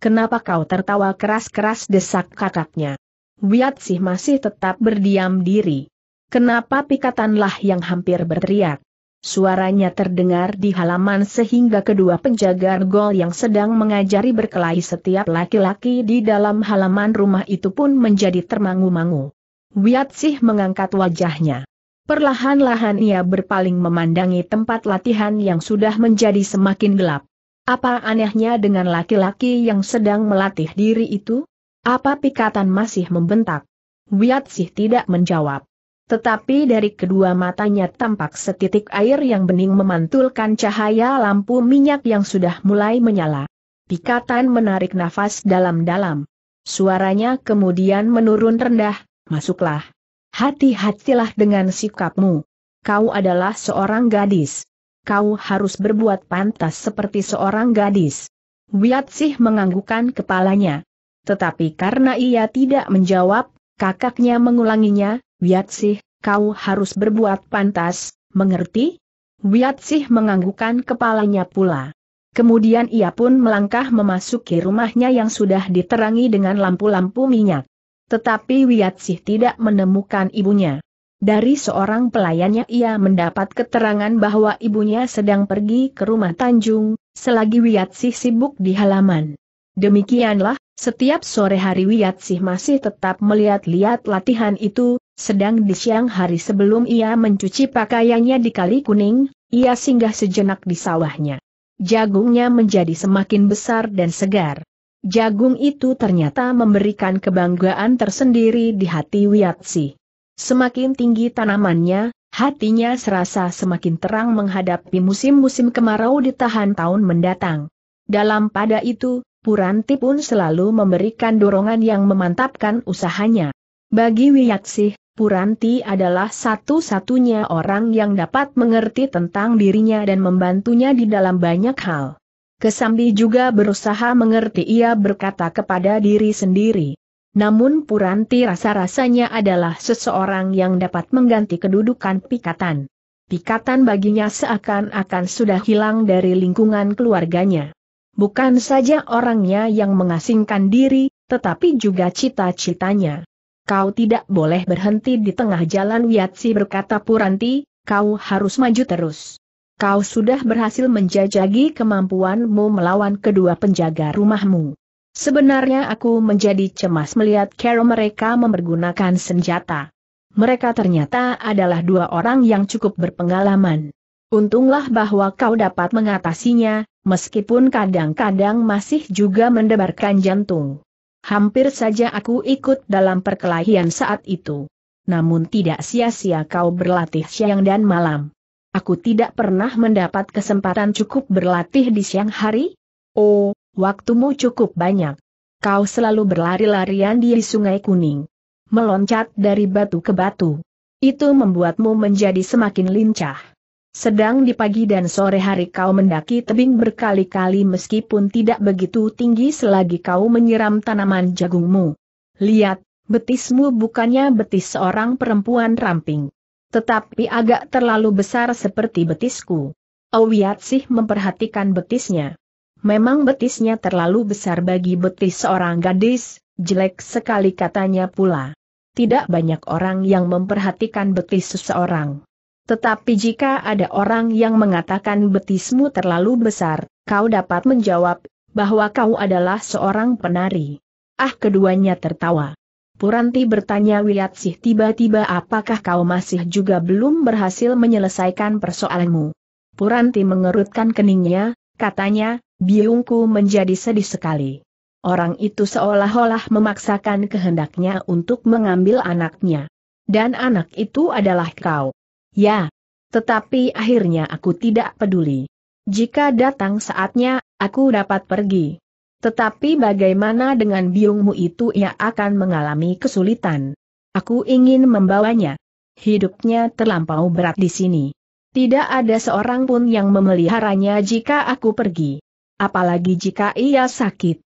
Speaker 1: Kenapa kau tertawa keras-keras desak kakaknya? Wiatsih masih tetap berdiam diri. Kenapa pikatanlah yang hampir berteriak? Suaranya terdengar di halaman sehingga kedua penjaga gol yang sedang mengajari berkelahi setiap laki-laki di dalam halaman rumah itu pun menjadi termangu-mangu. Wiatsih mengangkat wajahnya. Perlahan-lahan ia berpaling memandangi tempat latihan yang sudah menjadi semakin gelap. Apa anehnya dengan laki-laki yang sedang melatih diri itu? Apa pikatan masih membentak? Wiat sih tidak menjawab. Tetapi dari kedua matanya tampak setitik air yang bening memantulkan cahaya lampu minyak yang sudah mulai menyala. Pikatan menarik nafas dalam-dalam. Suaranya kemudian menurun rendah, masuklah. Hati-hatilah dengan sikapmu. Kau adalah seorang gadis. Kau harus berbuat pantas seperti seorang gadis. Wiatsih menganggukkan kepalanya. Tetapi karena ia tidak menjawab, kakaknya mengulanginya, Wiatsih, kau harus berbuat pantas, mengerti? Wiatsih menganggukkan kepalanya pula. Kemudian ia pun melangkah memasuki rumahnya yang sudah diterangi dengan lampu-lampu minyak. Tetapi Sih tidak menemukan ibunya. Dari seorang pelayannya ia mendapat keterangan bahwa ibunya sedang pergi ke rumah Tanjung, selagi Sih sibuk di halaman. Demikianlah, setiap sore hari Sih masih tetap melihat-lihat latihan itu, sedang di siang hari sebelum ia mencuci pakaiannya di kali kuning, ia singgah sejenak di sawahnya. Jagungnya menjadi semakin besar dan segar. Jagung itu ternyata memberikan kebanggaan tersendiri di hati Wiatsi. Semakin tinggi tanamannya, hatinya serasa semakin terang menghadapi musim-musim kemarau di tahan tahun mendatang. Dalam pada itu, Puranti pun selalu memberikan dorongan yang memantapkan usahanya. Bagi Wiatsi, Puranti adalah satu-satunya orang yang dapat mengerti tentang dirinya dan membantunya di dalam banyak hal. Kesambi juga berusaha mengerti ia berkata kepada diri sendiri. Namun Puranti rasa-rasanya adalah seseorang yang dapat mengganti kedudukan pikatan. Pikatan baginya seakan-akan sudah hilang dari lingkungan keluarganya. Bukan saja orangnya yang mengasingkan diri, tetapi juga cita-citanya. Kau tidak boleh berhenti di tengah jalan Wiatsi berkata Puranti, kau harus maju terus. Kau sudah berhasil menjajagi kemampuanmu melawan kedua penjaga rumahmu. Sebenarnya aku menjadi cemas melihat cara mereka mempergunakan senjata. Mereka ternyata adalah dua orang yang cukup berpengalaman. Untunglah bahwa kau dapat mengatasinya, meskipun kadang-kadang masih juga mendebarkan jantung. Hampir saja aku ikut dalam perkelahian saat itu. Namun tidak sia-sia kau berlatih siang dan malam. Aku tidak pernah mendapat kesempatan cukup berlatih di siang hari? Oh, waktumu cukup banyak. Kau selalu berlari-larian di sungai kuning. Meloncat dari batu ke batu. Itu membuatmu menjadi semakin lincah. Sedang di pagi dan sore hari kau mendaki tebing berkali-kali meskipun tidak begitu tinggi selagi kau menyiram tanaman jagungmu. Lihat, betismu bukannya betis seorang perempuan ramping. Tetapi agak terlalu besar seperti betisku. sih memperhatikan betisnya. Memang betisnya terlalu besar bagi betis seorang gadis, jelek sekali katanya pula. Tidak banyak orang yang memperhatikan betis seseorang. Tetapi jika ada orang yang mengatakan betismu terlalu besar, kau dapat menjawab, bahwa kau adalah seorang penari. Ah keduanya tertawa. Puranti bertanya sih tiba-tiba apakah kau masih juga belum berhasil menyelesaikan persoalanmu. Puranti mengerutkan keningnya, katanya, biungku menjadi sedih sekali. Orang itu seolah-olah memaksakan kehendaknya untuk mengambil anaknya. Dan anak itu adalah kau. Ya. Tetapi akhirnya aku tidak peduli. Jika datang saatnya, aku dapat pergi. Tetapi bagaimana dengan biungmu itu ia akan mengalami kesulitan. Aku ingin membawanya. Hidupnya terlampau berat di sini. Tidak ada seorang pun yang memeliharanya jika aku pergi. Apalagi jika ia sakit.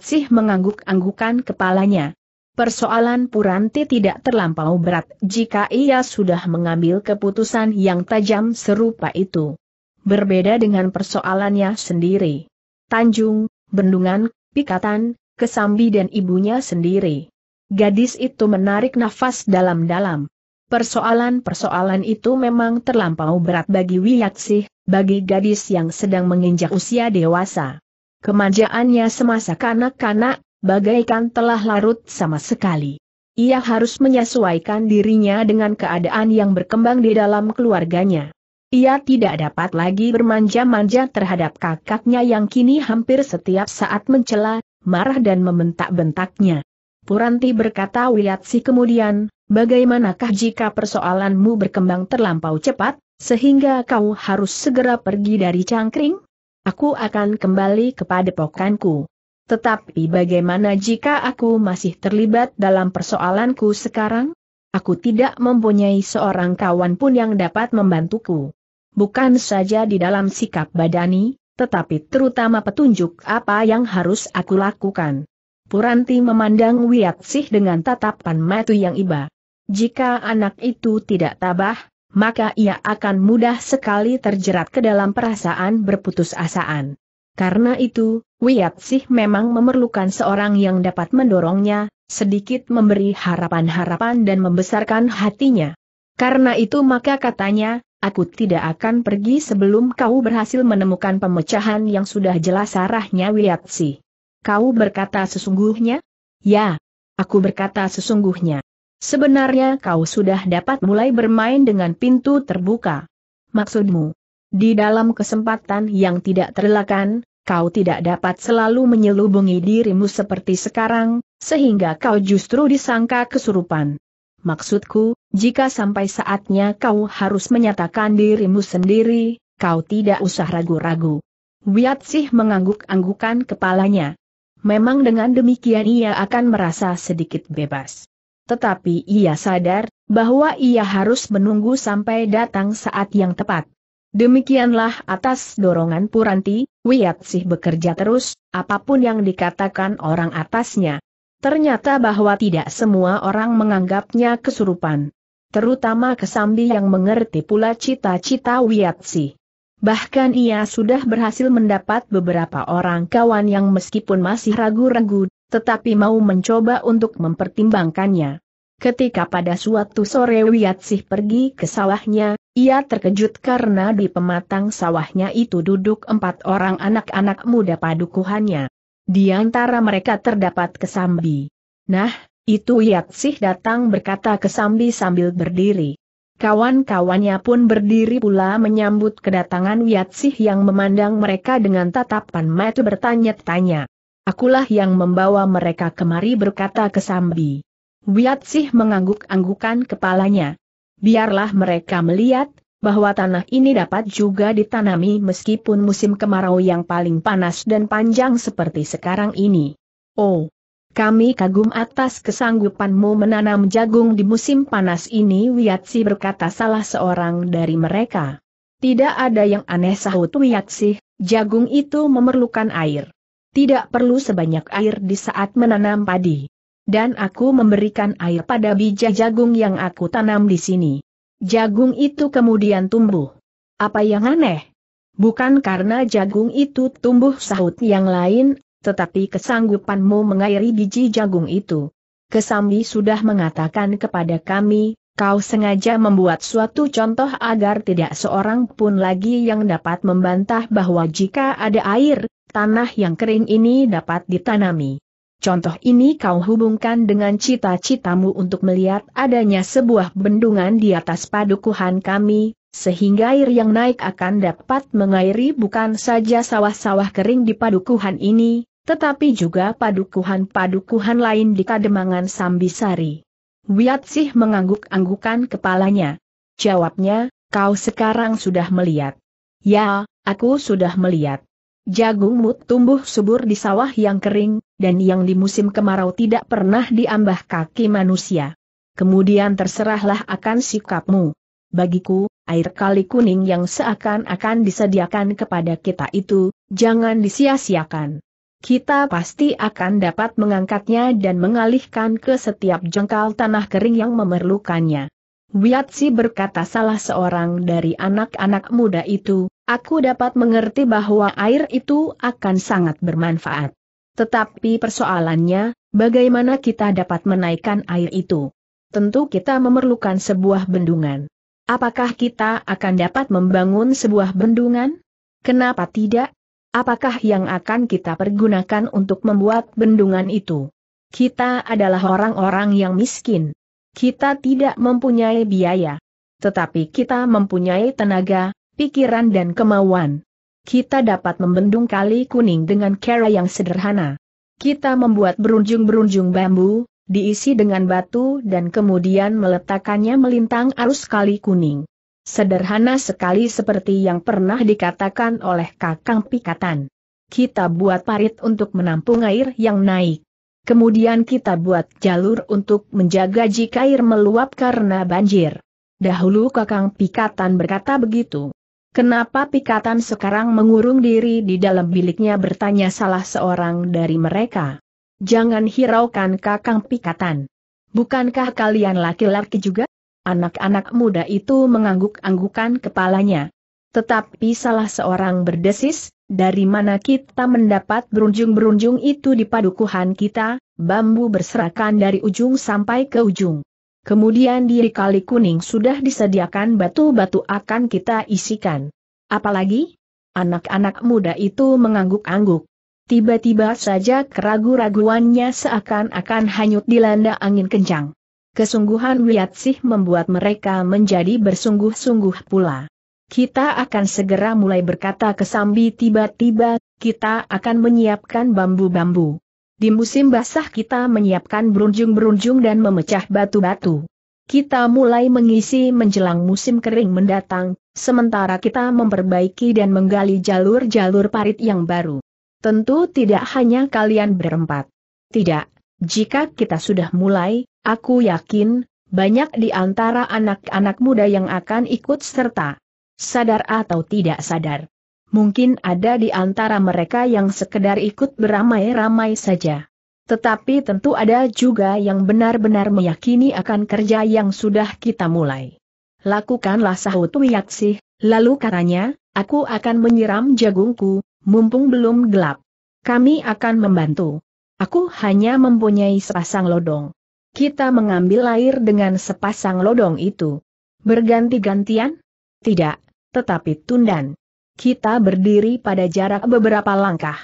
Speaker 1: sih mengangguk-anggukan kepalanya. Persoalan Puranti tidak terlampau berat jika ia sudah mengambil keputusan yang tajam serupa itu. Berbeda dengan persoalannya sendiri. Tanjung, bendungan, pikatan, kesambi dan ibunya sendiri. Gadis itu menarik nafas dalam-dalam. Persoalan-persoalan itu memang terlampau berat bagi Wiyaksih, bagi gadis yang sedang menginjak usia dewasa. Kemajaannya semasa kanak-kanak, bagaikan telah larut sama sekali. Ia harus menyesuaikan dirinya dengan keadaan yang berkembang di dalam keluarganya. Ia tidak dapat lagi bermanja-manja terhadap kakaknya yang kini hampir setiap saat mencela, marah dan membentak-bentaknya. Puranti berkata Wilatsi kemudian, bagaimanakah jika persoalanmu berkembang terlampau cepat, sehingga kau harus segera pergi dari cangkring? Aku akan kembali kepada pokanku. Tetapi bagaimana jika aku masih terlibat dalam persoalanku sekarang? Aku tidak mempunyai seorang kawan pun yang dapat membantuku bukan saja di dalam sikap badani, tetapi terutama petunjuk apa yang harus aku lakukan. Puranti memandang Wiatsih dengan tatapan matu yang iba. Jika anak itu tidak tabah, maka ia akan mudah sekali terjerat ke dalam perasaan berputus asaan. Karena itu, Wiatsih memang memerlukan seorang yang dapat mendorongnya, sedikit memberi harapan-harapan dan membesarkan hatinya. Karena itu maka katanya, Aku tidak akan pergi sebelum kau berhasil menemukan pemecahan yang sudah jelas arahnya Wiatsi. Kau berkata sesungguhnya? Ya, aku berkata sesungguhnya. Sebenarnya kau sudah dapat mulai bermain dengan pintu terbuka. Maksudmu, di dalam kesempatan yang tidak terlakan, kau tidak dapat selalu menyelubungi dirimu seperti sekarang, sehingga kau justru disangka kesurupan. Maksudku, jika sampai saatnya kau harus menyatakan dirimu sendiri, kau tidak usah ragu-ragu. Wiatsih mengangguk-anggukan kepalanya. Memang dengan demikian ia akan merasa sedikit bebas. Tetapi ia sadar, bahwa ia harus menunggu sampai datang saat yang tepat. Demikianlah atas dorongan Puranti, Wiatsih bekerja terus, apapun yang dikatakan orang atasnya. Ternyata bahwa tidak semua orang menganggapnya kesurupan. Terutama Kesambi yang mengerti pula cita-cita Wiatsi. Bahkan ia sudah berhasil mendapat beberapa orang kawan yang meskipun masih ragu-ragu, tetapi mau mencoba untuk mempertimbangkannya. Ketika pada suatu sore Wiatsi pergi ke sawahnya, ia terkejut karena di pematang sawahnya itu duduk empat orang anak-anak muda padukuhannya. Di antara mereka terdapat Kesambi. Nah, itu Yatsih datang berkata Kesambi sambil berdiri. Kawan-kawannya pun berdiri pula menyambut kedatangan Yatsih yang memandang mereka dengan tatapan mata bertanya-tanya. Akulah yang membawa mereka kemari berkata Kesambi. Wiatsih mengangguk-anggukan kepalanya. Biarlah mereka melihat, bahwa tanah ini dapat juga ditanami meskipun musim kemarau yang paling panas dan panjang seperti sekarang ini. Oh, kami kagum atas kesanggupanmu menanam jagung di musim panas ini Wiyatsi berkata salah seorang dari mereka. Tidak ada yang aneh sahut Wiyatsi, jagung itu memerlukan air. Tidak perlu sebanyak air di saat menanam padi. Dan aku memberikan air pada biji jagung yang aku tanam di sini. Jagung itu kemudian tumbuh. Apa yang aneh? Bukan karena jagung itu tumbuh sahut yang lain, tetapi kesanggupanmu mengairi biji jagung itu. Kesambi sudah mengatakan kepada kami, kau sengaja membuat suatu contoh agar tidak seorang pun lagi yang dapat membantah bahwa jika ada air, tanah yang kering ini dapat ditanami. Contoh ini kau hubungkan dengan cita-citamu untuk melihat adanya sebuah bendungan di atas padukuhan kami, sehingga air yang naik akan dapat mengairi bukan saja sawah-sawah kering di padukuhan ini, tetapi juga padukuhan-padukuhan lain di Kademangan Sambisari. Wiatsih mengangguk-anggukan kepalanya. Jawabnya, kau sekarang sudah melihat. Ya, aku sudah melihat. Jagungmu tumbuh subur di sawah yang kering, dan yang di musim kemarau tidak pernah diambah kaki manusia. Kemudian terserahlah akan sikapmu. Bagiku, air kali kuning yang seakan-akan disediakan kepada kita itu, jangan disia-siakan kita pasti akan dapat mengangkatnya dan mengalihkan ke setiap jengkal tanah kering yang memerlukannya. Wiatsi berkata salah seorang dari anak-anak muda itu, aku dapat mengerti bahwa air itu akan sangat bermanfaat. Tetapi persoalannya, bagaimana kita dapat menaikkan air itu? Tentu kita memerlukan sebuah bendungan. Apakah kita akan dapat membangun sebuah bendungan? Kenapa tidak? Apakah yang akan kita pergunakan untuk membuat bendungan itu? Kita adalah orang-orang yang miskin. Kita tidak mempunyai biaya. Tetapi kita mempunyai tenaga, pikiran dan kemauan kita dapat membendung kali kuning dengan cara yang sederhana. Kita membuat berunjung-berunjung bambu, diisi dengan batu dan kemudian meletakkannya melintang arus kali kuning. Sederhana sekali seperti yang pernah dikatakan oleh Kakang Pikatan. Kita buat parit untuk menampung air yang naik. Kemudian kita buat jalur untuk menjaga jika air meluap karena banjir. Dahulu Kakang Pikatan berkata begitu. Kenapa Pikatan sekarang mengurung diri di dalam biliknya bertanya salah seorang dari mereka. Jangan hiraukan kakang Pikatan. Bukankah kalian laki-laki juga? Anak-anak muda itu mengangguk-anggukan kepalanya. Tetapi salah seorang berdesis, dari mana kita mendapat berunjung-berunjung itu di padukuhan kita, bambu berserakan dari ujung sampai ke ujung. Kemudian di kali kuning sudah disediakan batu-batu akan kita isikan. Apalagi? Anak-anak muda itu mengangguk-angguk. Tiba-tiba saja keragu-raguannya seakan-akan hanyut dilanda angin kencang. Kesungguhan Wiatsih membuat mereka menjadi bersungguh-sungguh pula. Kita akan segera mulai berkata kesambi tiba-tiba, kita akan menyiapkan bambu-bambu. Di musim basah kita menyiapkan berunjung-berunjung dan memecah batu-batu. Kita mulai mengisi menjelang musim kering mendatang, sementara kita memperbaiki dan menggali jalur-jalur parit yang baru. Tentu tidak hanya kalian berempat. Tidak, jika kita sudah mulai, aku yakin, banyak di antara anak-anak muda yang akan ikut serta. Sadar atau tidak sadar mungkin ada di antara mereka yang sekedar ikut beramai-ramai saja. Tetapi tentu ada juga yang benar-benar meyakini akan kerja yang sudah kita mulai. Lakukanlah sahut Wiyaksih, lalu katanya, aku akan menyiram jagungku, mumpung belum gelap. Kami akan membantu. Aku hanya mempunyai sepasang lodong. Kita mengambil air dengan sepasang lodong itu. Berganti-gantian? Tidak, tetapi tundan. Kita berdiri pada jarak beberapa langkah.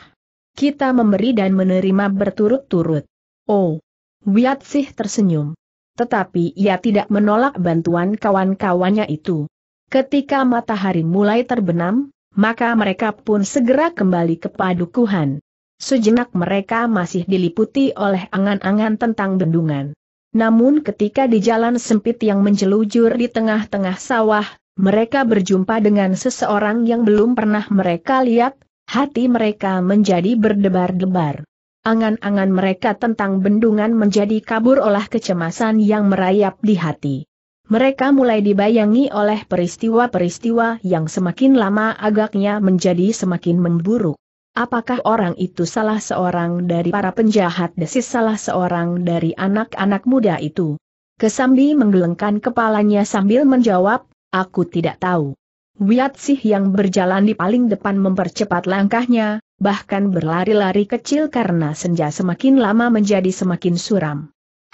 Speaker 1: Kita memberi dan menerima berturut-turut. Oh! sih tersenyum. Tetapi ia tidak menolak bantuan kawan-kawannya itu. Ketika matahari mulai terbenam, maka mereka pun segera kembali ke padukuhan. Sejenak mereka masih diliputi oleh angan-angan tentang bendungan. Namun ketika di jalan sempit yang menjelujur di tengah-tengah sawah, mereka berjumpa dengan seseorang yang belum pernah mereka lihat, hati mereka menjadi berdebar-debar. Angan-angan mereka tentang bendungan menjadi kabur oleh kecemasan yang merayap di hati. Mereka mulai dibayangi oleh peristiwa-peristiwa yang semakin lama agaknya menjadi semakin memburuk. Apakah orang itu salah seorang dari para penjahat desis salah seorang dari anak-anak muda itu? Kesambi menggelengkan kepalanya sambil menjawab, Aku tidak tahu. sih yang berjalan di paling depan mempercepat langkahnya, bahkan berlari-lari kecil karena senja semakin lama menjadi semakin suram.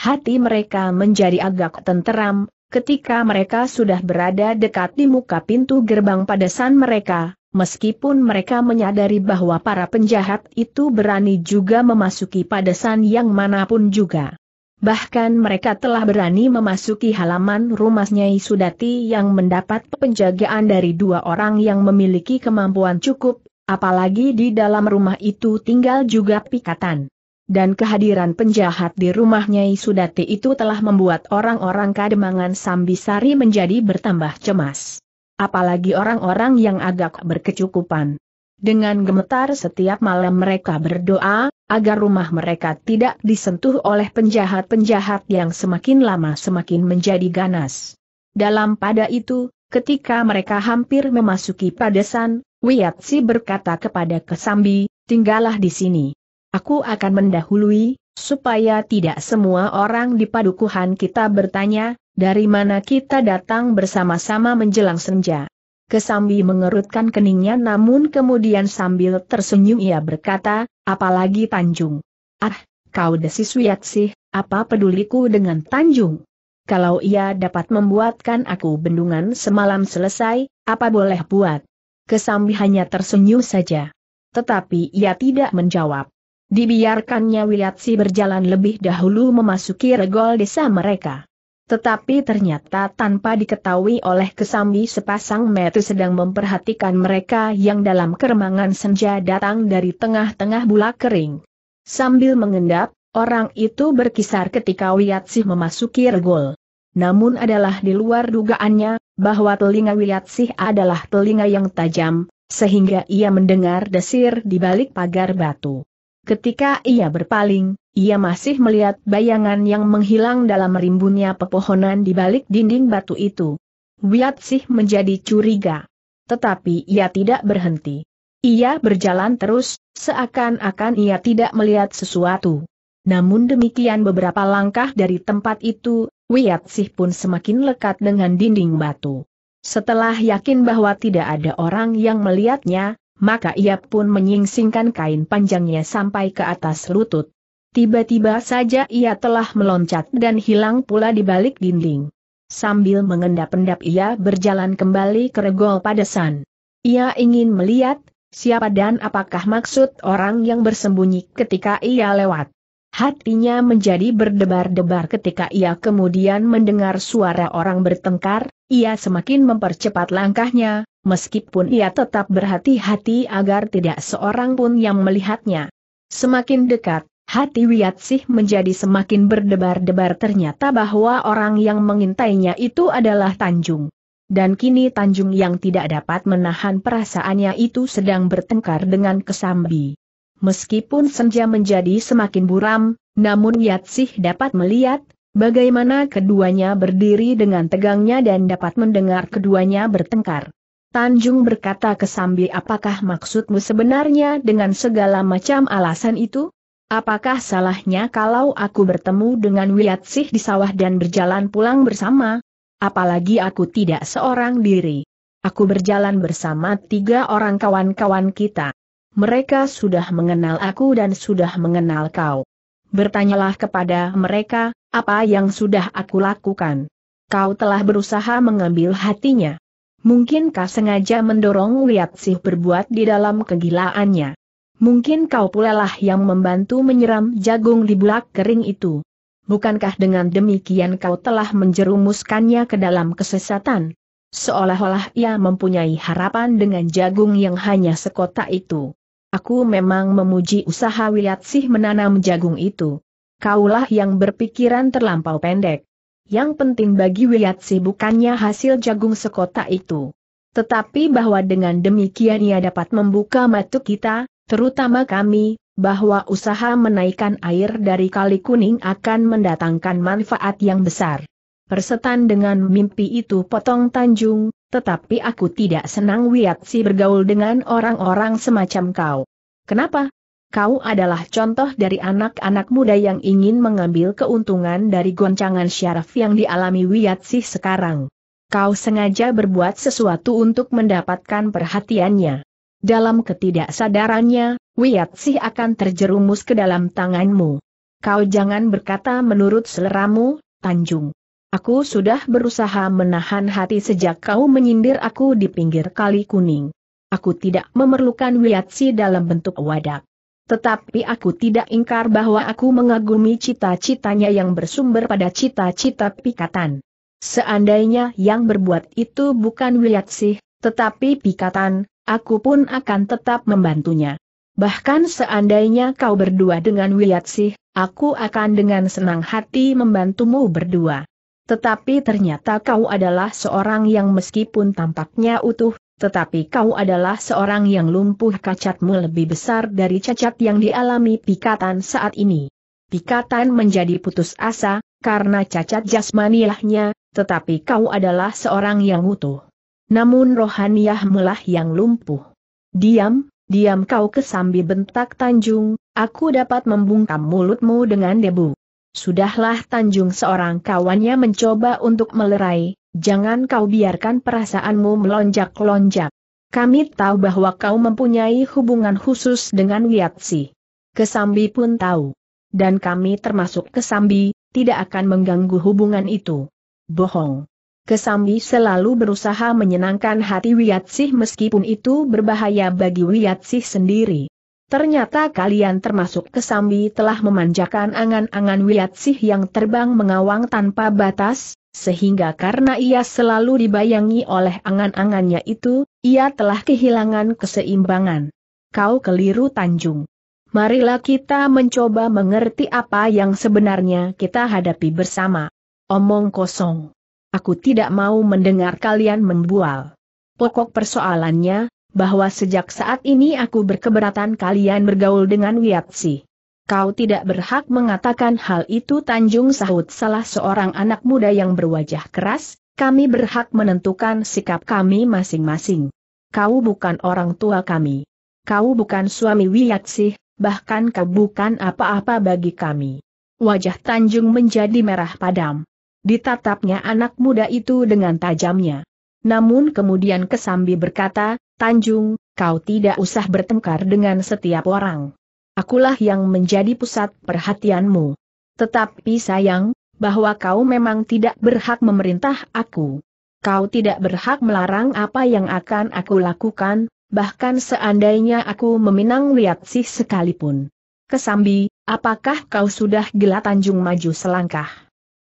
Speaker 1: Hati mereka menjadi agak tenteram, ketika mereka sudah berada dekat di muka pintu gerbang padasan mereka, meskipun mereka menyadari bahwa para penjahat itu berani juga memasuki padasan yang manapun juga. Bahkan mereka telah berani memasuki halaman rumah Nyai Sudati yang mendapat penjagaan dari dua orang yang memiliki kemampuan cukup, apalagi di dalam rumah itu tinggal juga pikatan. Dan kehadiran penjahat di rumah Nyai Sudati itu telah membuat orang-orang Kademangan Sambisari menjadi bertambah cemas. Apalagi orang-orang yang agak berkecukupan. Dengan gemetar setiap malam mereka berdoa, agar rumah mereka tidak disentuh oleh penjahat-penjahat yang semakin lama semakin menjadi ganas. Dalam pada itu, ketika mereka hampir memasuki padesan, Wiatsi berkata kepada Kesambi, tinggallah di sini. Aku akan mendahului, supaya tidak semua orang di padukuhan kita bertanya, dari mana kita datang bersama-sama menjelang senja. Kesambi mengerutkan keningnya namun kemudian sambil tersenyum ia berkata, apalagi Tanjung. Ah, kau desis sih, apa peduliku dengan Tanjung? Kalau ia dapat membuatkan aku bendungan semalam selesai, apa boleh buat? Kesambi hanya tersenyum saja. Tetapi ia tidak menjawab. Dibiarkannya Wilatsi berjalan lebih dahulu memasuki regol desa mereka. Tetapi ternyata tanpa diketahui oleh Kesambi sepasang metu sedang memperhatikan mereka yang dalam keremangan senja datang dari tengah-tengah bula kering. Sambil mengendap, orang itu berkisar ketika Wiyatsih memasuki regol. Namun adalah di luar dugaannya, bahwa telinga Wiyatsih adalah telinga yang tajam, sehingga ia mendengar desir di balik pagar batu. Ketika ia berpaling, ia masih melihat bayangan yang menghilang dalam rimbunnya pepohonan di balik dinding batu itu. Wiat Sih menjadi curiga. Tetapi ia tidak berhenti. Ia berjalan terus, seakan-akan ia tidak melihat sesuatu. Namun demikian beberapa langkah dari tempat itu, Wiat Sih pun semakin lekat dengan dinding batu. Setelah yakin bahwa tidak ada orang yang melihatnya, maka ia pun menyingsingkan kain panjangnya sampai ke atas lutut. Tiba-tiba saja ia telah meloncat dan hilang pula di balik dinding. Sambil mengendap-endap ia berjalan kembali ke regol padesan. Ia ingin melihat, siapa dan apakah maksud orang yang bersembunyi ketika ia lewat. Hatinya menjadi berdebar-debar ketika ia kemudian mendengar suara orang bertengkar, ia semakin mempercepat langkahnya, meskipun ia tetap berhati-hati agar tidak seorang pun yang melihatnya. Semakin dekat, hati Wiatsih menjadi semakin berdebar-debar ternyata bahwa orang yang mengintainya itu adalah Tanjung. Dan kini Tanjung yang tidak dapat menahan perasaannya itu sedang bertengkar dengan Kesambi. Meskipun senja menjadi semakin buram, namun Wiyatsih dapat melihat bagaimana keduanya berdiri dengan tegangnya dan dapat mendengar keduanya bertengkar. Tanjung berkata ke Sambi apakah maksudmu sebenarnya dengan segala macam alasan itu? Apakah salahnya kalau aku bertemu dengan Wiyatsih di sawah dan berjalan pulang bersama? Apalagi aku tidak seorang diri. Aku berjalan bersama tiga orang kawan-kawan kita. Mereka sudah mengenal aku dan sudah mengenal kau. Bertanyalah kepada mereka, apa yang sudah aku lakukan. Kau telah berusaha mengambil hatinya. Mungkin kau sengaja mendorong Wiat Sih berbuat di dalam kegilaannya. Mungkin kau pula lah yang membantu menyeram jagung di bulak kering itu. Bukankah dengan demikian kau telah menjerumuskannya ke dalam kesesatan? Seolah-olah ia mempunyai harapan dengan jagung yang hanya sekotak itu. Aku memang memuji usaha Wiat Sih menanam jagung itu. Kaulah yang berpikiran terlampau pendek yang penting bagi Wiyatsi bukannya hasil jagung sekota itu. Tetapi bahwa dengan demikian ia dapat membuka mata kita, terutama kami, bahwa usaha menaikkan air dari Kali Kuning akan mendatangkan manfaat yang besar. Persetan dengan mimpi itu potong Tanjung, tetapi aku tidak senang Wiyatsi bergaul dengan orang-orang semacam kau. Kenapa? kau adalah contoh dari anak-anak muda yang ingin mengambil keuntungan dari goncangan syaraf yang dialami Wiyatsi sekarang. Kau sengaja berbuat sesuatu untuk mendapatkan perhatiannya. Dalam ketidaksadarannya, Wiyatsi akan terjerumus ke dalam tanganmu. Kau jangan berkata menurut seleramu, Tanjung. Aku sudah berusaha menahan hati sejak kau menyindir aku di pinggir kali kuning. Aku tidak memerlukan Wiyatsi dalam bentuk wadak. Tetapi aku tidak ingkar bahwa aku mengagumi cita-citanya yang bersumber pada cita-cita pikatan. Seandainya yang berbuat itu bukan sih, tetapi pikatan, aku pun akan tetap membantunya. Bahkan seandainya kau berdua dengan sih, aku akan dengan senang hati membantumu berdua. Tetapi ternyata kau adalah seorang yang meskipun tampaknya utuh, tetapi kau adalah seorang yang lumpuh kacatmu lebih besar dari cacat yang dialami pikatan saat ini. Pikatan menjadi putus asa, karena cacat jasmanilahnya, tetapi kau adalah seorang yang utuh. Namun melah yang lumpuh. Diam, diam kau kesambi bentak Tanjung, aku dapat membungkam mulutmu dengan debu. Sudahlah Tanjung seorang kawannya mencoba untuk melerai, Jangan kau biarkan perasaanmu melonjak-lonjak. Kami tahu bahwa kau mempunyai hubungan khusus dengan Wiatsi. Kesambi pun tahu. Dan kami termasuk Kesambi, tidak akan mengganggu hubungan itu. Bohong. Kesambi selalu berusaha menyenangkan hati Wiatsi meskipun itu berbahaya bagi Wiatsi sendiri. Ternyata kalian termasuk Kesambi telah memanjakan angan-angan Wiatsi yang terbang mengawang tanpa batas, sehingga karena ia selalu dibayangi oleh angan-angannya itu, ia telah kehilangan keseimbangan. Kau keliru Tanjung. Marilah kita mencoba mengerti apa yang sebenarnya kita hadapi bersama. Omong kosong. Aku tidak mau mendengar kalian membual. Pokok persoalannya, bahwa sejak saat ini aku berkeberatan kalian bergaul dengan Wiatsi. Kau tidak berhak mengatakan hal itu Tanjung sahut salah seorang anak muda yang berwajah keras, kami berhak menentukan sikap kami masing-masing. Kau bukan orang tua kami. Kau bukan suami Wiyaksih, bahkan kau bukan apa-apa bagi kami. Wajah Tanjung menjadi merah padam. Ditatapnya anak muda itu dengan tajamnya. Namun kemudian Kesambi berkata, Tanjung, kau tidak usah bertengkar dengan setiap orang akulah yang menjadi pusat perhatianmu. Tetapi sayang, bahwa kau memang tidak berhak memerintah aku. Kau tidak berhak melarang apa yang akan aku lakukan, bahkan seandainya aku meminang lihat sih sekalipun. Kesambi, apakah kau sudah gila Tanjung Maju selangkah?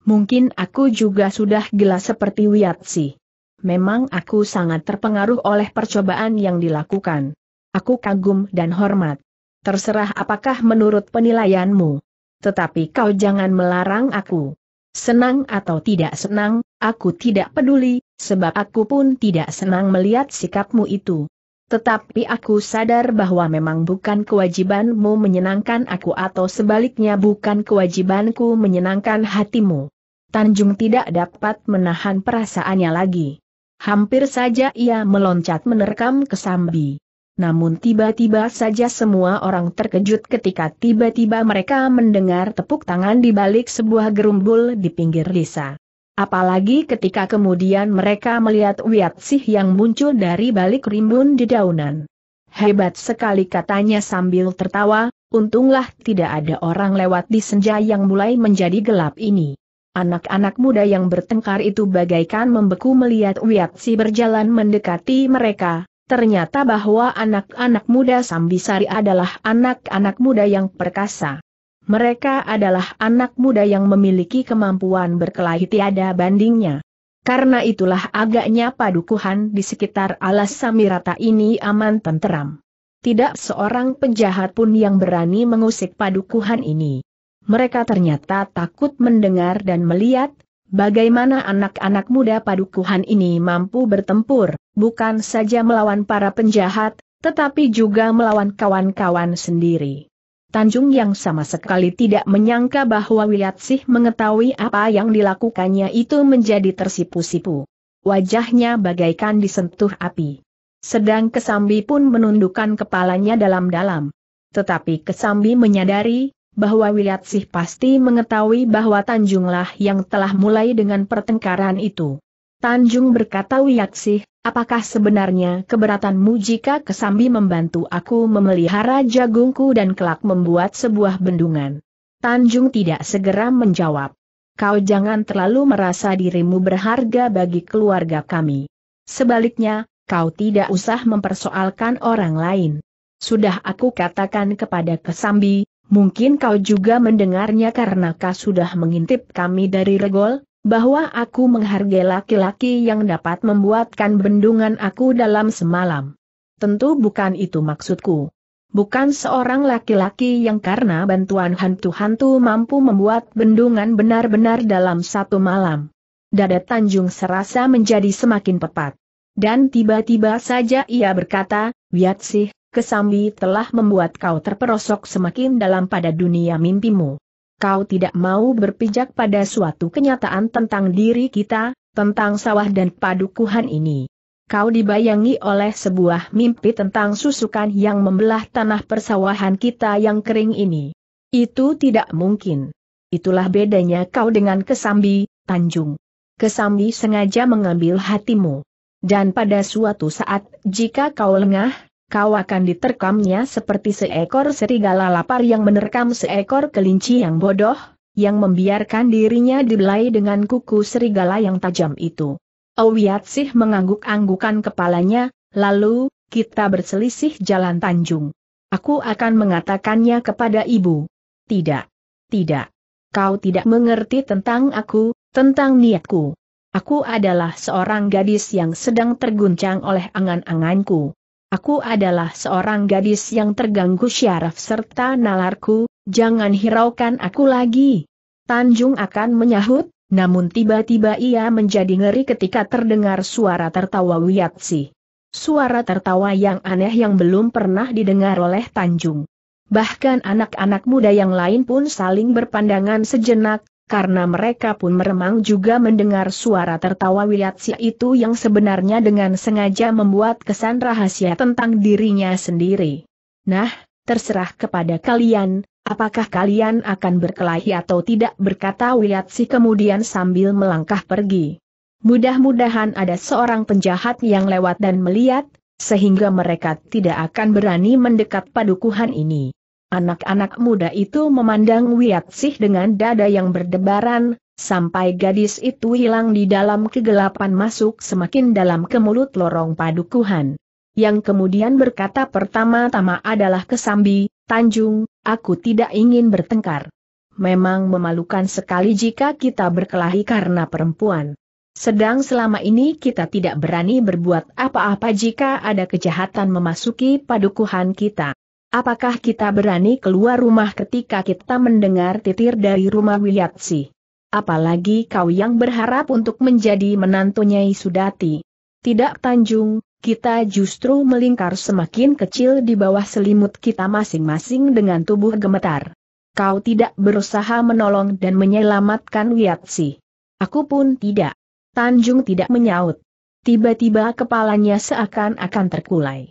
Speaker 1: Mungkin aku juga sudah gila seperti Wiatsi. Memang aku sangat terpengaruh oleh percobaan yang dilakukan. Aku kagum dan hormat terserah apakah menurut penilaianmu. Tetapi kau jangan melarang aku. Senang atau tidak senang, aku tidak peduli, sebab aku pun tidak senang melihat sikapmu itu. Tetapi aku sadar bahwa memang bukan kewajibanmu menyenangkan aku atau sebaliknya bukan kewajibanku menyenangkan hatimu. Tanjung tidak dapat menahan perasaannya lagi. Hampir saja ia meloncat menerkam ke Sambi. Namun tiba-tiba saja semua orang terkejut ketika tiba-tiba mereka mendengar tepuk tangan di balik sebuah gerumbul di pinggir desa. Apalagi ketika kemudian mereka melihat Wiatsih yang muncul dari balik rimbun di daunan. Hebat sekali katanya sambil tertawa, untunglah tidak ada orang lewat di senja yang mulai menjadi gelap ini. Anak-anak muda yang bertengkar itu bagaikan membeku melihat Wiatsi berjalan mendekati mereka, ternyata bahwa anak-anak muda Sambisari adalah anak-anak muda yang perkasa. Mereka adalah anak muda yang memiliki kemampuan berkelahi tiada bandingnya. Karena itulah agaknya padukuhan di sekitar alas Samirata ini aman tenteram. Tidak seorang penjahat pun yang berani mengusik padukuhan ini. Mereka ternyata takut mendengar dan melihat bagaimana anak-anak muda padukuhan ini mampu bertempur bukan saja melawan para penjahat, tetapi juga melawan kawan-kawan sendiri. Tanjung yang sama sekali tidak menyangka bahwa Wilatsih mengetahui apa yang dilakukannya itu menjadi tersipu-sipu. Wajahnya bagaikan disentuh api. Sedang Kesambi pun menundukkan kepalanya dalam-dalam. Tetapi Kesambi menyadari, bahwa Wilatsih pasti mengetahui bahwa Tanjunglah yang telah mulai dengan pertengkaran itu. Tanjung berkata Wiyaksih, apakah sebenarnya keberatanmu jika Kesambi membantu aku memelihara jagungku dan kelak membuat sebuah bendungan? Tanjung tidak segera menjawab. Kau jangan terlalu merasa dirimu berharga bagi keluarga kami. Sebaliknya, kau tidak usah mempersoalkan orang lain. Sudah aku katakan kepada Kesambi, mungkin kau juga mendengarnya karena kau sudah mengintip kami dari regol, bahwa aku menghargai laki-laki yang dapat membuatkan bendungan aku dalam semalam. Tentu bukan itu maksudku. Bukan seorang laki-laki yang karena bantuan hantu-hantu mampu membuat bendungan benar-benar dalam satu malam. Dada Tanjung serasa menjadi semakin pepat. Dan tiba-tiba saja ia berkata, Wiatsih, Kesambi telah membuat kau terperosok semakin dalam pada dunia mimpimu kau tidak mau berpijak pada suatu kenyataan tentang diri kita, tentang sawah dan padukuhan ini. Kau dibayangi oleh sebuah mimpi tentang susukan yang membelah tanah persawahan kita yang kering ini. Itu tidak mungkin. Itulah bedanya kau dengan Kesambi, Tanjung. Kesambi sengaja mengambil hatimu. Dan pada suatu saat, jika kau lengah, kau akan diterkamnya seperti seekor serigala lapar yang menerkam seekor kelinci yang bodoh, yang membiarkan dirinya dibelai dengan kuku serigala yang tajam itu. Owiatsih mengangguk-anggukan kepalanya, lalu, kita berselisih jalan Tanjung. Aku akan mengatakannya kepada ibu. Tidak. Tidak. Kau tidak mengerti tentang aku, tentang niatku. Aku adalah seorang gadis yang sedang terguncang oleh angan-anganku. Aku adalah seorang gadis yang terganggu syaraf serta nalarku, jangan hiraukan aku lagi. Tanjung akan menyahut, namun tiba-tiba ia menjadi ngeri ketika terdengar suara tertawa wiyatsi, Suara tertawa yang aneh yang belum pernah didengar oleh Tanjung. Bahkan anak-anak muda yang lain pun saling berpandangan sejenak, karena mereka pun meremang juga mendengar suara tertawa Wilatsia itu yang sebenarnya dengan sengaja membuat kesan rahasia tentang dirinya sendiri. Nah, terserah kepada kalian, apakah kalian akan berkelahi atau tidak berkata Wilatsi kemudian sambil melangkah pergi. Mudah-mudahan ada seorang penjahat yang lewat dan melihat, sehingga mereka tidak akan berani mendekat padukuhan ini. Anak-anak muda itu memandang Wiatsih dengan dada yang berdebaran, sampai gadis itu hilang di dalam kegelapan masuk semakin dalam ke mulut lorong padukuhan. Yang kemudian berkata pertama-tama adalah Kesambi, Tanjung, aku tidak ingin bertengkar. Memang memalukan sekali jika kita berkelahi karena perempuan. Sedang selama ini kita tidak berani berbuat apa-apa jika ada kejahatan memasuki padukuhan kita. Apakah kita berani keluar rumah ketika kita mendengar titir dari rumah Wiyatsi? Apalagi kau yang berharap untuk menjadi menantunya Sudati. Tidak Tanjung, kita justru melingkar semakin kecil di bawah selimut kita masing-masing dengan tubuh gemetar. Kau tidak berusaha menolong dan menyelamatkan Wiyatsi. Aku pun tidak. Tanjung tidak menyaut. Tiba-tiba kepalanya seakan-akan terkulai.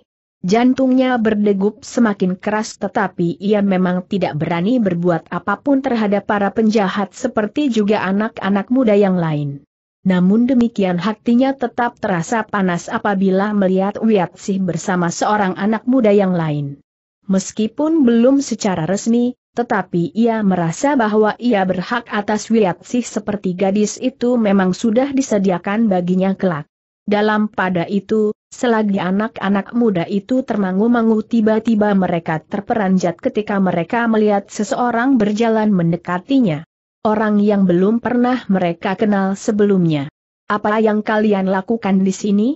Speaker 1: Jantungnya berdegup semakin keras tetapi ia memang tidak berani berbuat apapun terhadap para penjahat seperti juga anak-anak muda yang lain. Namun demikian hatinya tetap terasa panas apabila melihat Wiatsih bersama seorang anak muda yang lain. Meskipun belum secara resmi, tetapi ia merasa bahwa ia berhak atas Wiatsih seperti gadis itu memang sudah disediakan baginya kelak. Dalam pada itu, selagi anak-anak muda itu termangu-mangu tiba-tiba mereka terperanjat ketika mereka melihat seseorang berjalan mendekatinya. Orang yang belum pernah mereka kenal sebelumnya. Apa yang kalian lakukan di sini?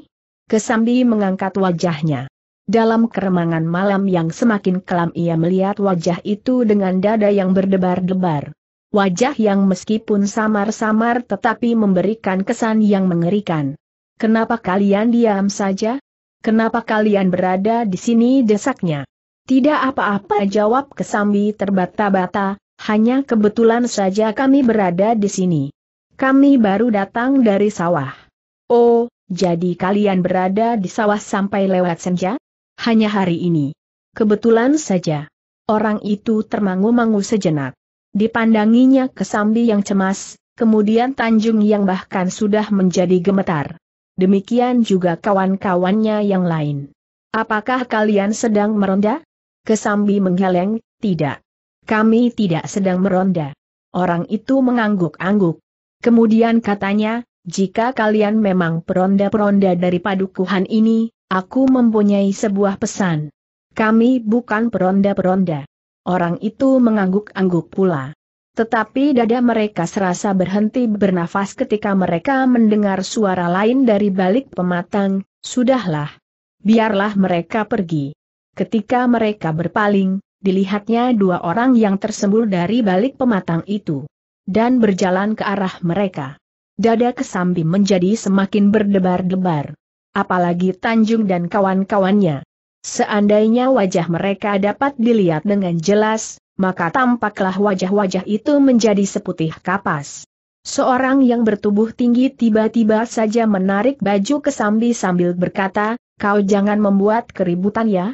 Speaker 1: Kesambi mengangkat wajahnya. Dalam keremangan malam yang semakin kelam ia melihat wajah itu dengan dada yang berdebar-debar. Wajah yang meskipun samar-samar tetapi memberikan kesan yang mengerikan. Kenapa kalian diam saja? Kenapa kalian berada di sini desaknya? Tidak apa-apa jawab Kesambi terbata-bata, hanya kebetulan saja kami berada di sini. Kami baru datang dari sawah. Oh, jadi kalian berada di sawah sampai lewat senja? Hanya hari ini. Kebetulan saja. Orang itu termangu-mangu sejenak. Dipandanginya Kesambi yang cemas, kemudian Tanjung yang bahkan sudah menjadi gemetar demikian juga kawan-kawannya yang lain. Apakah kalian sedang meronda? Kesambi menggeleng, tidak. Kami tidak sedang meronda. Orang itu mengangguk-angguk. Kemudian katanya, jika kalian memang peronda-peronda dari padukuhan ini, aku mempunyai sebuah pesan. Kami bukan peronda-peronda. Orang itu mengangguk-angguk pula. Tetapi dada mereka serasa berhenti bernafas ketika mereka mendengar suara lain dari balik pematang, sudahlah. Biarlah mereka pergi. Ketika mereka berpaling, dilihatnya dua orang yang tersembul dari balik pematang itu. Dan berjalan ke arah mereka. Dada Kesambi menjadi semakin berdebar-debar. Apalagi Tanjung dan kawan-kawannya. Seandainya wajah mereka dapat dilihat dengan jelas, maka tampaklah wajah-wajah itu menjadi seputih kapas. Seorang yang bertubuh tinggi tiba-tiba saja menarik baju kesambi sambil berkata, kau jangan membuat keributan ya?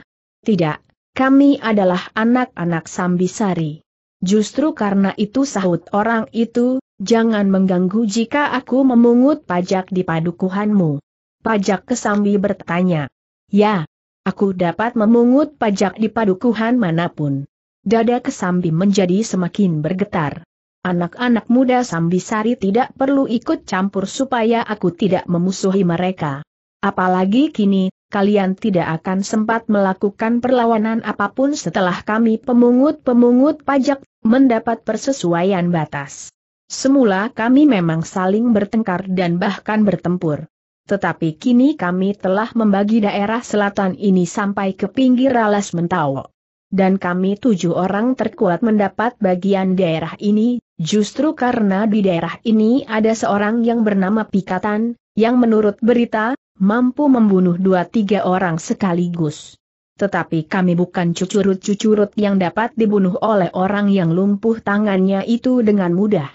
Speaker 1: Tidak, kami adalah anak-anak sari. Justru karena itu sahut orang itu, jangan mengganggu jika aku memungut pajak di padukuhanmu. Pajak ke kesambi bertanya. Ya, aku dapat memungut pajak di padukuhan manapun. Dada Kesambi menjadi semakin bergetar. Anak-anak muda sari tidak perlu ikut campur supaya aku tidak memusuhi mereka. Apalagi kini, kalian tidak akan sempat melakukan perlawanan apapun setelah kami pemungut-pemungut pajak mendapat persesuaian batas. Semula kami memang saling bertengkar dan bahkan bertempur. Tetapi kini kami telah membagi daerah selatan ini sampai ke pinggir alas Mentawok dan kami tujuh orang terkuat mendapat bagian daerah ini, justru karena di daerah ini ada seorang yang bernama Pikatan, yang menurut berita, mampu membunuh dua tiga orang sekaligus. Tetapi kami bukan cucurut-cucurut yang dapat dibunuh oleh orang yang lumpuh tangannya itu dengan mudah.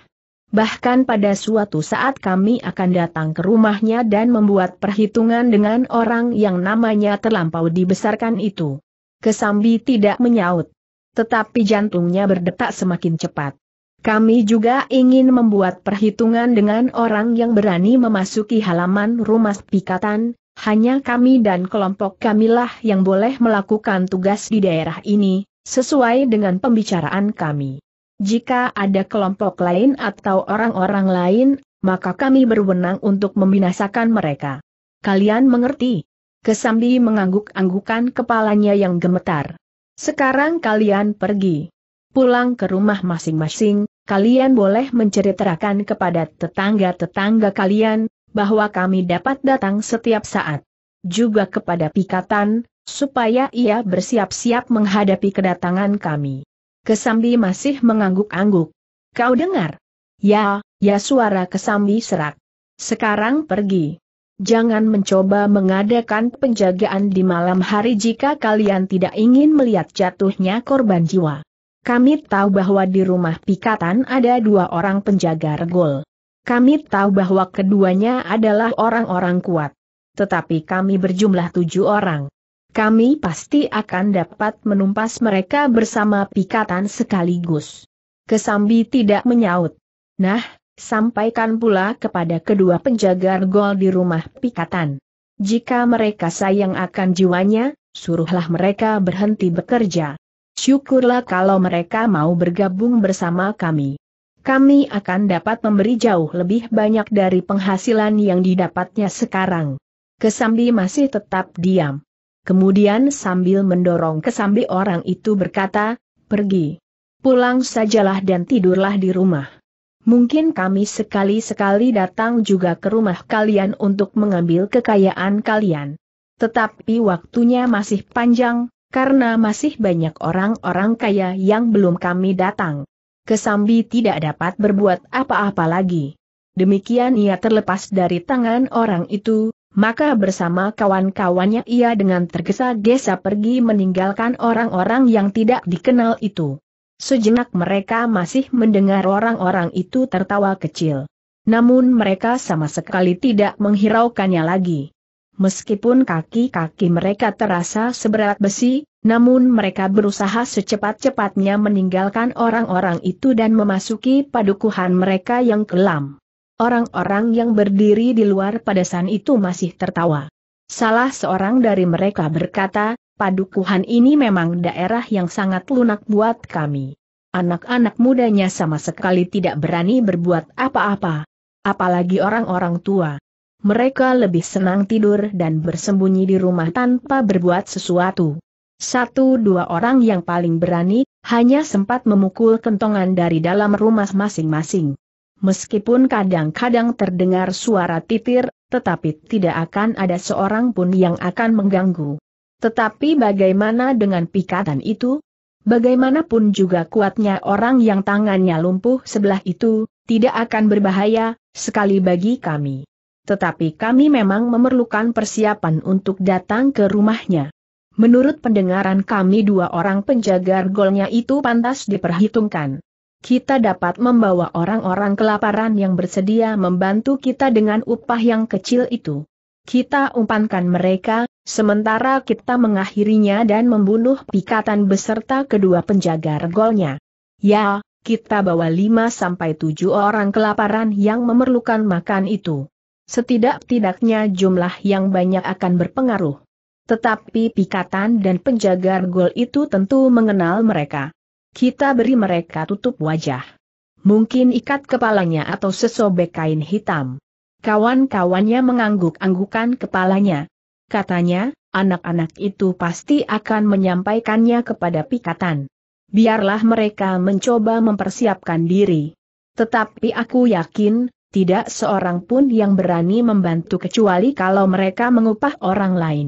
Speaker 1: Bahkan pada suatu saat kami akan datang ke rumahnya dan membuat perhitungan dengan orang yang namanya terlampau dibesarkan itu. Kesambi tidak menyaut. Tetapi jantungnya berdetak semakin cepat. Kami juga ingin membuat perhitungan dengan orang yang berani memasuki halaman rumah pikatan, hanya kami dan kelompok kamilah yang boleh melakukan tugas di daerah ini, sesuai dengan pembicaraan kami. Jika ada kelompok lain atau orang-orang lain, maka kami berwenang untuk membinasakan mereka. Kalian mengerti? Kesambi mengangguk-anggukan kepalanya yang gemetar. Sekarang kalian pergi. Pulang ke rumah masing-masing, kalian boleh menceritakan kepada tetangga-tetangga kalian, bahwa kami dapat datang setiap saat. Juga kepada Pikatan, supaya ia bersiap-siap menghadapi kedatangan kami. Kesambi masih mengangguk-angguk. Kau dengar? Ya, ya suara Kesambi serak. Sekarang pergi. Jangan mencoba mengadakan penjagaan di malam hari jika kalian tidak ingin melihat jatuhnya korban jiwa. Kami tahu bahwa di rumah pikatan ada dua orang penjaga regol. Kami tahu bahwa keduanya adalah orang-orang kuat. Tetapi kami berjumlah tujuh orang. Kami pasti akan dapat menumpas mereka bersama pikatan sekaligus. Kesambi tidak menyaut. Nah, Sampaikan pula kepada kedua penjaga gol di rumah pikatan. Jika mereka sayang akan jiwanya, suruhlah mereka berhenti bekerja. Syukurlah kalau mereka mau bergabung bersama kami. Kami akan dapat memberi jauh lebih banyak dari penghasilan yang didapatnya sekarang. Kesambi masih tetap diam. Kemudian sambil mendorong kesambi orang itu berkata, pergi. Pulang sajalah dan tidurlah di rumah. Mungkin kami sekali-sekali datang juga ke rumah kalian untuk mengambil kekayaan kalian. Tetapi waktunya masih panjang, karena masih banyak orang-orang kaya yang belum kami datang. Kesambi tidak dapat berbuat apa-apa lagi. Demikian ia terlepas dari tangan orang itu, maka bersama kawan-kawannya ia dengan tergesa-gesa pergi meninggalkan orang-orang yang tidak dikenal itu. Sejenak mereka masih mendengar orang-orang itu tertawa kecil. Namun mereka sama sekali tidak menghiraukannya lagi. Meskipun kaki-kaki mereka terasa seberat besi, namun mereka berusaha secepat-cepatnya meninggalkan orang-orang itu dan memasuki padukuhan mereka yang kelam. Orang-orang yang berdiri di luar padasan itu masih tertawa. Salah seorang dari mereka berkata, padukuhan ini memang daerah yang sangat lunak buat kami. Anak-anak mudanya sama sekali tidak berani berbuat apa-apa. Apalagi orang-orang tua. Mereka lebih senang tidur dan bersembunyi di rumah tanpa berbuat sesuatu. Satu dua orang yang paling berani, hanya sempat memukul kentongan dari dalam rumah masing-masing. Meskipun kadang-kadang terdengar suara titir, tetapi tidak akan ada seorang pun yang akan mengganggu. Tetapi bagaimana dengan pikatan itu? Bagaimanapun juga kuatnya orang yang tangannya lumpuh sebelah itu, tidak akan berbahaya, sekali bagi kami. Tetapi kami memang memerlukan persiapan untuk datang ke rumahnya. Menurut pendengaran kami dua orang penjaga golnya itu pantas diperhitungkan. Kita dapat membawa orang-orang kelaparan yang bersedia membantu kita dengan upah yang kecil itu. Kita umpankan mereka, sementara kita mengakhirinya dan membunuh pikatan beserta kedua penjaga regolnya. Ya, kita bawa lima sampai tujuh orang kelaparan yang memerlukan makan itu. Setidak-tidaknya jumlah yang banyak akan berpengaruh. Tetapi pikatan dan penjaga gol itu tentu mengenal mereka. Kita beri mereka tutup wajah. Mungkin ikat kepalanya atau sesobek kain hitam. Kawan-kawannya mengangguk-anggukan kepalanya. Katanya, anak-anak itu pasti akan menyampaikannya kepada Pikatan. Biarlah mereka mencoba mempersiapkan diri. Tetapi aku yakin, tidak seorang pun yang berani membantu kecuali kalau mereka mengupah orang lain.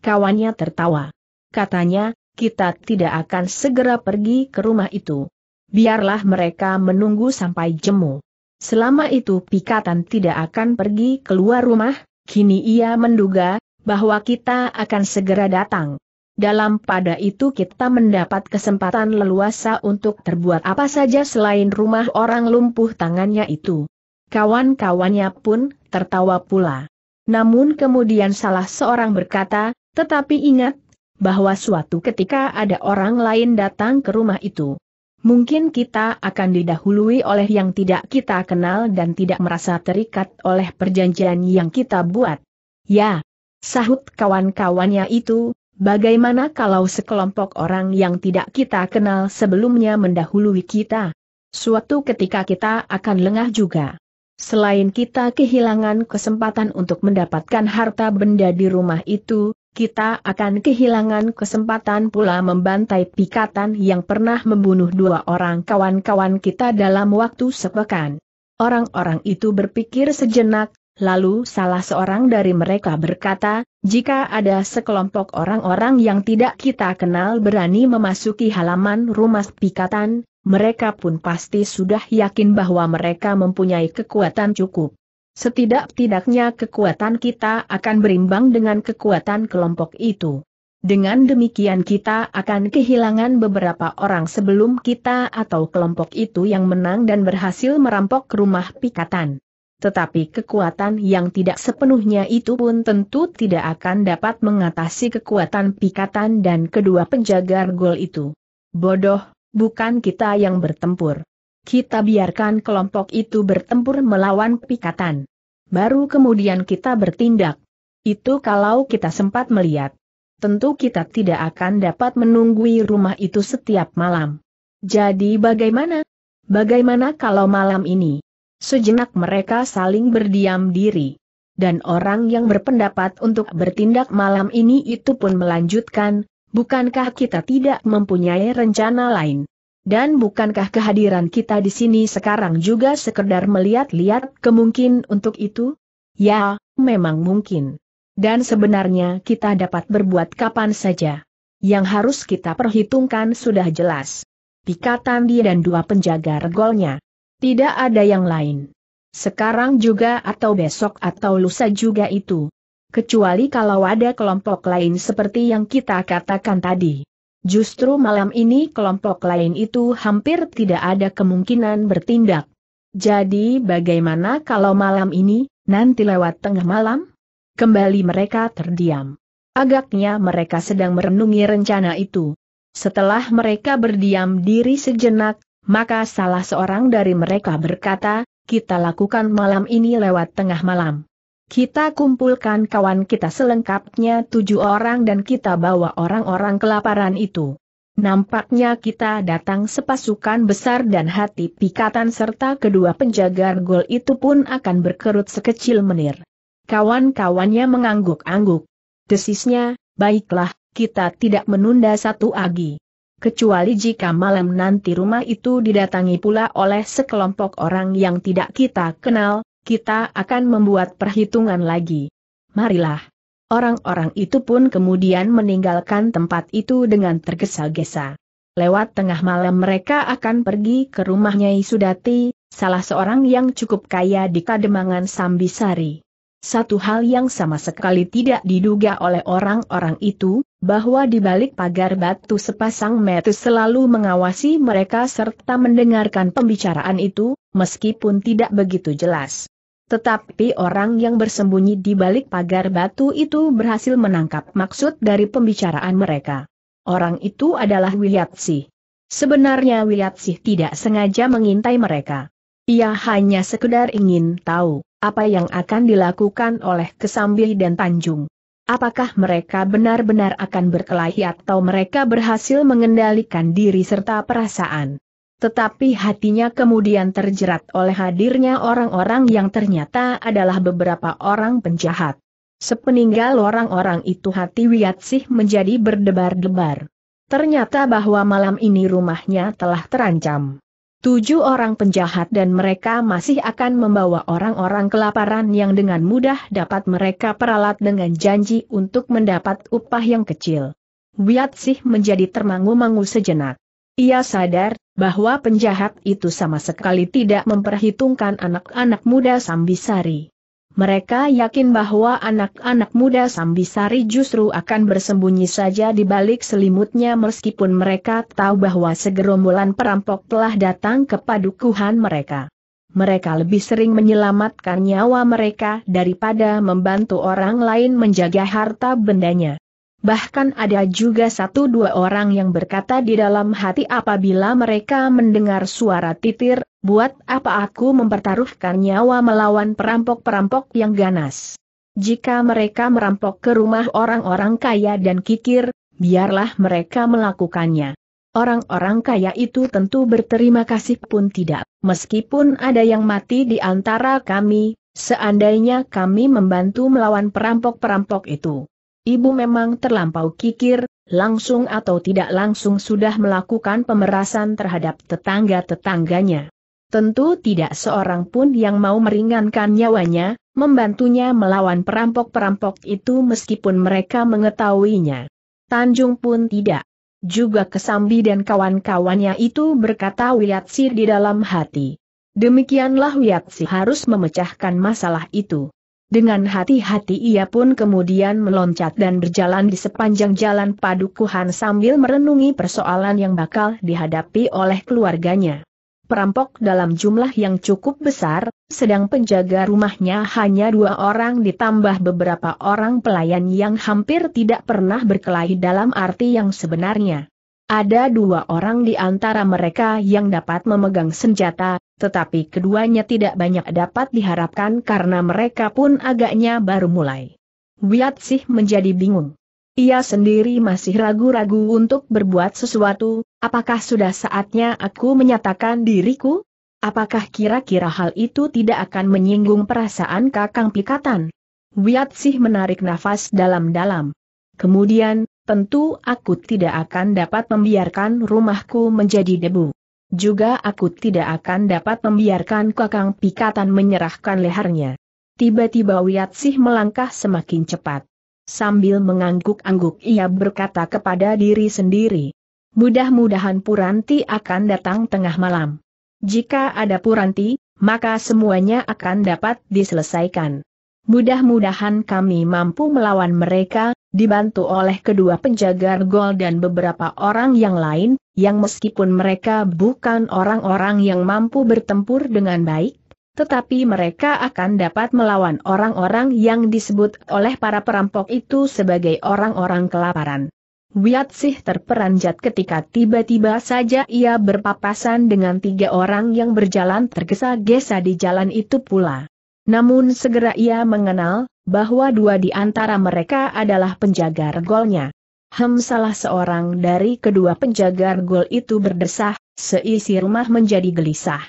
Speaker 1: Kawannya tertawa. Katanya, kita tidak akan segera pergi ke rumah itu. Biarlah mereka menunggu sampai jemu. Selama itu Pikatan tidak akan pergi keluar rumah, kini ia menduga, bahwa kita akan segera datang. Dalam pada itu kita mendapat kesempatan leluasa untuk terbuat apa saja selain rumah orang lumpuh tangannya itu. Kawan-kawannya pun tertawa pula. Namun kemudian salah seorang berkata, tetapi ingat, bahwa suatu ketika ada orang lain datang ke rumah itu mungkin kita akan didahului oleh yang tidak kita kenal dan tidak merasa terikat oleh perjanjian yang kita buat. Ya, sahut kawan-kawannya itu, bagaimana kalau sekelompok orang yang tidak kita kenal sebelumnya mendahului kita? Suatu ketika kita akan lengah juga. Selain kita kehilangan kesempatan untuk mendapatkan harta benda di rumah itu, kita akan kehilangan kesempatan pula membantai pikatan yang pernah membunuh dua orang kawan-kawan kita dalam waktu sepekan. Orang-orang itu berpikir sejenak, lalu salah seorang dari mereka berkata, jika ada sekelompok orang-orang yang tidak kita kenal berani memasuki halaman rumah pikatan, mereka pun pasti sudah yakin bahwa mereka mempunyai kekuatan cukup setidak-tidaknya kekuatan kita akan berimbang dengan kekuatan kelompok itu. Dengan demikian kita akan kehilangan beberapa orang sebelum kita atau kelompok itu yang menang dan berhasil merampok rumah pikatan. Tetapi kekuatan yang tidak sepenuhnya itu pun tentu tidak akan dapat mengatasi kekuatan pikatan dan kedua penjaga gol itu. Bodoh, bukan kita yang bertempur. Kita biarkan kelompok itu bertempur melawan pikatan. Baru kemudian kita bertindak. Itu kalau kita sempat melihat. Tentu kita tidak akan dapat menunggui rumah itu setiap malam. Jadi bagaimana? Bagaimana kalau malam ini? Sejenak mereka saling berdiam diri. Dan orang yang berpendapat untuk bertindak malam ini itu pun melanjutkan, bukankah kita tidak mempunyai rencana lain? Dan bukankah kehadiran kita di sini sekarang juga sekedar melihat-lihat kemungkin untuk itu? Ya, memang mungkin. Dan sebenarnya kita dapat berbuat kapan saja. Yang harus kita perhitungkan sudah jelas. Pikatan dia dan dua penjaga regolnya. Tidak ada yang lain. Sekarang juga atau besok atau lusa juga itu. Kecuali kalau ada kelompok lain seperti yang kita katakan tadi. Justru malam ini kelompok lain itu hampir tidak ada kemungkinan bertindak. Jadi bagaimana kalau malam ini, nanti lewat tengah malam? Kembali mereka terdiam. Agaknya mereka sedang merenungi rencana itu. Setelah mereka berdiam diri sejenak, maka salah seorang dari mereka berkata, kita lakukan malam ini lewat tengah malam. Kita kumpulkan kawan kita selengkapnya tujuh orang dan kita bawa orang-orang kelaparan itu. Nampaknya kita datang sepasukan besar dan hati pikatan serta kedua penjaga gol itu pun akan berkerut sekecil menir. Kawan-kawannya mengangguk-angguk. Desisnya, baiklah, kita tidak menunda satu agi kecuali jika malam nanti rumah itu didatangi pula oleh sekelompok orang yang tidak kita kenal, kita akan membuat perhitungan lagi. Marilah. Orang-orang itu pun kemudian meninggalkan tempat itu dengan tergesa-gesa. Lewat tengah malam mereka akan pergi ke rumah Nyai Sudati, salah seorang yang cukup kaya di Kademangan Sambisari. Satu hal yang sama sekali tidak diduga oleh orang-orang itu, bahwa di balik pagar batu sepasang metu selalu mengawasi mereka serta mendengarkan pembicaraan itu, meskipun tidak begitu jelas. Tetapi orang yang bersembunyi di balik pagar batu itu berhasil menangkap maksud dari pembicaraan mereka. Orang itu adalah Wiyatsih. Sebenarnya Wiyatsih tidak sengaja mengintai mereka. Ia hanya sekedar ingin tahu apa yang akan dilakukan oleh Kesambi dan Tanjung. Apakah mereka benar-benar akan berkelahi atau mereka berhasil mengendalikan diri serta perasaan? Tetapi hatinya kemudian terjerat oleh hadirnya orang-orang yang ternyata adalah beberapa orang penjahat. Sepeninggal orang-orang itu hati Wiatsih menjadi berdebar-debar. Ternyata bahwa malam ini rumahnya telah terancam. Tujuh orang penjahat dan mereka masih akan membawa orang-orang kelaparan yang dengan mudah dapat mereka peralat dengan janji untuk mendapat upah yang kecil. Wiat Sih menjadi termangu-mangu sejenak. Ia sadar bahwa penjahat itu sama sekali tidak memperhitungkan anak-anak muda Sambisari. Mereka yakin bahwa anak-anak muda Sambisari justru akan bersembunyi saja di balik selimutnya meskipun mereka tahu bahwa segerombolan perampok telah datang ke padukuhan mereka. Mereka lebih sering menyelamatkan nyawa mereka daripada membantu orang lain menjaga harta bendanya. Bahkan ada juga satu dua orang yang berkata di dalam hati apabila mereka mendengar suara titir, Buat apa aku mempertaruhkan nyawa melawan perampok-perampok yang ganas? Jika mereka merampok ke rumah orang-orang kaya dan kikir, biarlah mereka melakukannya. Orang-orang kaya itu tentu berterima kasih pun tidak, meskipun ada yang mati di antara kami, seandainya kami membantu melawan perampok-perampok itu. Ibu memang terlampau kikir, langsung atau tidak langsung sudah melakukan pemerasan terhadap tetangga-tetangganya. Tentu tidak seorang pun yang mau meringankan nyawanya, membantunya melawan perampok-perampok itu meskipun mereka mengetahuinya. Tanjung pun tidak. Juga Kesambi dan kawan-kawannya itu berkata Wiyatsi di dalam hati. Demikianlah Wiyatsi harus memecahkan masalah itu. Dengan hati-hati ia pun kemudian meloncat dan berjalan di sepanjang jalan padukuhan sambil merenungi persoalan yang bakal dihadapi oleh keluarganya perampok dalam jumlah yang cukup besar, sedang penjaga rumahnya hanya dua orang ditambah beberapa orang pelayan yang hampir tidak pernah berkelahi dalam arti yang sebenarnya. Ada dua orang di antara mereka yang dapat memegang senjata, tetapi keduanya tidak banyak dapat diharapkan karena mereka pun agaknya baru mulai. Wiat sih menjadi bingung. Ia sendiri masih ragu-ragu untuk berbuat sesuatu, Apakah sudah saatnya aku menyatakan diriku? Apakah kira-kira hal itu tidak akan menyinggung perasaan kakang pikatan? Wiatsih menarik nafas dalam-dalam. Kemudian, tentu aku tidak akan dapat membiarkan rumahku menjadi debu. Juga aku tidak akan dapat membiarkan kakang pikatan menyerahkan lehernya. Tiba-tiba Wiatsih melangkah semakin cepat. Sambil mengangguk-angguk ia berkata kepada diri sendiri, Mudah-mudahan Puranti akan datang tengah malam. Jika ada Puranti, maka semuanya akan dapat diselesaikan. Mudah-mudahan kami mampu melawan mereka, dibantu oleh kedua penjaga gol dan beberapa orang yang lain, yang meskipun mereka bukan orang-orang yang mampu bertempur dengan baik, tetapi mereka akan dapat melawan orang-orang yang disebut oleh para perampok itu sebagai orang-orang kelaparan. Wiatsih terperanjat ketika tiba-tiba saja ia berpapasan dengan tiga orang yang berjalan tergesa-gesa di jalan itu pula. Namun segera ia mengenal, bahwa dua di antara mereka adalah penjaga golnya. Hem salah seorang dari kedua penjaga gol itu berdesah, seisi rumah menjadi gelisah.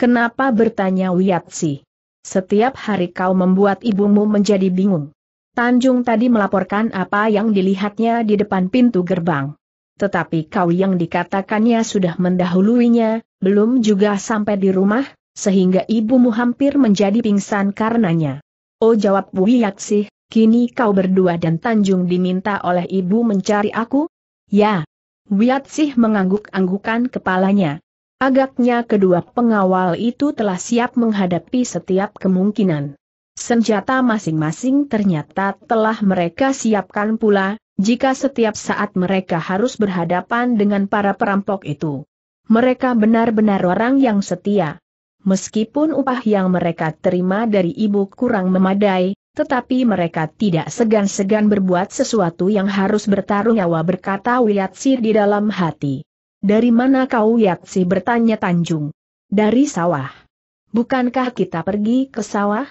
Speaker 1: Kenapa bertanya sih? Setiap hari kau membuat ibumu menjadi bingung. Tanjung tadi melaporkan apa yang dilihatnya di depan pintu gerbang. Tetapi kau yang dikatakannya sudah mendahuluinya, belum juga sampai di rumah, sehingga ibumu hampir menjadi pingsan karenanya. Oh jawab Yaksih, kini kau berdua dan Tanjung diminta oleh ibu mencari aku? Ya. Wiyaksih mengangguk-anggukan kepalanya. Agaknya kedua pengawal itu telah siap menghadapi setiap kemungkinan. Senjata masing-masing ternyata telah mereka siapkan pula, jika setiap saat mereka harus berhadapan dengan para perampok itu. Mereka benar-benar orang yang setia. Meskipun upah yang mereka terima dari ibu kurang memadai, tetapi mereka tidak segan-segan berbuat sesuatu yang harus bertaruh nyawa berkata Wiyatsi di dalam hati. Dari mana kau Wiyatsi bertanya Tanjung? Dari sawah. Bukankah kita pergi ke sawah?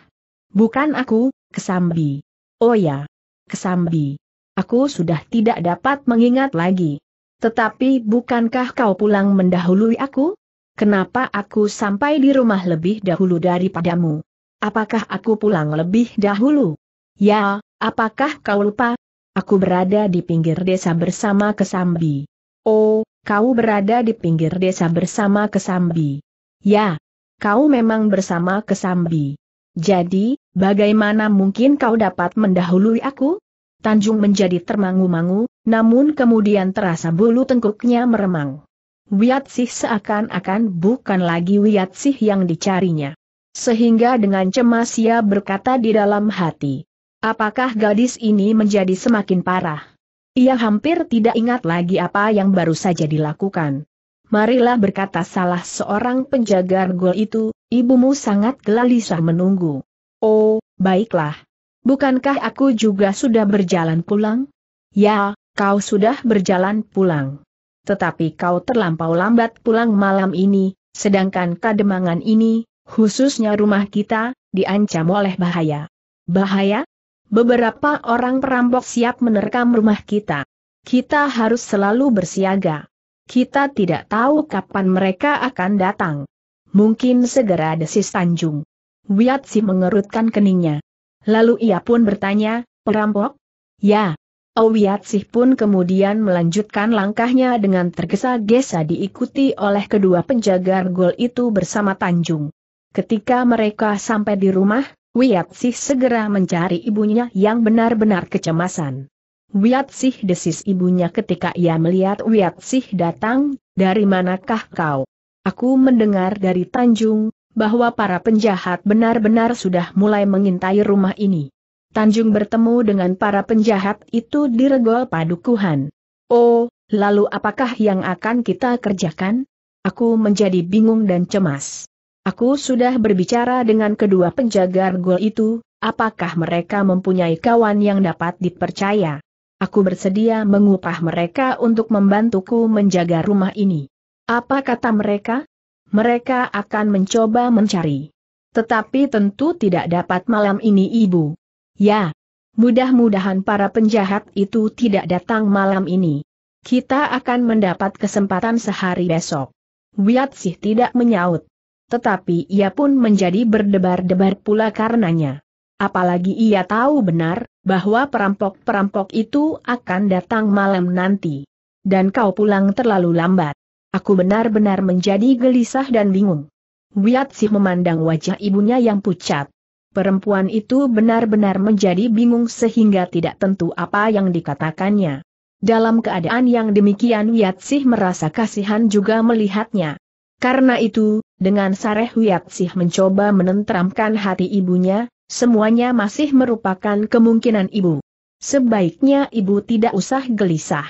Speaker 1: Bukan aku, Kesambi. Oh ya, Kesambi. Aku sudah tidak dapat mengingat lagi. Tetapi bukankah kau pulang mendahului aku? Kenapa aku sampai di rumah lebih dahulu daripadamu? Apakah aku pulang lebih dahulu? Ya, apakah kau lupa? Aku berada di pinggir desa bersama Kesambi. Oh, kau berada di pinggir desa bersama Kesambi. Ya, kau memang bersama Kesambi. Jadi, bagaimana mungkin kau dapat mendahului aku? Tanjung menjadi termangu-mangu, namun kemudian terasa bulu tengkuknya meremang. Wiatsih seakan-akan bukan lagi Wiatsih yang dicarinya. Sehingga dengan cemas ia berkata di dalam hati. Apakah gadis ini menjadi semakin parah? Ia hampir tidak ingat lagi apa yang baru saja dilakukan marilah berkata salah seorang penjaga gol itu, ibumu sangat gelisah menunggu. Oh, baiklah. Bukankah aku juga sudah berjalan pulang? Ya, kau sudah berjalan pulang. Tetapi kau terlampau lambat pulang malam ini, sedangkan kademangan ini, khususnya rumah kita, diancam oleh bahaya. Bahaya? Beberapa orang perampok siap menerkam rumah kita. Kita harus selalu bersiaga. Kita tidak tahu kapan mereka akan datang. Mungkin segera desis Tanjung. Wiatsi mengerutkan keningnya. Lalu ia pun bertanya, perampok? Ya. Oh Wiatsi pun kemudian melanjutkan langkahnya dengan tergesa-gesa diikuti oleh kedua penjaga gol itu bersama Tanjung. Ketika mereka sampai di rumah, Wiatsi segera mencari ibunya yang benar-benar kecemasan. Wiat Sih desis ibunya ketika ia melihat Wiat Sih datang, dari manakah kau? Aku mendengar dari Tanjung, bahwa para penjahat benar-benar sudah mulai mengintai rumah ini. Tanjung bertemu dengan para penjahat itu di regol padukuhan. Oh, lalu apakah yang akan kita kerjakan? Aku menjadi bingung dan cemas. Aku sudah berbicara dengan kedua penjaga regol itu, apakah mereka mempunyai kawan yang dapat dipercaya? Aku bersedia mengupah mereka untuk membantuku menjaga rumah ini. Apa kata mereka? Mereka akan mencoba mencari. Tetapi tentu tidak dapat malam ini ibu. Ya, mudah-mudahan para penjahat itu tidak datang malam ini. Kita akan mendapat kesempatan sehari besok. Wiat sih tidak menyaut. Tetapi ia pun menjadi berdebar-debar pula karenanya. Apalagi ia tahu benar, bahwa perampok-perampok itu akan datang malam nanti. Dan kau pulang terlalu lambat. Aku benar-benar menjadi gelisah dan bingung. Wiatsih memandang wajah ibunya yang pucat. Perempuan itu benar-benar menjadi bingung sehingga tidak tentu apa yang dikatakannya. Dalam keadaan yang demikian Wiatsih merasa kasihan juga melihatnya. Karena itu, dengan sareh Wiatsih mencoba menenteramkan hati ibunya, Semuanya masih merupakan kemungkinan ibu. Sebaiknya ibu tidak usah gelisah.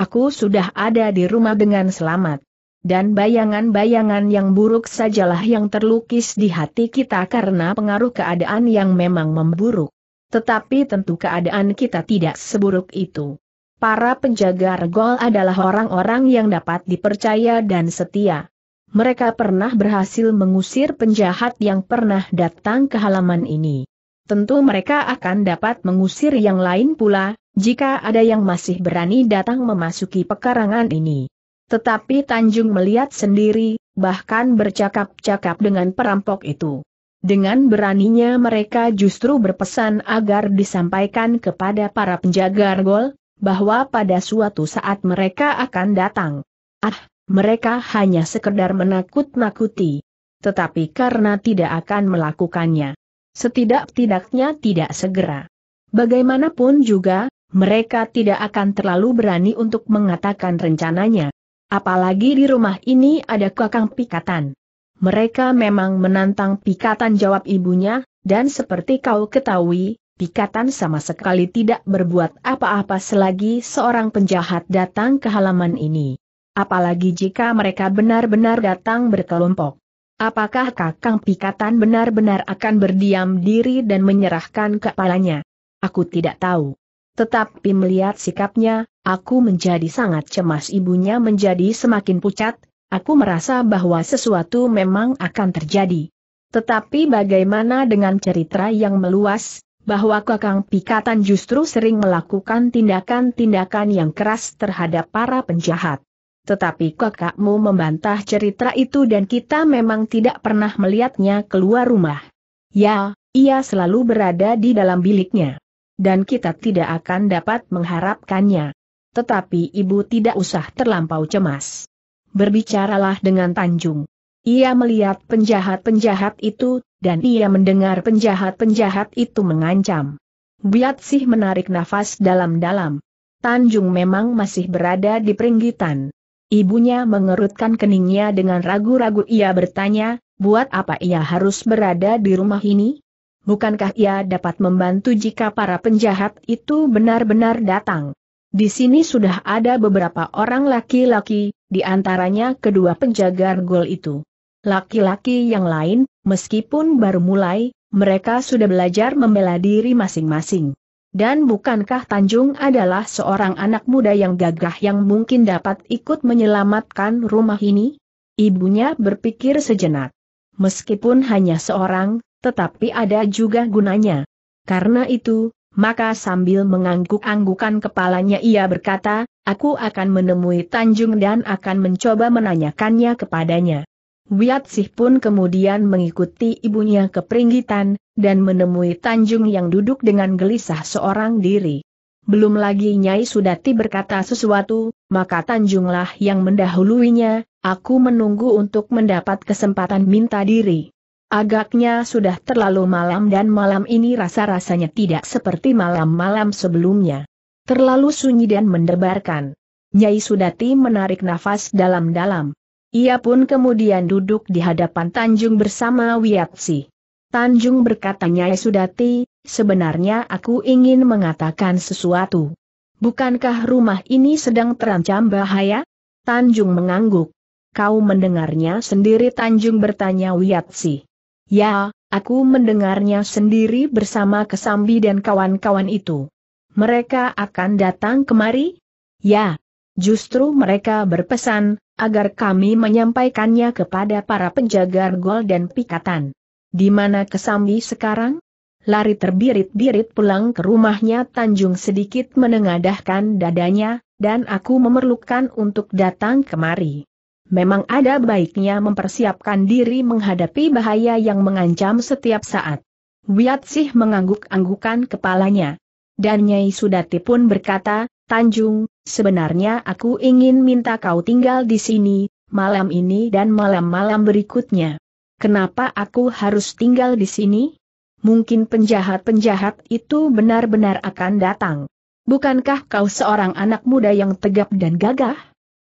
Speaker 1: Aku sudah ada di rumah dengan selamat. Dan bayangan-bayangan yang buruk sajalah yang terlukis di hati kita karena pengaruh keadaan yang memang memburuk. Tetapi tentu keadaan kita tidak seburuk itu. Para penjaga regol adalah orang-orang yang dapat dipercaya dan setia mereka pernah berhasil mengusir penjahat yang pernah datang ke halaman ini. Tentu mereka akan dapat mengusir yang lain pula, jika ada yang masih berani datang memasuki pekarangan ini. Tetapi Tanjung melihat sendiri, bahkan bercakap-cakap dengan perampok itu. Dengan beraninya mereka justru berpesan agar disampaikan kepada para penjaga gol, bahwa pada suatu saat mereka akan datang. Ah, mereka hanya sekedar menakut-nakuti. Tetapi karena tidak akan melakukannya. Setidak-tidaknya tidak segera. Bagaimanapun juga, mereka tidak akan terlalu berani untuk mengatakan rencananya. Apalagi di rumah ini ada kakang pikatan. Mereka memang menantang pikatan jawab ibunya, dan seperti kau ketahui, Pikatan sama sekali tidak berbuat apa-apa selagi seorang penjahat datang ke halaman ini. Apalagi jika mereka benar-benar datang berkelompok. Apakah Kakang Pikatan benar-benar akan berdiam diri dan menyerahkan kepalanya? Aku tidak tahu. Tetapi melihat sikapnya, aku menjadi sangat cemas ibunya menjadi semakin pucat, aku merasa bahwa sesuatu memang akan terjadi. Tetapi bagaimana dengan cerita yang meluas, bahwa Kakang Pikatan justru sering melakukan tindakan-tindakan yang keras terhadap para penjahat? tetapi kakakmu membantah cerita itu dan kita memang tidak pernah melihatnya keluar rumah. Ya, ia selalu berada di dalam biliknya. Dan kita tidak akan dapat mengharapkannya. Tetapi ibu tidak usah terlampau cemas. Berbicaralah dengan Tanjung. Ia melihat penjahat-penjahat itu, dan ia mendengar penjahat-penjahat itu mengancam. Biat sih menarik nafas dalam-dalam. Tanjung memang masih berada di peringgitan. Ibunya mengerutkan keningnya dengan ragu-ragu ia bertanya, buat apa ia harus berada di rumah ini? Bukankah ia dapat membantu jika para penjahat itu benar-benar datang? Di sini sudah ada beberapa orang laki-laki, di antaranya kedua penjaga gol itu. Laki-laki yang lain, meskipun baru mulai, mereka sudah belajar membela diri masing-masing. Dan bukankah Tanjung adalah seorang anak muda yang gagah yang mungkin dapat ikut menyelamatkan rumah ini? Ibunya berpikir sejenak. Meskipun hanya seorang, tetapi ada juga gunanya. Karena itu, maka sambil mengangguk-anggukan kepalanya ia berkata, aku akan menemui Tanjung dan akan mencoba menanyakannya kepadanya. Wiat Sih pun kemudian mengikuti ibunya ke Peringgitan, dan menemui Tanjung yang duduk dengan gelisah seorang diri. Belum lagi Nyai Sudati berkata sesuatu, maka Tanjunglah yang mendahuluinya, aku menunggu untuk mendapat kesempatan minta diri. Agaknya sudah terlalu malam dan malam ini rasa-rasanya tidak seperti malam-malam sebelumnya. Terlalu sunyi dan mendebarkan. Nyai Sudati menarik nafas dalam-dalam. Ia pun kemudian duduk di hadapan Tanjung bersama Wiatsi. Tanjung berkata Nyai ya Sudati, sebenarnya aku ingin mengatakan sesuatu. Bukankah rumah ini sedang terancam bahaya? Tanjung mengangguk. Kau mendengarnya sendiri Tanjung bertanya Wiatsi. Ya, aku mendengarnya sendiri bersama Kesambi dan kawan-kawan itu. Mereka akan datang kemari? Ya, justru mereka berpesan, agar kami menyampaikannya kepada para penjaga gol dan pikatan. Di mana Kesambi sekarang? Lari terbirit-birit pulang ke rumahnya Tanjung sedikit menengadahkan dadanya, dan aku memerlukan untuk datang kemari. Memang ada baiknya mempersiapkan diri menghadapi bahaya yang mengancam setiap saat. Wiat Sih mengangguk-anggukan kepalanya. Dan Nyai Sudati pun berkata, Tanjung, sebenarnya aku ingin minta kau tinggal di sini, malam ini dan malam-malam berikutnya. Kenapa aku harus tinggal di sini? Mungkin penjahat-penjahat itu benar-benar akan datang. Bukankah kau seorang anak muda yang tegap dan gagah?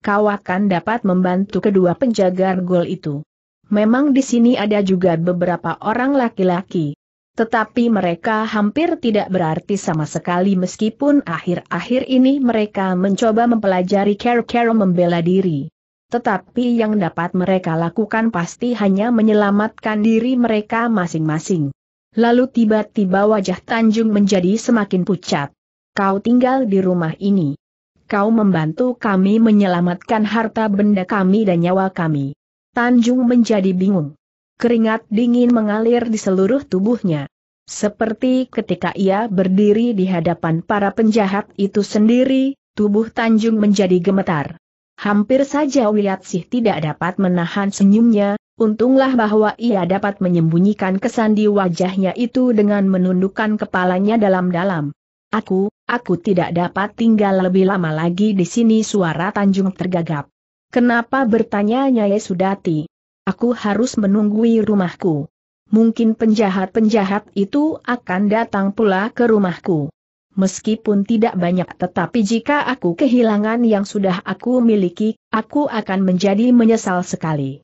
Speaker 1: Kau akan dapat membantu kedua penjaga gol itu. Memang di sini ada juga beberapa orang laki-laki. Tetapi mereka hampir tidak berarti sama sekali meskipun akhir-akhir ini mereka mencoba mempelajari care-care membela diri. Tetapi yang dapat mereka lakukan pasti hanya menyelamatkan diri mereka masing-masing. Lalu tiba-tiba wajah Tanjung menjadi semakin pucat. Kau tinggal di rumah ini. Kau membantu kami menyelamatkan harta benda kami dan nyawa kami. Tanjung menjadi bingung. Keringat dingin mengalir di seluruh tubuhnya. Seperti ketika ia berdiri di hadapan para penjahat itu sendiri, tubuh Tanjung menjadi gemetar. Hampir saja Wiatsih tidak dapat menahan senyumnya, untunglah bahwa ia dapat menyembunyikan kesan di wajahnya itu dengan menundukkan kepalanya dalam-dalam. Aku, aku tidak dapat tinggal lebih lama lagi di sini suara Tanjung tergagap. Kenapa bertanya Nyai Sudati? Aku harus menunggui rumahku. Mungkin penjahat-penjahat itu akan datang pula ke rumahku. Meskipun tidak banyak tetapi jika aku kehilangan yang sudah aku miliki, aku akan menjadi menyesal sekali.